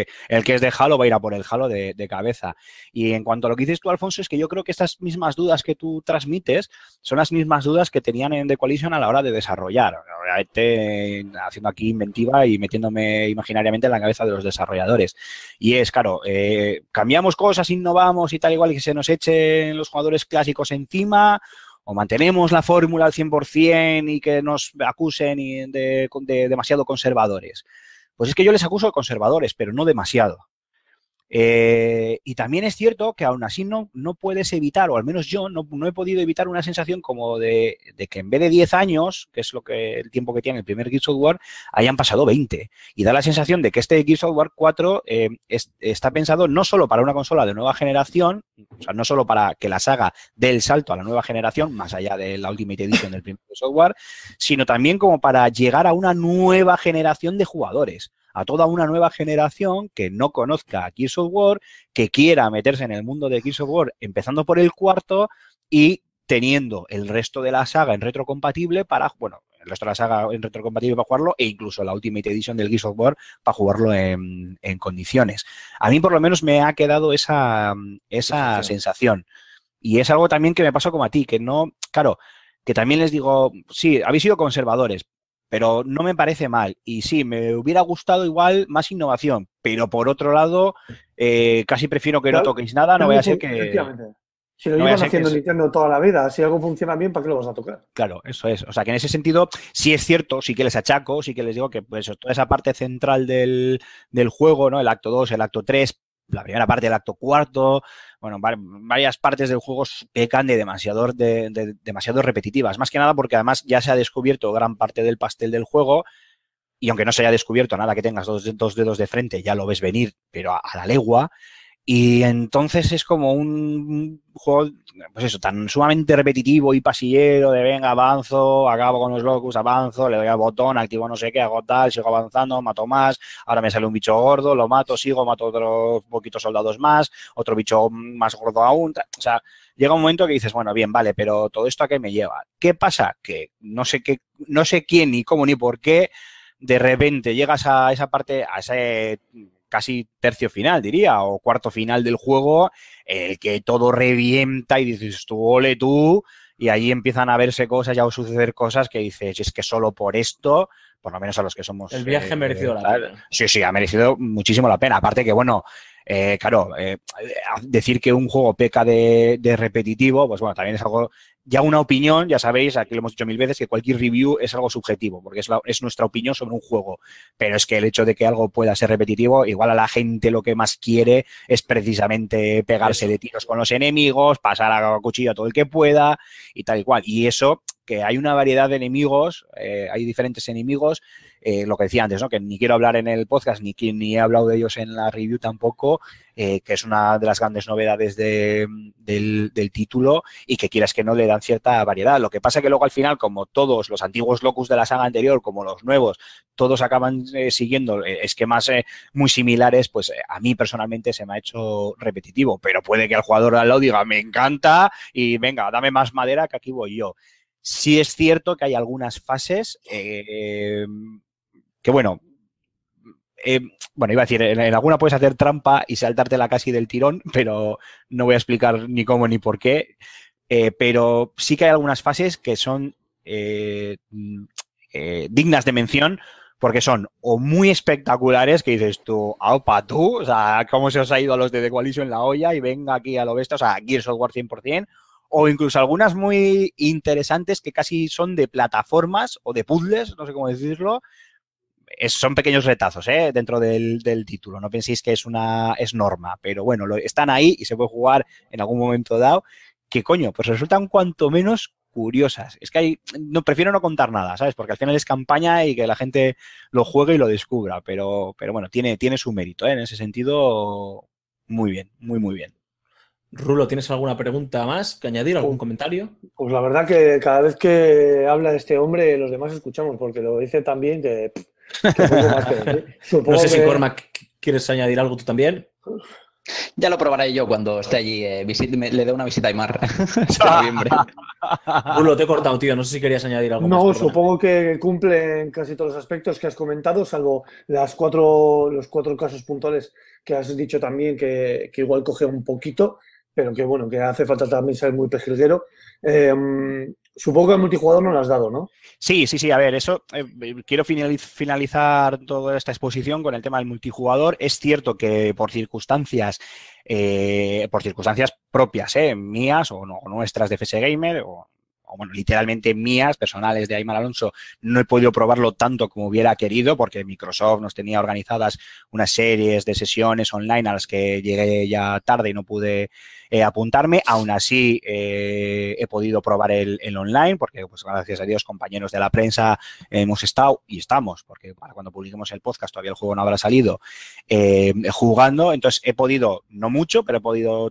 eh, el que es de Halo va a ir a por el Halo de, cabeza. Y en cuanto a lo que dices tú, Alfonso, es que yo creo que estas mismas dudas que tú transmites son las mismas dudas que tenían en The Coalition a la hora de desarrollar. Realmente haciendo aquí inventiva y metiéndome imaginariamente en la cabeza de los desarrolladores. Y es, claro, eh, cambiamos cosas, innovamos y tal, igual que se nos echen los jugadores clásicos encima, o mantenemos la fórmula al 100% y que nos acusen de demasiado conservadores. Pues es que yo les acuso de conservadores, pero no demasiado. Eh, y también es cierto que aún así no, puedes evitar, o al menos yo no, he podido evitar una sensación como de, que en vez de 10 años, que es lo que el tiempo que tiene el primer Gears of War, hayan pasado 20. Y da la sensación de que este Gears of War 4 eh, está pensado no solo para una consola de nueva generación, o sea, no solo para que la saga dé el salto a la nueva generación, más allá de la Ultimate Edition del primer software, sino también como para llegar a una nueva generación de jugadores a toda una nueva generación que no conozca a Gears of War, que quiera meterse en el mundo de Gears of War, empezando por el cuarto y teniendo el resto de la saga en retrocompatible para, bueno, el resto de la saga en retrocompatible para jugarlo e incluso la Ultimate Edition del Gears of War para jugarlo en, condiciones. A mí por lo menos me ha quedado esa, esa sensación. Y es algo también que me pasó como a ti, que no, claro, que también les digo, sí, habéis sido conservadores, pero no me parece mal. Y sí, me hubiera gustado igual más innovación, pero por otro lado, eh, casi prefiero que no toquéis nada, no voy a ser que... Si lo llevas haciendo
Nintendo toda la vida, si algo funciona bien, ¿para qué lo vas a tocar?
Claro, eso es. O sea, que en ese sentido, sí es cierto, sí que les achaco, sí que les digo que pues, toda esa parte central del, del juego, ¿no? El acto 2, el acto 3, la primera parte del acto cuarto, bueno, varias partes del juego pecan de demasiado, de, demasiado repetitivas, más que nada porque además ya se ha descubierto gran parte del pastel del juego y aunque no se haya descubierto nada que tengas dos, dedos de frente, ya lo ves venir, pero a la legua, y entonces es como un juego, pues eso, tan sumamente repetitivo y pasillero de venga, avanzo, acabo con los locos, avanzo, le doy al botón, activo no sé qué, hago tal, sigo avanzando, mato más, ahora me sale un bicho gordo, lo mato, sigo, mato otros poquitos soldados más, otro bicho más gordo aún. O sea, llega un momento que dices, bueno, bien, vale, pero todo esto a qué me lleva. ¿Qué pasa? Que no sé qué, no sé quién, ni cómo, ni por qué, de repente llegas a esa parte, a ese casi tercio final, diría, o cuarto final del juego, el que todo revienta y dices, tú, ole tú, y ahí empiezan a verse cosas ya a suceder cosas que dices, es que solo por esto, por lo menos a los que somos... El viaje ha merecido eh, la pena. Sí, sí, ha merecido muchísimo la pena. Aparte que, bueno, eh, claro, eh, decir que un juego peca de, repetitivo, pues bueno, también es algo, ya una opinión, ya sabéis, aquí lo hemos dicho mil veces, que cualquier review es algo subjetivo, porque es, la, nuestra opinión sobre un juego, pero es que el hecho de que algo pueda ser repetitivo, igual a la gente lo que más quiere es precisamente pegarse de tiros con los enemigos, pasar a cuchillo a todo el que pueda y tal y cual. Y eso, que hay una variedad de enemigos, eh, hay diferentes enemigos, eh, lo que decía antes, ¿no? que ni quiero hablar en el podcast, ni, ni he hablado de ellos en la review tampoco, eh, que es una de las grandes novedades del, título y que quieras que no le dan cierta variedad. Lo que pasa es que luego al final, como todos los antiguos locus de la saga anterior, como los nuevos, todos acaban eh, siguiendo esquemas muy similares, pues a mí personalmente se me ha hecho repetitivo, pero puede que al jugador al lado diga, me encanta y venga, dame más madera que aquí voy yo. Sí es cierto que hay algunas fases eh, que bueno, eh, bueno, iba a decir, en, alguna puedes hacer trampa y saltarte la casi del tirón, pero no voy a explicar ni cómo ni por qué. Eh, pero sí que hay algunas fases que son eh, mm, dignas de mención porque son o muy espectaculares que dices tú, ¡aupa tú! O sea, ¿cómo se os ha ido a los de The en la olla y venga aquí a lo bestia? O sea, Gears of War 100%. O incluso algunas muy interesantes que casi son de plataformas o de puzzles, no sé cómo decirlo, son pequeños retazos ¿eh? dentro del, título. No penséis que es una es norma, pero bueno, lo, están ahí y se puede jugar en algún momento dado. Que coño, pues resultan cuanto menos curiosas. Es que hay, no, prefiero no contar nada, ¿sabes? Porque al final es campaña y que la gente lo juegue y lo descubra. Pero, pero bueno, tiene, tiene su mérito, ¿eh? En ese sentido, muy bien, muy, muy bien.
Rulo, ¿tienes alguna pregunta más que añadir, algún pues, comentario?
Pues la verdad que cada vez
que habla de este hombre, los demás escuchamos, porque lo dice también que
no sé si Cormac, ¿quieres
añadir algo tú también? Ya lo probaré yo cuando esté allí. Eh, le dé una visita a Aymar. Uno, te he cortado, tío. No sé si querías añadir algo. No, supongo
que cumplen casi todos los aspectos que has comentado, salvo las cuatro, los cuatro casos puntuales que has dicho también, que, igual coge un poquito, pero que bueno, que hace falta también ser muy pejilguero. Em, Supongo que el multijugador no lo has dado, ¿no?
Sí, sí, sí. A ver, eso eh, quiero finalizar toda esta exposición con el tema del multijugador. Es cierto que por circunstancias, eh, por circunstancias propias, eh, mías o, nuestras de FSGamer, o, bueno, literalmente mías, personales de Aymar Alonso, no he podido probarlo tanto como hubiera querido porque Microsoft nos tenía organizadas unas series de sesiones online a las que llegué ya tarde y no pude eh, apuntarme. Aún así, eh, he podido probar el, online, porque pues gracias a Dios, compañeros de la prensa, hemos estado y estamos, porque para cuando publiquemos el podcast todavía el juego no habrá salido, eh, jugando. Entonces, he podido, no mucho, pero he podido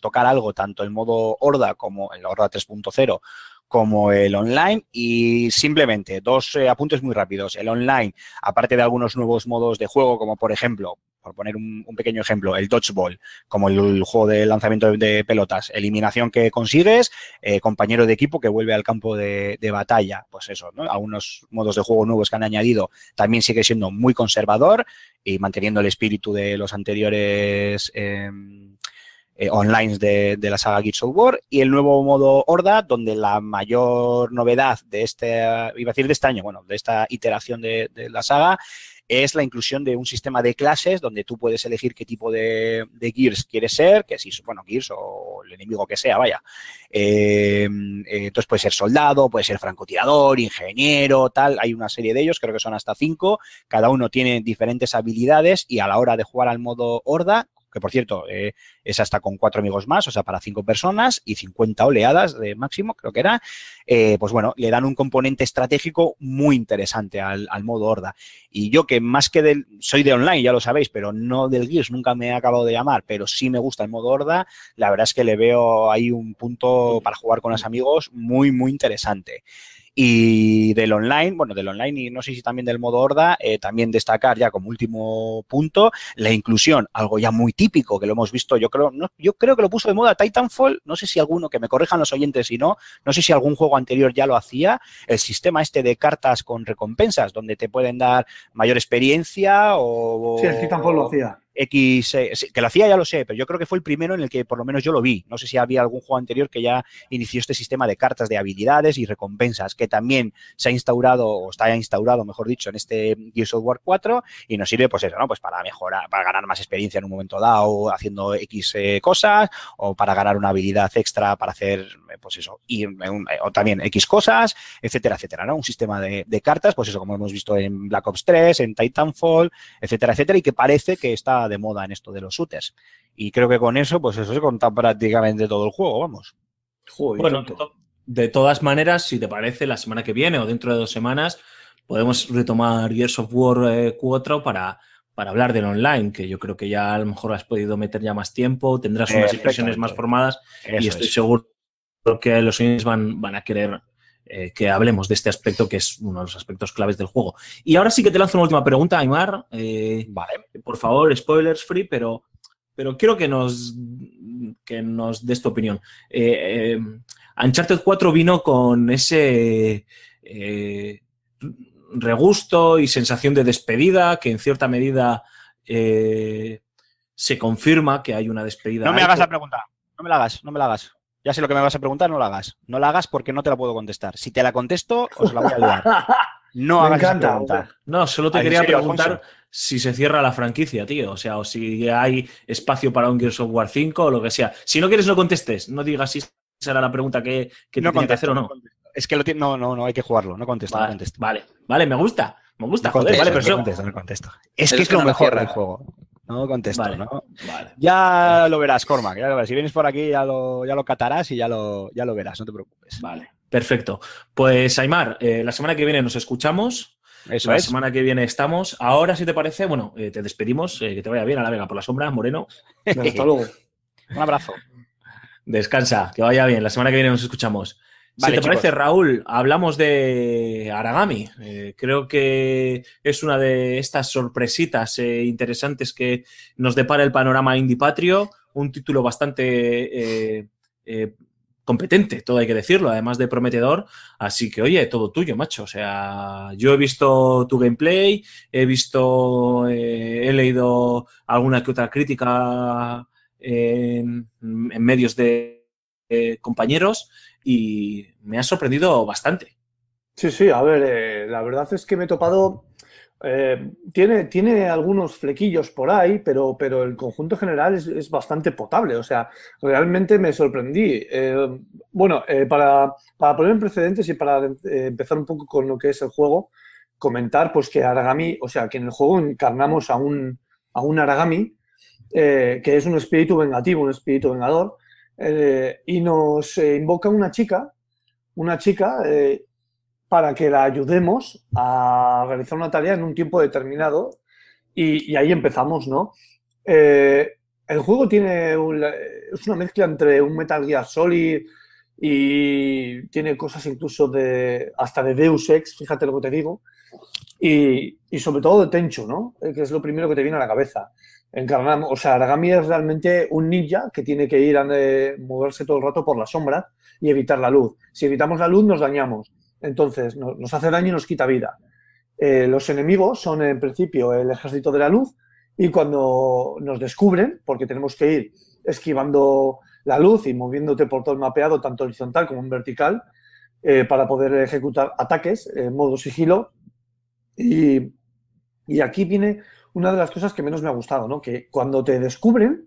tocar algo, tanto el modo Horda como el Horda 3.0 como el online y simplemente dos apuntes muy rápidos. El online, aparte de algunos nuevos modos de juego, como por ejemplo por poner un, pequeño ejemplo, el dodgeball, como el, juego de lanzamiento de, pelotas, eliminación que consigues, eh, compañero de equipo que vuelve al campo de, batalla, pues eso, ¿no? a unos modos de juego nuevos que han añadido, también sigue siendo muy conservador y manteniendo el espíritu de los anteriores... Em, eh, online de, la saga Gears of War y el nuevo modo Horda, donde la mayor novedad de este, iba a decir de este año, bueno, de esta iteración de la saga es la inclusión de un sistema de clases donde tú puedes elegir qué tipo de, Gears quieres ser, que si, bueno, Gears o el enemigo que sea, vaya. Eh, entonces puede ser soldado, puede ser francotirador, ingeniero, tal. Hay una serie de ellos, creo que son hasta cinco. Cada uno tiene diferentes habilidades y a la hora de jugar al modo horda, que por cierto eh, es hasta con cuatro amigos más, o sea, para cinco personas y 50 oleadas de máximo, creo que era, eh, pues bueno, le dan un componente estratégico muy interesante al, modo horda. Y yo que más que del, soy de online, ya lo sabéis, pero no del Gears, nunca me he acabado de llamar, pero sí me gusta el modo horda, la verdad es que le veo ahí un punto para jugar con los amigos muy, muy interesante. Y del online, bueno, del online y no sé si también del modo horda, eh, también destacar ya como último punto la inclusión, algo ya muy típico que lo hemos visto, yo creo, no, yo creo que lo puso de moda Titanfall, no sé si alguno, que me corrijan los oyentes si no, no sé si algún juego anterior ya lo hacía, el sistema este de cartas con recompensas, donde te pueden dar mayor experiencia o... Sí, el Titanfall lo hacía. X, eh, que lo hacía ya lo sé, pero yo creo que fue el primero en el que por lo menos yo lo vi. No sé si había algún juego anterior que ya inició este sistema de cartas de habilidades y recompensas, que también se ha instaurado, o está ya instaurado, mejor dicho, en este Gears of War 4 y nos sirve pues eso, ¿no? Pues para mejorar, para ganar más experiencia en un momento dado haciendo X eh, cosas o para ganar una habilidad extra para hacer, eh, pues eso, o también X cosas, etcétera, etcétera, ¿no? Un sistema de, de cartas, pues eso, como hemos visto en Black Ops 3, en Titanfall, etcétera, etcétera, y que parece que está de moda en esto de los shooters. Y creo que con eso, pues eso se conta prácticamente todo el juego, vamos. bueno, de todas maneras, si
te parece, la semana que viene o dentro de dos semanas podemos retomar Gears of War 4 eh, para, para hablar del online, que yo creo que ya a lo mejor has podido meter ya más tiempo, tendrás unas impresiones más formadas y estoy seguro que los niños van, van a querer eh, que hablemos de este aspecto que es uno de los aspectos claves del juego. Y ahora sí que te lanzo una última pregunta, Aymar. Eh, vale. Por favor, spoilers free, pero, pero quiero que nos, que nos des tu opinión. Eh, eh Uncharted 4 vino con ese regusto y sensación de despedida que en cierta medida se confirma que hay una despedida. No me hagas la
pregunta. No me la hagas, no me la hagas ya sé lo que me vas a preguntar, no la hagas. No la hagas porque no te la puedo contestar. Si te la contesto, os la voy a ayudar. No hagas encanta.
No, solo te quería preguntar si se cierra la franquicia, tío. O sea, o si hay espacio para un Gears of War 5 o lo que sea. Si no quieres, no contestes. No digas si será la pregunta que, no te que hacer o no. es que
no, no, no, hay que jugarlo. No contesto, vale, no contesto. Vale, vale, me gusta. Me gusta, joder, vale, pero no contesto, no contesto. Es que es lo mejor del juego. No contesto, ¿no? Ya lo verás, Cormac. Si vienes por aquí, ya lo, catarás y ya lo, ya lo verás, no te preocupes. Vale,
perfecto. Pues,
Aymar, eh, la semana que viene nos escuchamos. Eso la semana que viene estamos. Ahora, si
te parece, bueno, eh, te despedimos. Eh, que te vaya bien a la vega por la sombra, Moreno. Hasta luego. Un abrazo. Descansa, que vaya bien. La semana que viene nos escuchamos si te parece, Raúl, hablamos de Aragami. Eh, creo que es una de estas sorpresitas eh, interesantes que nos depara el panorama Indie Patrio. Un título bastante eh, competente, todo hay que decirlo, además de prometedor. Así que, oye, todo tuyo, macho. O sea, yo he visto tu gameplay, he visto, he leído alguna que otra crítica en medios de compañeros y me ha sorprendido
bastante. Sí, sí, a ver, eh, la verdad es que me he topado... Eh, tiene, tiene algunos flequillos por ahí, pero, pero el conjunto general es, bastante potable. O sea, realmente me sorprendí. Eh, bueno, para, para, poner en precedentes y para empezar un poco con lo que es el juego, comentar pues que Aragami, o sea, que en el juego encarnamos a un, a un Aragami, que es un espíritu vengativo, un espíritu vengador, eh, y nos eh, invoca una chica, una chica eh, para que la ayudemos a realizar una tarea en un tiempo determinado y, ahí empezamos, ¿no? el juego tiene es una mezcla entre un Metal Gear Solid y tiene cosas incluso de hasta de Deus Ex, fíjate lo que te digo, y, y sobre todo de Tenchu, ¿no? Que es lo primero que te viene a la cabeza encarnamos, o sea, Aragami es realmente un ninja que tiene que ir a eh, moverse todo el rato por la sombra y evitar la luz. Si evitamos la luz nos dañamos, entonces nos hace daño y nos quita vida. Eh, los enemigos son en principio el ejército de la luz y cuando nos descubren, porque tenemos que ir esquivando la luz y moviéndote por todo el mapeado, tanto horizontal como en vertical, eh, para poder ejecutar ataques en modo sigilo. Y, y aquí viene una de las cosas que menos me ha gustado, ¿no? Que cuando te descubren,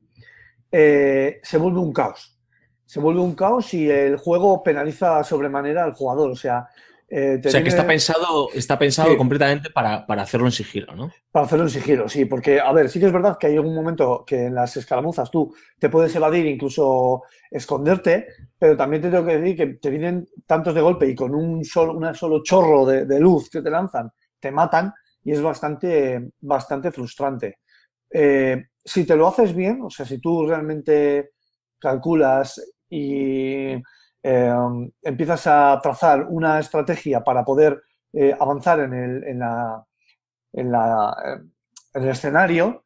eh, se vuelve un caos. Se vuelve un caos y el juego penaliza sobremanera al jugador. O sea, eh, que está
pensado, está pensado completamente para, hacerlo en sigilo, ¿no?
Para hacerlo en sigilo, sí, porque, a ver, sí que es verdad que hay algún momento que en las escaramuzas tú te puedes evadir, incluso esconderte, pero también te tengo que decir que te vienen tantos de golpe y con un solo, una solo chorro de luz que te lanzan, te matan, y es bastante, bastante frustrante. Eh, si te lo haces bien, o sea, si tú realmente calculas y em, empiezas a trazar una estrategia para poder eh, avanzar en el, en, la, en, la, em, en el, escenario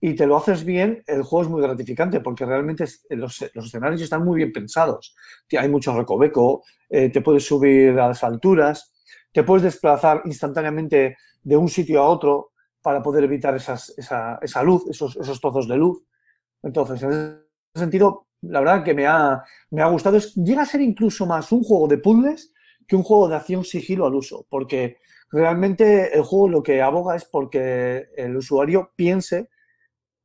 y te lo haces bien, el juego es muy gratificante porque realmente los, los escenarios están muy bien pensados. Hay mucho recoveco, eh, te puedes subir a las alturas te puedes desplazar instantáneamente de un sitio a otro para poder evitar esa, esa, luz, esos, esos tozos de luz. Entonces, en ese sentido, la verdad que me ha, me ha gustado. Es, llega a ser incluso más un juego de puzzles que un juego de acción sigilo al uso, porque realmente el juego lo que aboga es porque el usuario piense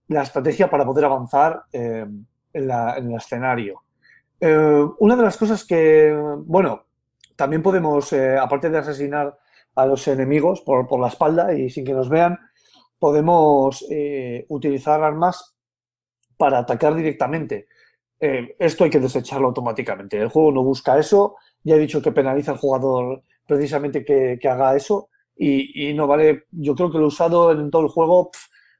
la estrategia para poder avanzar eh, en, el escenario. Eh, una de las cosas que, bueno, también podemos, eh, aparte de asesinar a los enemigos por, por, la espalda y sin que nos vean, podemos eh, utilizar armas para atacar directamente. Eh, esto hay que desecharlo automáticamente. El juego no busca eso. Ya he dicho que penaliza al jugador precisamente que, haga eso. Y, no vale, yo creo que lo he usado en todo el juego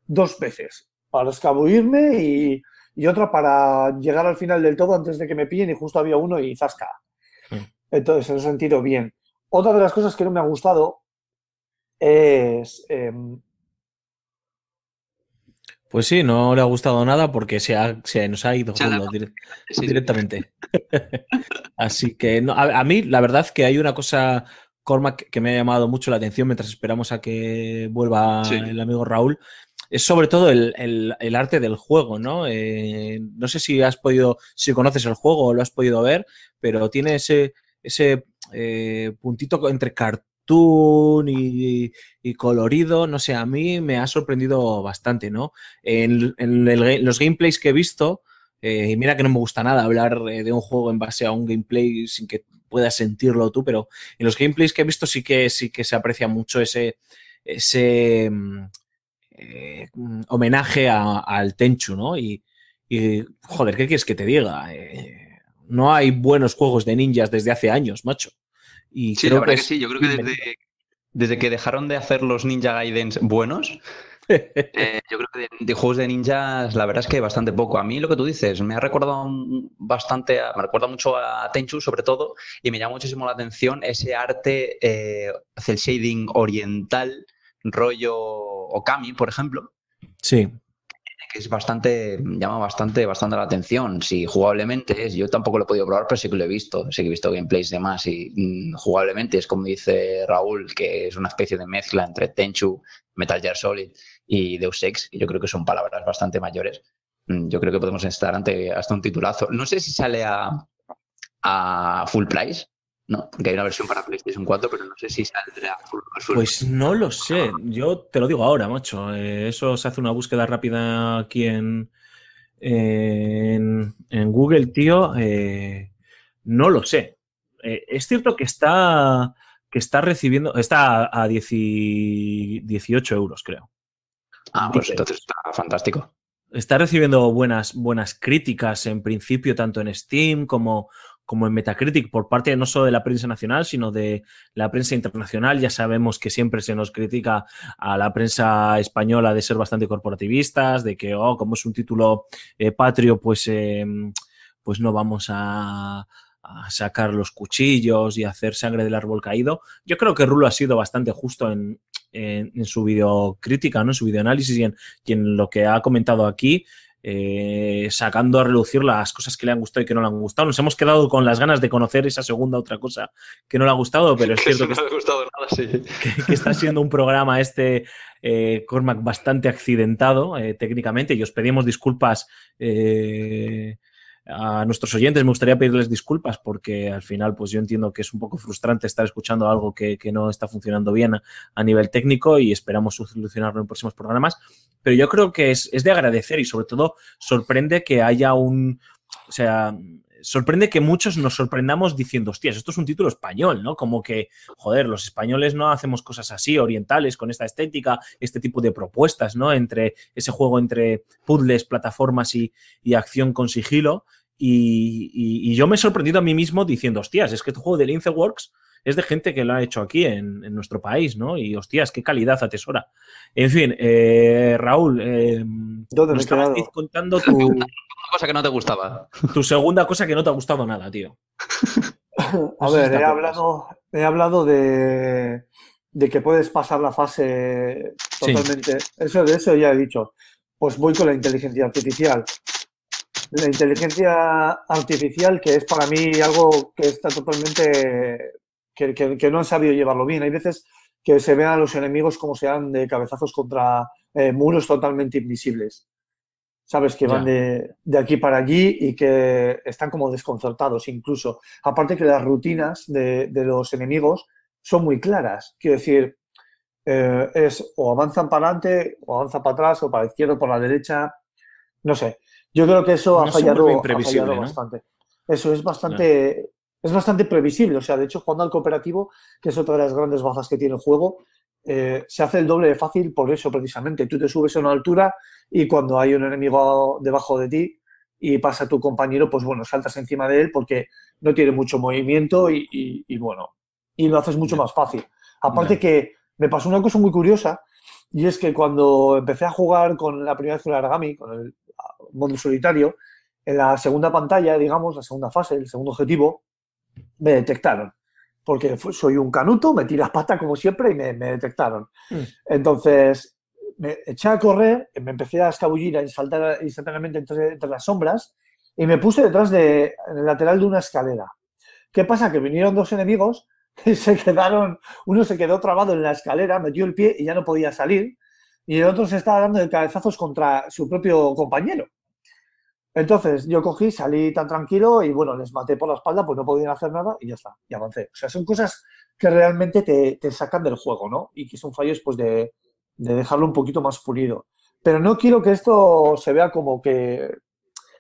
dos veces. Para escabuirme y, y otra para llegar al final del todo antes de que me pillen y justo había uno y zasca. Entonces, en ese sentido, bien. Otra de las cosas que no me ha gustado es... Em,
pues sí, no le ha gustado nada porque se, nos ha ido directamente. Así que a, mí la verdad que hay una cosa, Cormac, que me ha llamado mucho la atención mientras esperamos a que vuelva el amigo Raúl, es sobre todo el, arte del juego, ¿no? Eh, no sé si has podido, si conoces el juego o lo has podido ver, pero tiene ese, ese eh, puntito entre cartoon y, colorido, no sé, a mí me ha sorprendido bastante, ¿no? En, los gameplays que he visto, eh, y mira que no me gusta nada hablar eh, de un juego en base a un gameplay sin que puedas sentirlo tú, pero en los gameplays que he visto sí que, sí que se aprecia mucho ese, mm, mm, homenaje al Tenchu, ¿no? Y, joder, ¿qué quieres que te diga? Eh, no hay buenos juegos de ninjas desde hace años, macho. Y
sí, creo la verdad que, sí, yo creo que
desde, que dejaron de hacer los Ninja Gaidens buenos, eh, yo creo que de, juegos de ninjas la verdad es que bastante poco. A mí lo que tú dices me ha recordado bastante, a, me recuerda mucho a Tenchu sobre todo, y me llama muchísimo la atención ese arte, eh, el shading oriental, rollo Okami, por ejemplo. Sí es bastante, llama bastante, bastante la atención. Si jugablemente es, yo tampoco lo he podido probar, pero sí que lo he visto, sí que he visto gameplays de más y mm, jugablemente es como dice Raúl, que es una especie de mezcla entre Tenchu, Metal Gear Solid y Deus Ex, y yo creo que son palabras bastante mayores. Mm, yo creo que podemos estar ante hasta un titulazo. No sé si sale a, a full price, no, porque hay una versión para PlayStation 4, pero no sé si saldrá.
Pues no lo sé. Yo te lo digo ahora, macho. Eh, eso se hace una búsqueda rápida aquí en, Google, tío. Eh, no lo sé. Eh, es cierto que está, que está recibiendo. Está a 18 euros, creo.
Ah, pues entonces está fantástico.
Está recibiendo buenas, buenas críticas en principio, tanto en Steam como como en Metacritic por parte no solo de la prensa nacional, sino de la prensa internacional. Ya sabemos que siempre se nos critica a la prensa española de ser bastante corporativistas, de que, oh, como es un título eh, patrio, pues, em, pues no vamos a, sacar los cuchillos y hacer sangre del árbol caído. Yo creo que Rulo ha sido bastante justo en, en, su videocrítica, ¿no? en su videoanálisis y y en lo que ha comentado aquí. Eh, sacando a reducir las cosas que le han gustado y que no le han gustado. Nos hemos quedado con las ganas de conocer esa segunda otra cosa que no le ha gustado, pero es que cierto que, ha
gustado nada, sí.
que, está siendo un programa este eh, Cormac bastante accidentado eh, técnicamente y os pedimos disculpas a nuestros oyentes me gustaría pedirles disculpas porque al final pues yo entiendo que es un poco frustrante estar escuchando algo que, no está funcionando bien a, nivel técnico y esperamos solucionarlo en próximos programas, pero yo creo que es, de agradecer y sobre todo sorprende que haya un, o sea, sorprende que muchos nos sorprendamos diciendo, hostias, esto es un título español, ¿no? Como que, joder, los españoles no hacemos cosas así, orientales, con esta estética, este tipo de propuestas, ¿no? Entre ese juego entre puzzles, plataformas y, y acción con sigilo. Y, yo me he sorprendido a mí mismo diciendo, hostias, es que tu este juego de Works es de gente que lo ha hecho aquí en, nuestro país, ¿no? Y hostias, qué calidad atesora. En fin, eh, Raúl, eh, ¿Dónde contando tu...
cosa que no te gustaba.
Tu segunda cosa que no te ha gustado nada, tío.
a ver, he hablado,
he hablado de, que puedes pasar la fase totalmente. Eso de eso ya he dicho. Pues voy con la inteligencia artificial la inteligencia artificial, que es para mí algo que está totalmente. que, no han sabido llevarlo bien. Hay veces que se ven a los enemigos como se dan de cabezazos contra eh, muros totalmente invisibles. Sabes que van de, aquí para allí y que están como desconcertados incluso. Aparte que las rutinas de, de los enemigos son muy claras. Quiero decir, eh, es o avanzan para adelante, o avanzan para atrás, o para la izquierda, o para la derecha. No sé, yo creo que eso ha fallado, bastante. Eso es bastante, es bastante previsible. O sea, de hecho, jugando al cooperativo, que es otra de las grandes bazas que tiene el juego, eh, se hace el doble de fácil por eso, precisamente. Tú te subes a una altura y cuando hay un enemigo debajo de ti y pasa tu compañero, pues bueno, saltas encima de él porque no tiene mucho movimiento y, bueno, y lo haces mucho más fácil. Aparte que me pasó una cosa muy curiosa y es que cuando empecé a jugar con la primera vez con el Aragami, con el modo solitario, en la segunda pantalla, digamos, la segunda fase, el segundo objetivo, me detectaron. Porque soy un canuto, me tiras pata como siempre y me, detectaron. Mm. Entonces, me eché a correr, me empecé a escabullir, a saltar instantáneamente entre, las sombras y me puse detrás de, el lateral de una escalera. ¿Qué pasa? Que vinieron dos enemigos y se quedaron, uno se quedó trabado en la escalera, metió el pie y ya no podía salir, y el otro se estaba dando de cabezazos contra su propio compañero. Entonces yo cogí, salí tan tranquilo y bueno, les maté por la espalda, pues no podían hacer nada y ya está, y avancé. O sea, son cosas que realmente te, te sacan del juego, ¿no? Y que son fallos pues de, de dejarlo un poquito más pulido. Pero no quiero que esto se vea como que...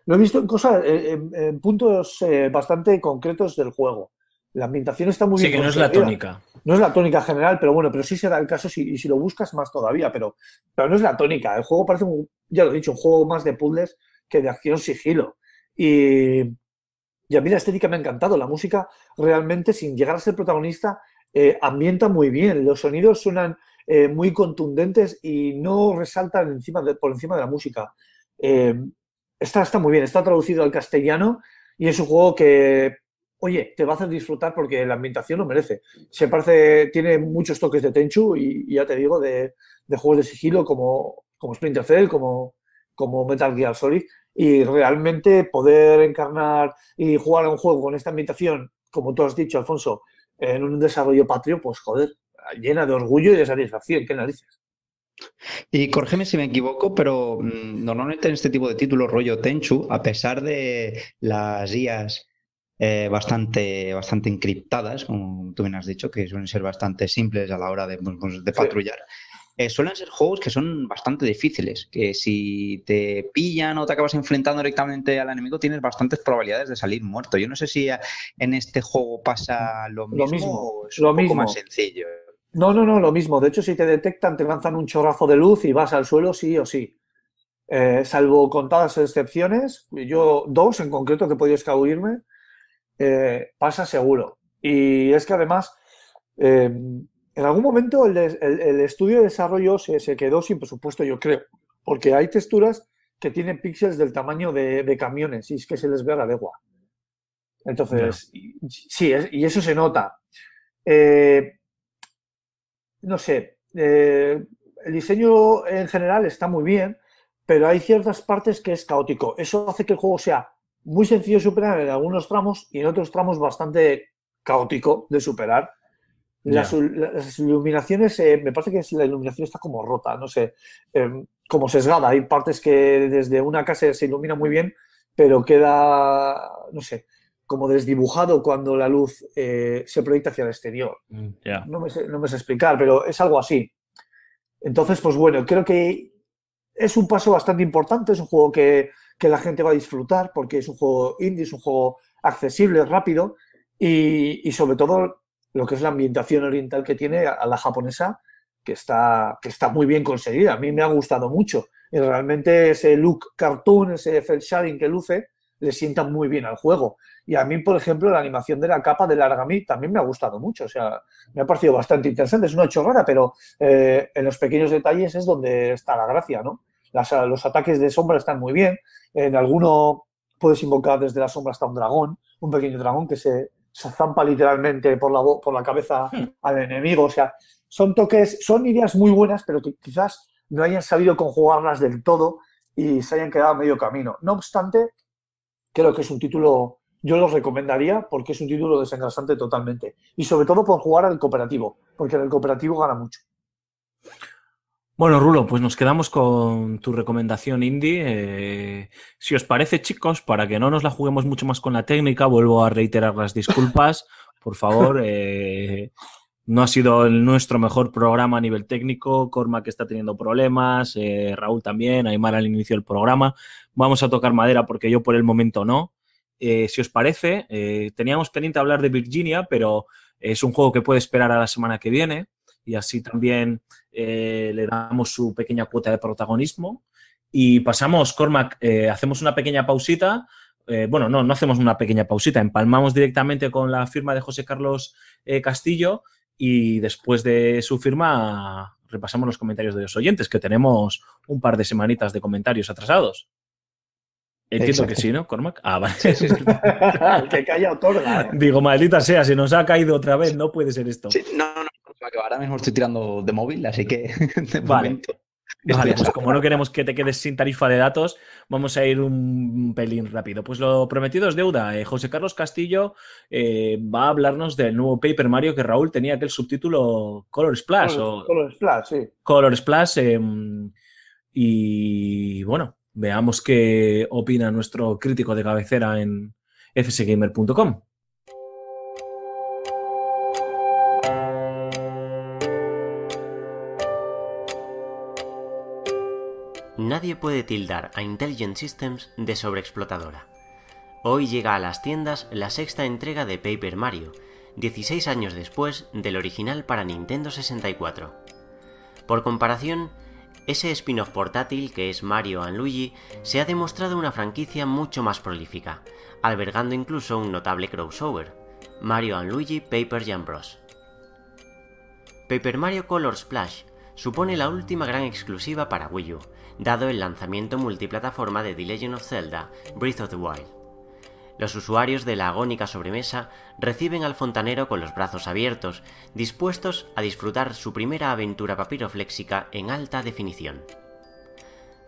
Lo he visto en cosas, en, puntos eh, bastante concretos del juego. La ambientación está muy bien. Sí, que no es la tónica. No es la tónica general, pero bueno, pero sí se da el caso si, y si lo buscas más todavía, pero, pero no es la tónica. El juego parece, un, ya lo he dicho, un juego más de puzzles que de acción sigilo. Y, ya a mí la estética me ha encantado. La música realmente, sin llegar a ser protagonista, eh, ambienta muy bien. Los sonidos suenan eh, muy contundentes y no resaltan por encima de la música. Eh, está, está muy bien, está traducido al castellano y es un juego que, oye, te va a hacer disfrutar porque la ambientación lo merece. Se parece, tiene muchos toques de Tenchu y, ya te digo, de, juegos de sigilo como, como Splinter Cell, como, como Metal Gear Solid, y realmente poder encarnar y jugar a un juego en esta ambientación, como tú has dicho, Alfonso, en un desarrollo patrio, pues joder, llena de orgullo y de satisfacción, qué narices.
Y corrígeme si me equivoco, pero mm, normalmente en este tipo de título rollo Tenchu, a pesar de las guías eh, bastante, bastante encriptadas, como tú bien has dicho, que suelen ser bastante simples a la hora de, pues, patrullar, eh, suelen ser juegos que son bastante difíciles, que si te pillan o te acabas enfrentando directamente al enemigo, tienes bastantes probabilidades de salir muerto. Yo no sé si eh, en este juego pasa lo mismo, lo mismo es un
mismo. más sencillo.
No, no, no, lo mismo. De hecho, si te detectan, te lanzan un chorrazo de luz y vas al suelo sí o sí. Eh, salvo contadas excepciones, yo dos en concreto que he podido escabullirme, pasa seguro. Y es que además, en algún momento el, estudio de desarrollo se, quedó sin presupuesto, yo creo, porque hay texturas que tienen píxeles del tamaño de, camiones y es que se les ve a la legua. Entonces, sí, y eso se nota. Eh, no sé, eh, el diseño en general está muy bien, pero hay ciertas partes que es caótico. Eso hace que el juego sea muy sencillo de superar en algunos tramos y en otros tramos bastante caótico de superar. Las, iluminaciones, eh, me parece que la iluminación está como rota, no sé, em, como sesgada. Hay partes que desde una casa se ilumina muy bien, pero queda, no sé, como desdibujado cuando la luz eh, se proyecta hacia el exterior. Mm, no, me sé, no, me sé, explicar, pero es algo así. Entonces, pues bueno, creo que es un paso bastante importante, es un juego que, la gente va a disfrutar porque es un juego indie, es un juego accesible, rápido y, y sobre todo lo que es la ambientación oriental que tiene a la japonesa, que está, que está muy bien conseguida. A mí me ha gustado mucho. Y eh, realmente ese look cartoon, ese cel shading que luce, le sienta muy bien al juego. Y a mí, por ejemplo, la animación de la capa de Largami también me ha gustado mucho. O sea, me ha parecido bastante interesante. Es una chorrada, pero eh, en los pequeños detalles es donde está la gracia, ¿no? los ataques de sombra están muy bien. En alguno puedes invocar desde la sombra hasta un dragón, un pequeño dragón que se, se zampa literalmente por la, por la cabeza hmm. al enemigo. O sea, son toques, son ideas muy buenas, pero que quizás no hayan sabido conjugarlas del todo y se hayan quedado a medio camino. No obstante, creo que es un título, yo lo recomendaría porque es un título desengrasante totalmente. Y sobre todo por jugar al cooperativo, porque en el cooperativo gana mucho.
Bueno, Rulo, pues nos quedamos con tu recomendación indie. Eh, si os parece, chicos, para que no nos la juguemos mucho más con la técnica, vuelvo a reiterar las disculpas. Por favor, eh, no ha sido nuestro mejor programa a nivel técnico. Corma que está teniendo problemas, eh, Raúl también, Aymar al inicio del programa. Vamos a tocar madera porque yo por el momento no. si os parece, teníamos pendiente hablar de Virginia, pero es un juego que puede esperar a la semana que viene y así también eh, le damos su pequeña cuota de protagonismo. Y pasamos, Cormac, eh, hacemos una pequeña pausita. Eh, bueno, no, no hacemos una pequeña pausita, empalmamos directamente con la firma de José Carlos Castillo y después de su firma repasamos los comentarios de los oyentes, que tenemos un par de semanitas de comentarios atrasados. Entiendo que sí, ¿no, Cormac? Ah, vale. que calla otorga. Digo, maldita sea, se nos ha caído otra vez, no puede ser esto. no, no, Ahora mismo estoy tirando de móvil, así que de momento.
Vale, pues como
no queremos que te quedes sin tarifa de datos, vamos a ir un pelín rápido. Pues lo prometido es deuda. Eh, José Carlos Castillo eh, va a hablarnos del nuevo Paper Mario que Raúl tenía aquel subtítulo Color Splash. Color, Splash, sí. Color Splash. Em, y bueno, veamos qué opina nuestro crítico de cabecera en fsgamer.com.
Nadie puede tildar a Intelligent Systems de sobreexplotadora. Hoy llega a las tiendas la sexta entrega de Paper Mario, 16 años después del original para Nintendo 64. Por comparación, ese spin-off portátil que es Mario Luigi se ha demostrado una franquicia mucho más prolífica, albergando incluso un notable crossover, Mario Luigi Paper Jam Bros. Paper Mario Color Splash supone la última gran exclusiva para Wii U dado el lanzamiento multiplataforma de The Legend of Zelda Breath of the Wild. Los usuarios de la agónica sobremesa reciben al fontanero con los brazos abiertos, dispuestos a disfrutar su primera aventura papiroflexica en alta definición.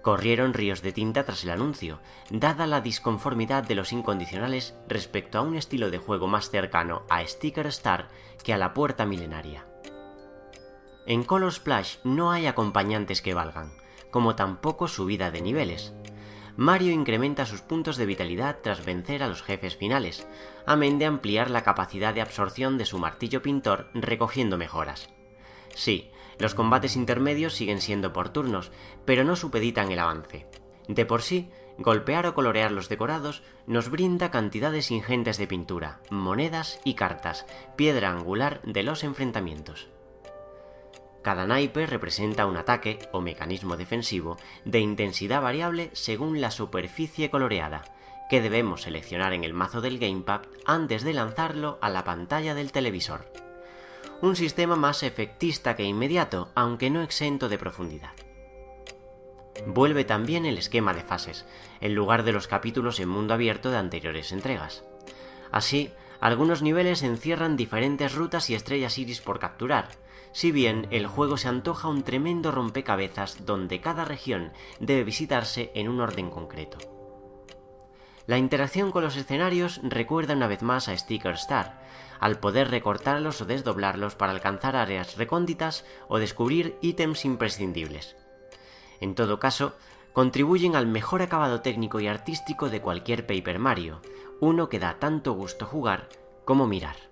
Corrieron ríos de tinta tras el anuncio, dada la disconformidad de los incondicionales respecto a un estilo de juego más cercano a Sticker Star que a la puerta milenaria. En Color Splash no hay acompañantes que valgan como tampoco subida de niveles. Mario incrementa sus puntos de vitalidad tras vencer a los jefes finales, amén de ampliar la capacidad de absorción de su martillo pintor recogiendo mejoras. Sí, los combates intermedios siguen siendo por turnos, pero no supeditan el avance. De por sí, golpear o colorear los decorados nos brinda cantidades ingentes de pintura, monedas y cartas, piedra angular de los enfrentamientos. Cada naipe representa un ataque o mecanismo defensivo de intensidad variable según la superficie coloreada, que debemos seleccionar en el mazo del gamepad antes de lanzarlo a la pantalla del televisor. Un sistema más efectista que inmediato, aunque no exento de profundidad. Vuelve también el esquema de fases, en lugar de los capítulos en mundo abierto de anteriores entregas. Así, algunos niveles encierran diferentes rutas y estrellas iris por capturar, si bien el juego se antoja un tremendo rompecabezas donde cada región debe visitarse en un orden concreto. La interacción con los escenarios recuerda una vez más a Sticker Star, al poder recortarlos o desdoblarlos para alcanzar áreas recónditas o descubrir ítems imprescindibles. En todo caso, contribuyen al mejor acabado técnico y artístico de cualquier Paper Mario, uno que da tanto gusto jugar como mirar.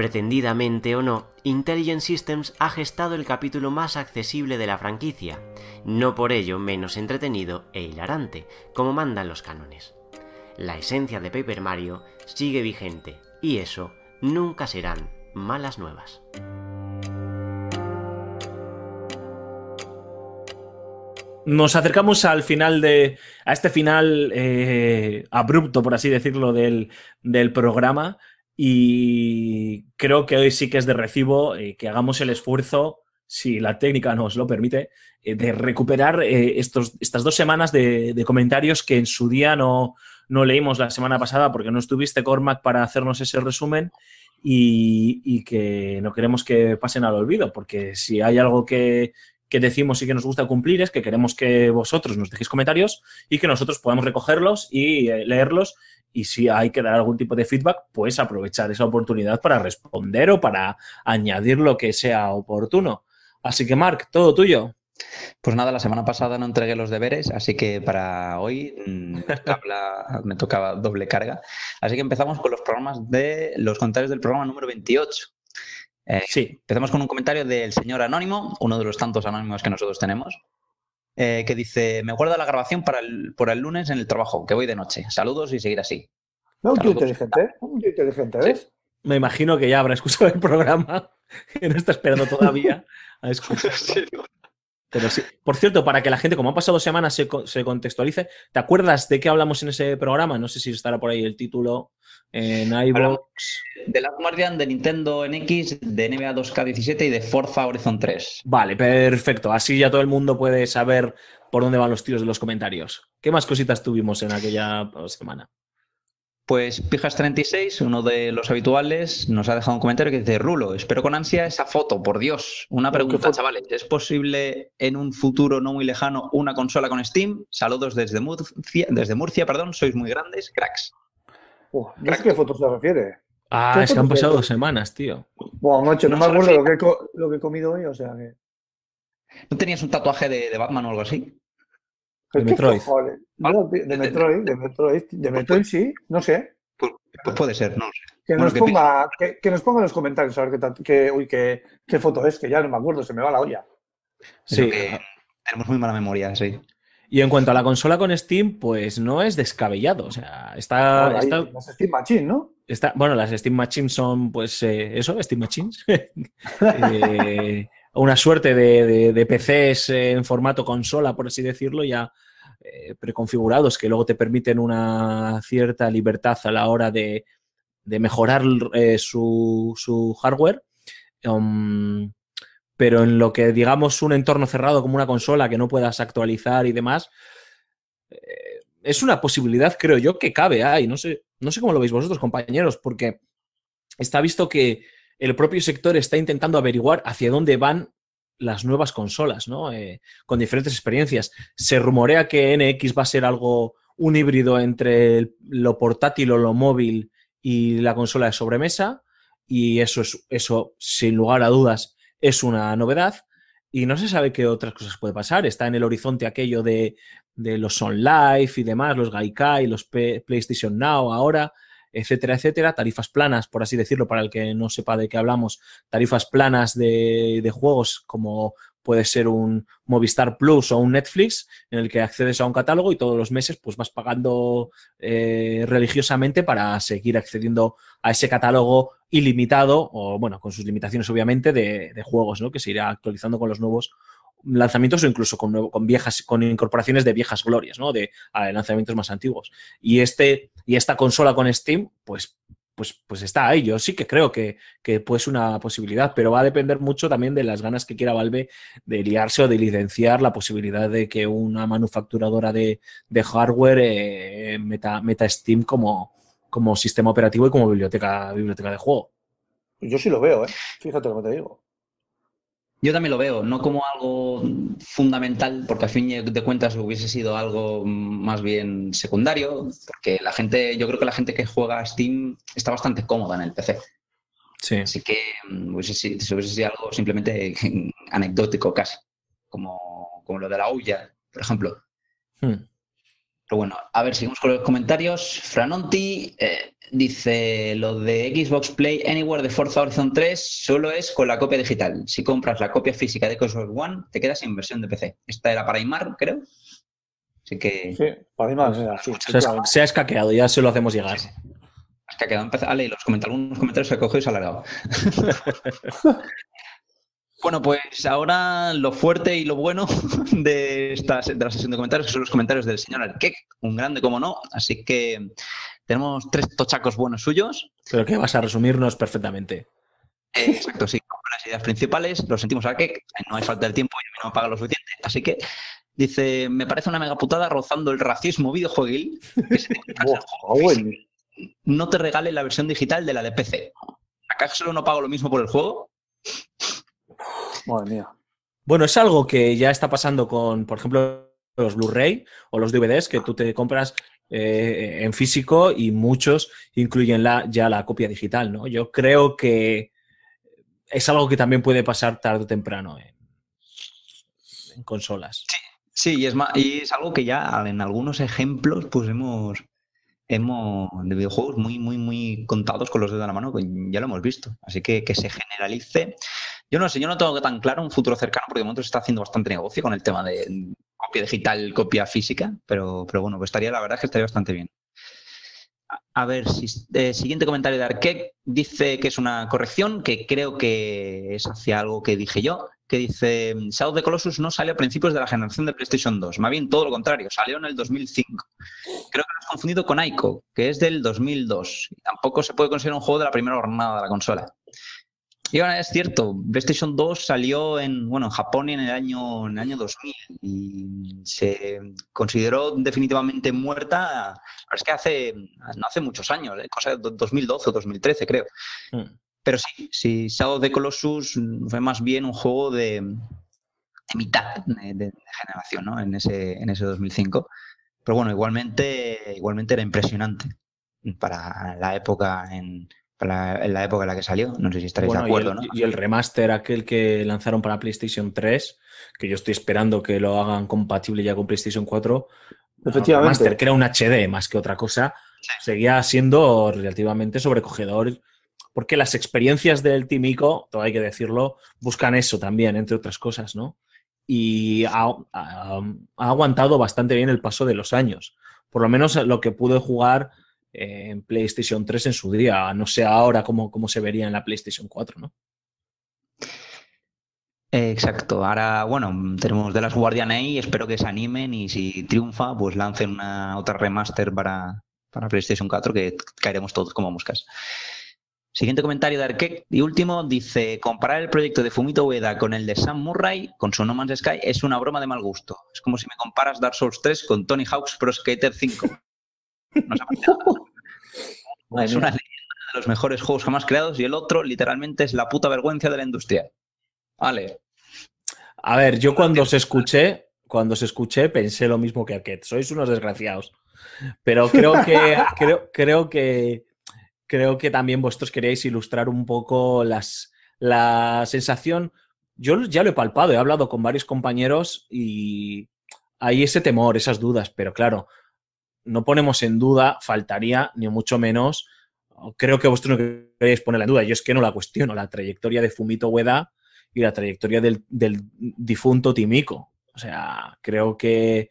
Pretendidamente o no, Intelligent Systems ha gestado el capítulo más accesible de la franquicia, no por ello menos entretenido e hilarante, como mandan los cánones. La esencia de Paper Mario sigue vigente, y eso nunca serán malas nuevas.
nos acercamos al final de. a este final eh, abrupto, por así decirlo, del, del programa. Y creo que hoy sí que es de recibo eh, que hagamos el esfuerzo, si la técnica nos lo permite, eh, de recuperar eh, estos, estas dos semanas de, comentarios que en su día no, no, leímos la semana pasada porque no estuviste, Cormac, para hacernos ese resumen y, y, que no queremos que pasen al olvido, porque si hay algo que, que decimos y que nos gusta cumplir es que queremos que vosotros nos dejéis comentarios y que nosotros podamos recogerlos y eh, leerlos y si hay que dar algún tipo de feedback, pues aprovechar esa oportunidad para responder o para añadir lo que sea oportuno. Así que, Marc, todo tuyo. Pues nada, la semana
pasada no entregué los deberes, así que para hoy mm, me tocaba doble carga. Así que empezamos con los programas de los del programa número 28, eh, sí. Empezamos con un comentario del señor Anónimo, uno de los tantos anónimos que nosotros tenemos, eh, que dice, me guardo la grabación para por el lunes en el trabajo, que voy de noche. Saludos y seguir así.
No, inteligente, ¿eh?
Muy inteligente, ¿ves?
Me imagino que ya habrá escuchado el programa, que no está esperando todavía a escuchar. Pero sí. Por cierto, para que la gente, como han pasado semanas, se, se, contextualice, ¿te acuerdas de qué hablamos en ese programa? No sé si estará
por ahí el título en iBox. De Last Guardian, de Nintendo NX, de NBA 2K17 y de Forza Horizon 3.
Vale, perfecto. Así ya todo el mundo puede saber
por dónde van los tiros de los
comentarios. ¿Qué más cositas tuvimos en aquella oh, semana?
Pues Pijas36, uno de los habituales, nos ha dejado un comentario que dice: Rulo, espero con ansia esa foto, por Dios. Una pregunta, chavales: ¿es posible en un futuro no muy lejano una consola con Steam? Saludos desde Murcia, desde Murcia perdón, sois muy grandes, cracks
qué foto se refiere.
Ah, es que han pasado dos semanas, tío. Bueno,
no, me acuerdo lo que, he comido hoy, o sea que.
¿No tenías un tatuaje de, Batman o algo así? De Metroid. de Metroid. de pues Metroid, sí, no sé. Pues, pues puede ser, no sé. Que, nos
ponga, en los comentarios a ver qué, qué, foto es, que ya no me acuerdo, se me va la olla.
Sí. tenemos muy mala memoria, sí. Y en cuanto a la consola con Steam, pues no es descabellado. O sea, está. las Steam Machines, ¿no? bueno, las Steam Machines son, pues, eh, eso, Steam Machines. Eh, una suerte de, PCs en formato consola, por así decirlo, ya eh, preconfigurados, que luego te permiten una cierta libertad a la hora de, mejorar su, hardware. Um, pero en lo que digamos un entorno cerrado como una consola que no puedas actualizar y demás, eh, es una posibilidad, creo yo, que cabe ahí. No sé, no sé cómo lo veis vosotros, compañeros, porque está visto que el propio sector está intentando averiguar hacia dónde van las nuevas consolas, ¿no? Eh, con diferentes experiencias. Se rumorea que NX va a ser algo, un híbrido entre lo portátil o lo móvil y la consola de sobremesa. Y eso es, eso, sin lugar a dudas, es una novedad y no se sabe qué otras cosas puede pasar. Está en el horizonte aquello de, los on life y demás, los Gaikai, los PlayStation Now ahora, etcétera, etcétera. Tarifas planas, por así decirlo, para el que no sepa de qué hablamos, tarifas planas de, de juegos como puede ser un Movistar Plus o un Netflix, en el que accedes a un catálogo y todos los meses pues vas pagando eh, religiosamente para seguir accediendo a ese catálogo ilimitado, o bueno, con sus limitaciones obviamente, de, juegos, ¿no? Que se irá actualizando con los nuevos lanzamientos o incluso con, viejas con incorporaciones de viejas glorias, ¿no? De lanzamientos más antiguos. Y este y esta consola con Steam, pues pues, pues, está ahí. Yo sí que creo que, que pues una posibilidad, pero va a depender mucho también de las ganas que quiera Valve de liarse o de licenciar la posibilidad de que una manufacturadora de, hardware eh, meta, meta Steam como, como sistema operativo y como biblioteca, biblioteca de
juego. Yo sí lo veo, ¿eh? Fíjate lo que te digo. Yo también lo veo, no como algo fundamental, porque al fin de cuentas hubiese sido algo más bien secundario, porque la gente, yo creo que la gente que juega a Steam está bastante cómoda en el PC. Así que mm, hubiese, sido algo simplemente anecdótico casi, como, lo de la olla, por ejemplo. Hmm. Pero bueno, a ver, seguimos con los comentarios. Franonti eh, dice, lo de Xbox Play Anywhere de Forza Horizon 3 solo es con la copia digital. Si compras la copia física de Xbox One, te quedas sin versión de PC. Esta era para Imar, creo. Así que... Sí, para Imar. Pues, pues,
se, ha escaqueado, ya se lo hacemos
llegar. Sí, Has los comentarios, algunos comentarios cogido y se ha alargado. Bueno, pues ahora lo fuerte y lo bueno de, esta, la sesión de comentarios son los comentarios del señor Arquec, un grande como no. Así que tenemos tres tochacos buenos suyos. Creo que vas a resumirnos perfectamente. Eh, exacto, sí, con las ideas principales, lo sentimos a Arquec, eh, no hay falta de tiempo y no me paga lo suficiente. Así que dice, me parece una mega putada rozando el racismo videojueguil no te regale la versión digital de la de PC. solo no pago lo mismo por el juego?
Bueno, es algo que ya está pasando con, por ejemplo, los Blu-ray o los DVDs que tú te compras eh, en físico y muchos incluyen la, ya la copia digital, ¿no? Yo creo que es algo que también puede pasar tarde o temprano en, consolas. Sí,
sí y, es y es algo que ya en algunos ejemplos pues hemos, hemos de videojuegos muy, muy, muy contados con los dedos de la mano, pues, ya lo hemos visto. Así que que se generalice yo no sé, yo no tengo tan claro un futuro cercano porque de momento se está haciendo bastante negocio con el tema de copia digital, copia física, pero, bueno, pues estaría, la verdad es que estaría bastante bien. A ver, eh, siguiente comentario de Arquec. Dice que es una corrección, que creo que es hacia algo que dije yo, que dice, Shadow de Colossus no sale a principios de la generación de PlayStation 2, más bien todo lo contrario, salió en el 2005. Creo que lo has confundido con Ico, que es del 2002. tampoco se puede considerar un juego de la primera jornada de la consola. Y es cierto, PlayStation 2 salió en, bueno, en Japón en el año, en el año 2000 y se consideró definitivamente muerta, es que hace, no hace muchos años, ¿eh? cosa de 2012 o 2013 creo. Hmm. Pero sí, sí, Shadow of the Colossus fue más bien un juego de, mitad de, generación, ¿no? En ese, en ese 2005. Pero bueno, igualmente, igualmente era impresionante para la época en, en la época en la que salió. No sé si estaréis de acuerdo, y el, Y el
remaster, aquel que lanzaron para PlayStation 3, que yo estoy esperando que lo hagan compatible ya con PlayStation 4.
Efectivamente. Remaster, que
era un HD más que otra cosa, seguía siendo relativamente sobrecogedor. Porque las experiencias del Timico, todo hay que decirlo, buscan eso también, entre otras cosas, ¿no? Y ha aguantado bastante bien el paso de los años. Por lo menos lo que pude jugar en PlayStation 3 en su día. No sé ahora cómo, cómo se vería en la PlayStation 4, ¿no?
Exacto, ahora bueno, tenemos de las Guardian ahí espero que se animen y si triunfa, pues lancen una otra remaster para, para PlayStation 4 que caeremos todos como moscas. Siguiente comentario de Arkek y último dice, comparar el proyecto de Fumito Ueda con el de Sam Murray con su No Man's Sky es una broma de mal gusto. Es como si me comparas Dark Souls 3 con Tony Hawk's Pro Skater 5. es una de los mejores juegos jamás creados y el otro literalmente es la puta vergüenza de la industria. Vale.
A ver, yo cuando os escuché, cuando se escuché pensé lo mismo que Ket Sois unos desgraciados. Pero creo que creo, creo que creo que también vosotros queréis ilustrar un poco las, la sensación. Yo ya lo he palpado, he hablado con varios compañeros y hay ese temor, esas dudas, pero claro, no ponemos en duda, faltaría, ni mucho menos, creo que vosotros no queréis ponerla en duda, yo es que no la cuestiono, la trayectoria de Fumito Ueda y la trayectoria del, difunto Timico. O sea, creo que,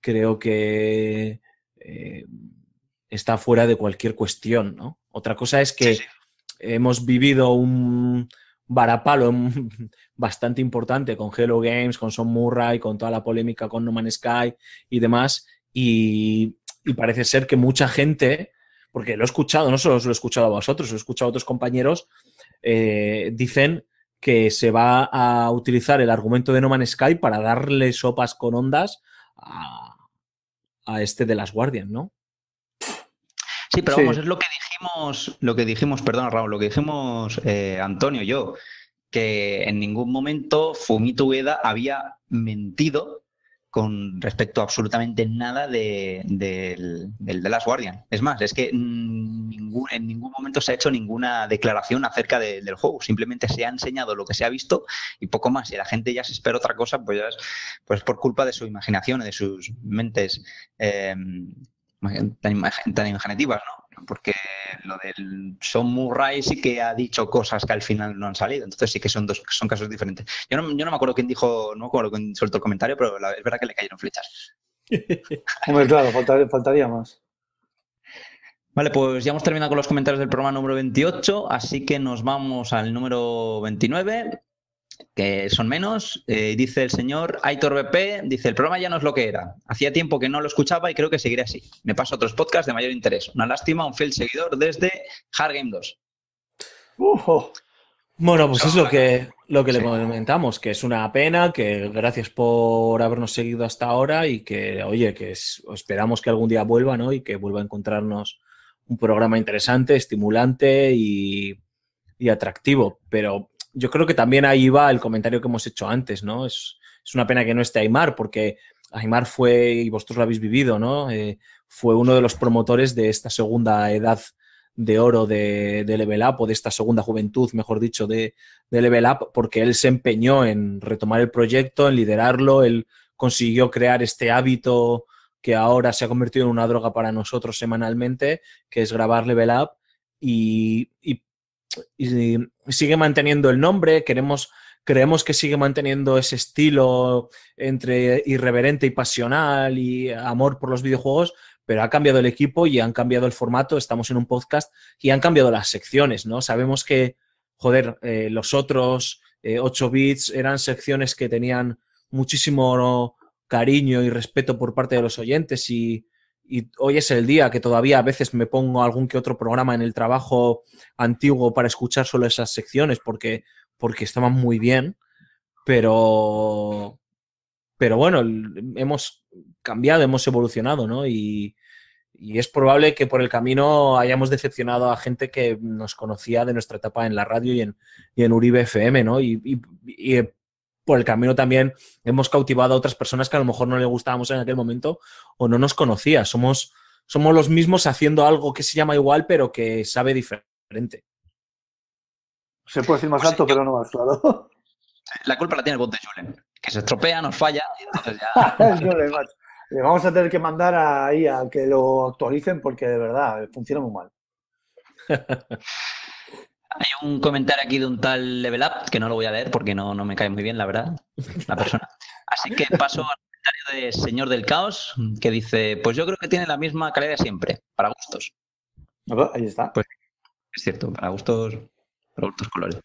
creo que eh, está fuera de cualquier cuestión, ¿no? Otra cosa es que hemos vivido un varapalo bastante importante con Hello Games, con Son Murray, con toda la polémica con No Man's Sky y demás, y y parece ser que mucha gente, porque lo he escuchado, no solo os lo he escuchado a vosotros, lo he escuchado a otros compañeros, eh, dicen que se va a utilizar el argumento de No Man's Sky para darle sopas con ondas a, este de las Guardias, ¿no?
Sí, pero vamos, es lo que dijimos, lo que dijimos, perdón, Raúl, lo que dijimos eh, Antonio y yo, que en ningún momento Fumito Ueda había mentido con respecto a absolutamente nada de, del, The Last Guardian. Es más, es que mm, en ningún momento se ha hecho ninguna declaración acerca del juego, simplemente se ha enseñado lo que se ha visto y poco más. Y la gente ya se espera otra cosa, pues, pues por culpa de su imaginación, de sus mentes eh, tan, imaginativas, ¿no? porque lo del Sean Murray sí que ha dicho cosas que al final no han salido, entonces sí que son dos son casos diferentes. Yo no, me acuerdo quién dijo, no me acuerdo quién soltó el comentario, pero es verdad que le cayeron flechas.
Hombre, claro, faltaría, faltaría más.
Vale, pues ya hemos terminado con los comentarios del programa número 28, así que nos vamos al número 29, que son menos. Eh, dice el señor Aitor BP, dice, el programa ya no es lo que era. Hacía tiempo que no lo escuchaba y creo que seguiré así. Me paso otros podcasts de mayor interés. Una lástima, un fiel seguidor desde Hard Game 2.
Bueno, pues es lo que, lo que le comentamos, que es una pena, que gracias por habernos seguido hasta ahora y que, oye, que esperamos que algún día vuelva, ¿no? Y que vuelva a encontrarnos un programa interesante, estimulante y, y atractivo. Pero yo creo que también ahí va el comentario que hemos hecho antes, ¿no? Es, una pena que no esté Aymar, porque Aymar fue, y vosotros lo habéis vivido, ¿no? Eh, fue uno de los promotores de esta segunda edad de oro de, Level Up, o de esta segunda juventud, mejor dicho, de, Level Up, porque él se empeñó en retomar el proyecto, en liderarlo, él consiguió crear este hábito que ahora se ha convertido en una droga para nosotros semanalmente, que es grabar Level Up, y y sigue manteniendo el nombre, queremos, creemos que sigue manteniendo ese estilo entre irreverente y pasional y amor por los videojuegos, pero ha cambiado el equipo y han cambiado el formato, estamos en un podcast y han cambiado las secciones, ¿no? Sabemos que, joder, eh, los otros 8 eh, bits eran secciones que tenían muchísimo cariño y respeto por parte de los oyentes y y hoy es el día que todavía a veces me pongo algún que otro programa en el trabajo antiguo para escuchar solo esas secciones porque, porque estaban muy bien, pero, pero bueno, hemos cambiado, hemos evolucionado, ¿no? Y, es probable que por el camino hayamos decepcionado a gente que nos conocía de nuestra etapa en la radio y en, en Uribe FM, ¿no? por el camino también hemos cautivado a otras personas que a lo mejor no le gustábamos en aquel momento o no nos conocía. Somos, somos los mismos haciendo algo que se llama igual, pero que sabe diferente. Se puede decir más pues alto, pero no
más claro. La culpa la tiene el bot de Julen, que se estropea, nos falla, y
entonces ya.
Le vamos a tener que mandar ahí a que lo actualicen porque de verdad funciona
muy mal. Hay un comentario aquí de un tal Level Up, que no lo voy a leer porque no, no me cae muy bien, la verdad, la persona. Así que paso al comentario de Señor del Caos, que dice, pues yo creo que tiene la misma calidad siempre, para gustos. Ah, pues, ahí está. Pues es cierto, para gustos, para gustos colores.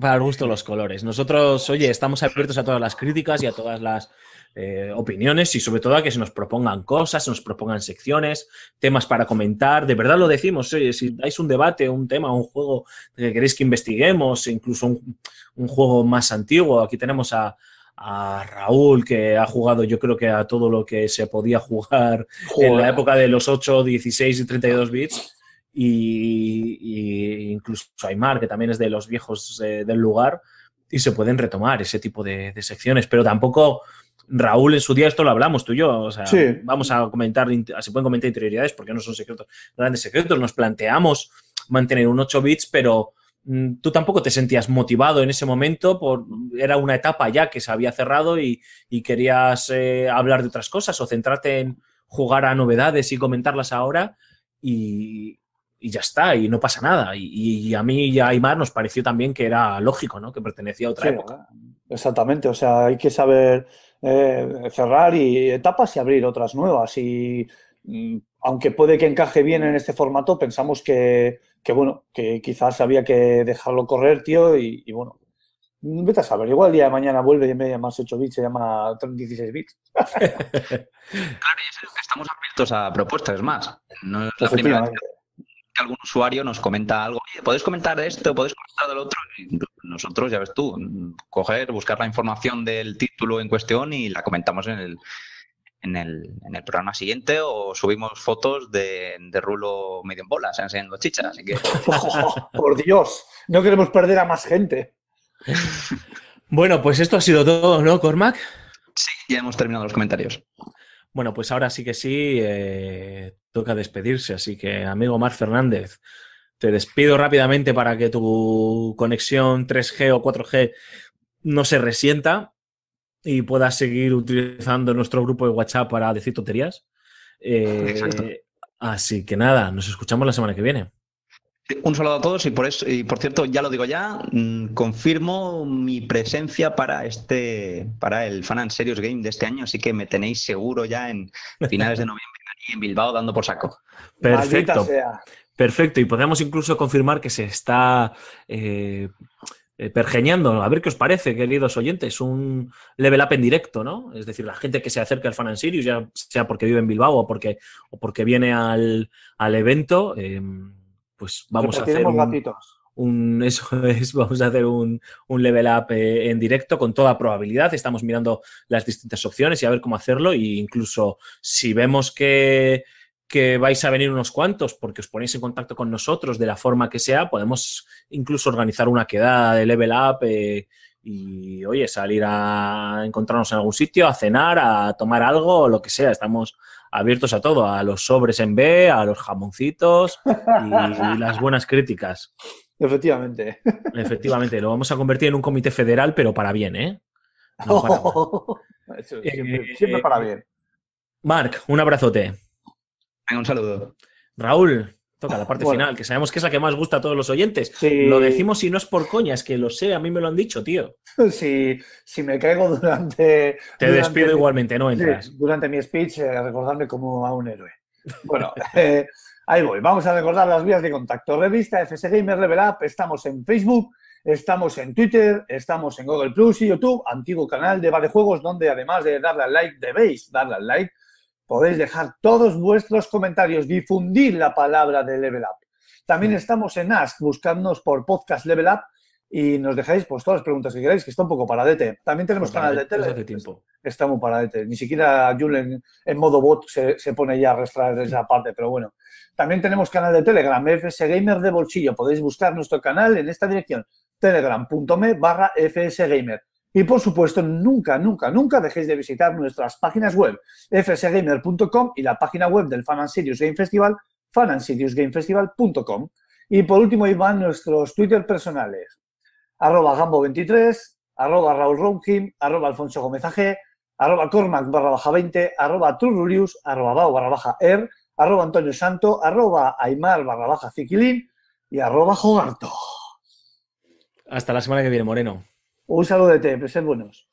Para gustos
los colores. Nosotros, oye, estamos abiertos a todas las críticas y a todas las eh, opiniones y sobre todo a que se nos propongan cosas, se nos propongan secciones, temas para comentar. De verdad lo decimos, si dais un debate, un tema, un juego que queréis que investiguemos, incluso un, juego más antiguo, aquí tenemos a, Raúl, que ha jugado yo creo que a todo lo que se podía jugar en la época de los 8, 16 y 32 bits. Y, incluso Aymar, que también es de los viejos eh, del lugar, y se pueden retomar ese tipo de, de secciones, pero tampoco Raúl en su día esto lo hablamos tú y yo, vamos a comentar, se pueden comentar interioridades porque no son secretos, grandes secretos, nos planteamos mantener un 8 bits, pero mm, tú tampoco te sentías motivado en ese momento, por, era una etapa ya que se había cerrado y, querías eh, hablar de otras cosas o centrarte en jugar a novedades y comentarlas ahora y, ya está, y no pasa nada. Y, a mí y a Aymar nos pareció también que era lógico, ¿no? Que pertenecía
a otra época. Exactamente, o sea, hay que saber eh, cerrar y etapas y abrir otras nuevas. Y mm, aunque puede que encaje bien en este formato, pensamos que, que bueno, que quizás había que dejarlo correr, tío, y, bueno, Vete a saber, igual el día de mañana vuelve y en media más 8 bits se llama 16 bits. claro,
estamos abiertos a propuestas, es más. No es la primera algún usuario nos comenta algo, oye, podéis comentar esto, podéis comentar del otro. nosotros, ya ves tú, coger, buscar la información del título en cuestión y la comentamos en el, en el, en el programa siguiente o subimos fotos de, Rulo medio en bolas enseñando chichas. Así que... por Dios,
no queremos perder a más gente.
bueno, pues esto ha sido todo, ¿no, Cormac? Sí, ya hemos terminado los comentarios. Bueno, pues ahora sí que sí, eh, toca despedirse. Así que, amigo Mar Fernández, te despido rápidamente para que tu conexión 3G o 4G no se resienta y puedas seguir utilizando nuestro grupo de WhatsApp para decir tonterías. Eh, así que nada, nos escuchamos la
semana que viene. Un saludo a todos y por eso, y por cierto, ya lo digo ya, mm, confirmo mi presencia para este, para el Fan and Serious Game de este año, así que me tenéis seguro ya en finales de noviembre en Bilbao dando por saco. Perfecto.
Perfecto. Y podemos incluso confirmar que se está eh, eh, pergeñando. A ver qué os parece, queridos oyentes. Un level up en directo, ¿no? Es decir, la gente que se acerca al Fan and Serious, ya sea porque vive en Bilbao o porque, o porque viene al, evento. Eh, pues vamos a hacer un, eso es, vamos a hacer un, level up eh, en directo con toda probabilidad. Estamos mirando las distintas opciones y a ver cómo hacerlo. E incluso si vemos que, vais a venir unos cuantos porque os ponéis en contacto con nosotros de la forma que sea, podemos incluso organizar una quedada de level up eh, y, oye, salir a encontrarnos en algún sitio, a cenar, a tomar algo o lo que sea. Estamos abiertos a todo, a los sobres en B, a los jamoncitos y, las buenas críticas.
Efectivamente.
Efectivamente, lo vamos a convertir en un comité federal, pero para bien, ¿eh? No,
para eh, siempre, para eh,
bien. Marc, un abrazote. un saludo. Raúl, Toca la parte final, que sabemos que es la que más gusta a todos los oyentes. Lo decimos si no es por coña, es que lo sé, a mí me lo han
dicho, tío. Si, me caigo durante... Te despido igualmente, no entras. durante mi speech, eh, recordarme como a un héroe. Bueno, eh, ahí voy. Vamos a recordar las vías de contacto. Revista FS Gamer estamos en Facebook, estamos en Twitter, estamos en Google Plus y YouTube, antiguo canal de Vale Juegos, donde además de darle al like, debéis darle al like, podéis dejar todos vuestros comentarios, difundir la palabra de Level Up. También estamos en Ask, buscándonos por Podcast Level Up y nos dejáis pues todas las preguntas que queráis, que está un poco paradete. También tenemos pues canal de Telegram. Está muy paradete. Ni siquiera Julen en, modo bot se, pone ya a arrastrar esa parte, pero bueno. También tenemos canal de Telegram, FS Gamer de Bolsillo. Podéis buscar nuestro canal en esta dirección, telegram.me barra FS y por supuesto, nunca, nunca, nunca dejéis de visitar nuestras páginas web, fsgamer.com y la página web del Fan and Serious Game Festival, fanzine-series-game-festival.com. Y por último, ahí van nuestros Twitter personales, arroba gambo23, arroba Raúl arroba Alfonso Gómez arroba Cormac barra baja 20, arroba Trurulius, arroba Bao barra baja Er, arroba Antonio Santo, arroba Aymar barra baja y arroba Jogarto.
Hasta la semana que viene, Moreno.
Un saludo de pero ser buenos.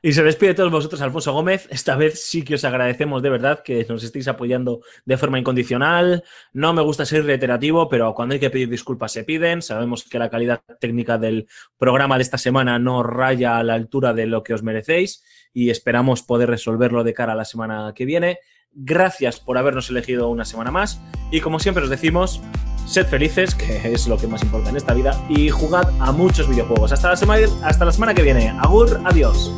Y se despide de todos vosotros, Alfonso Gómez. Esta vez sí que os agradecemos de verdad que nos estéis apoyando de forma incondicional. No me gusta ser reiterativo, pero cuando hay que pedir disculpas se piden. Sabemos que la calidad técnica del programa de esta semana no raya a la altura de lo que os merecéis y esperamos poder resolverlo de cara a la semana que viene. Gracias por habernos elegido una semana más y como siempre os decimos, sed felices, que es lo que más importa en esta vida, y jugad a muchos videojuegos. Hasta la semana, hasta la semana que viene. Agur, adiós.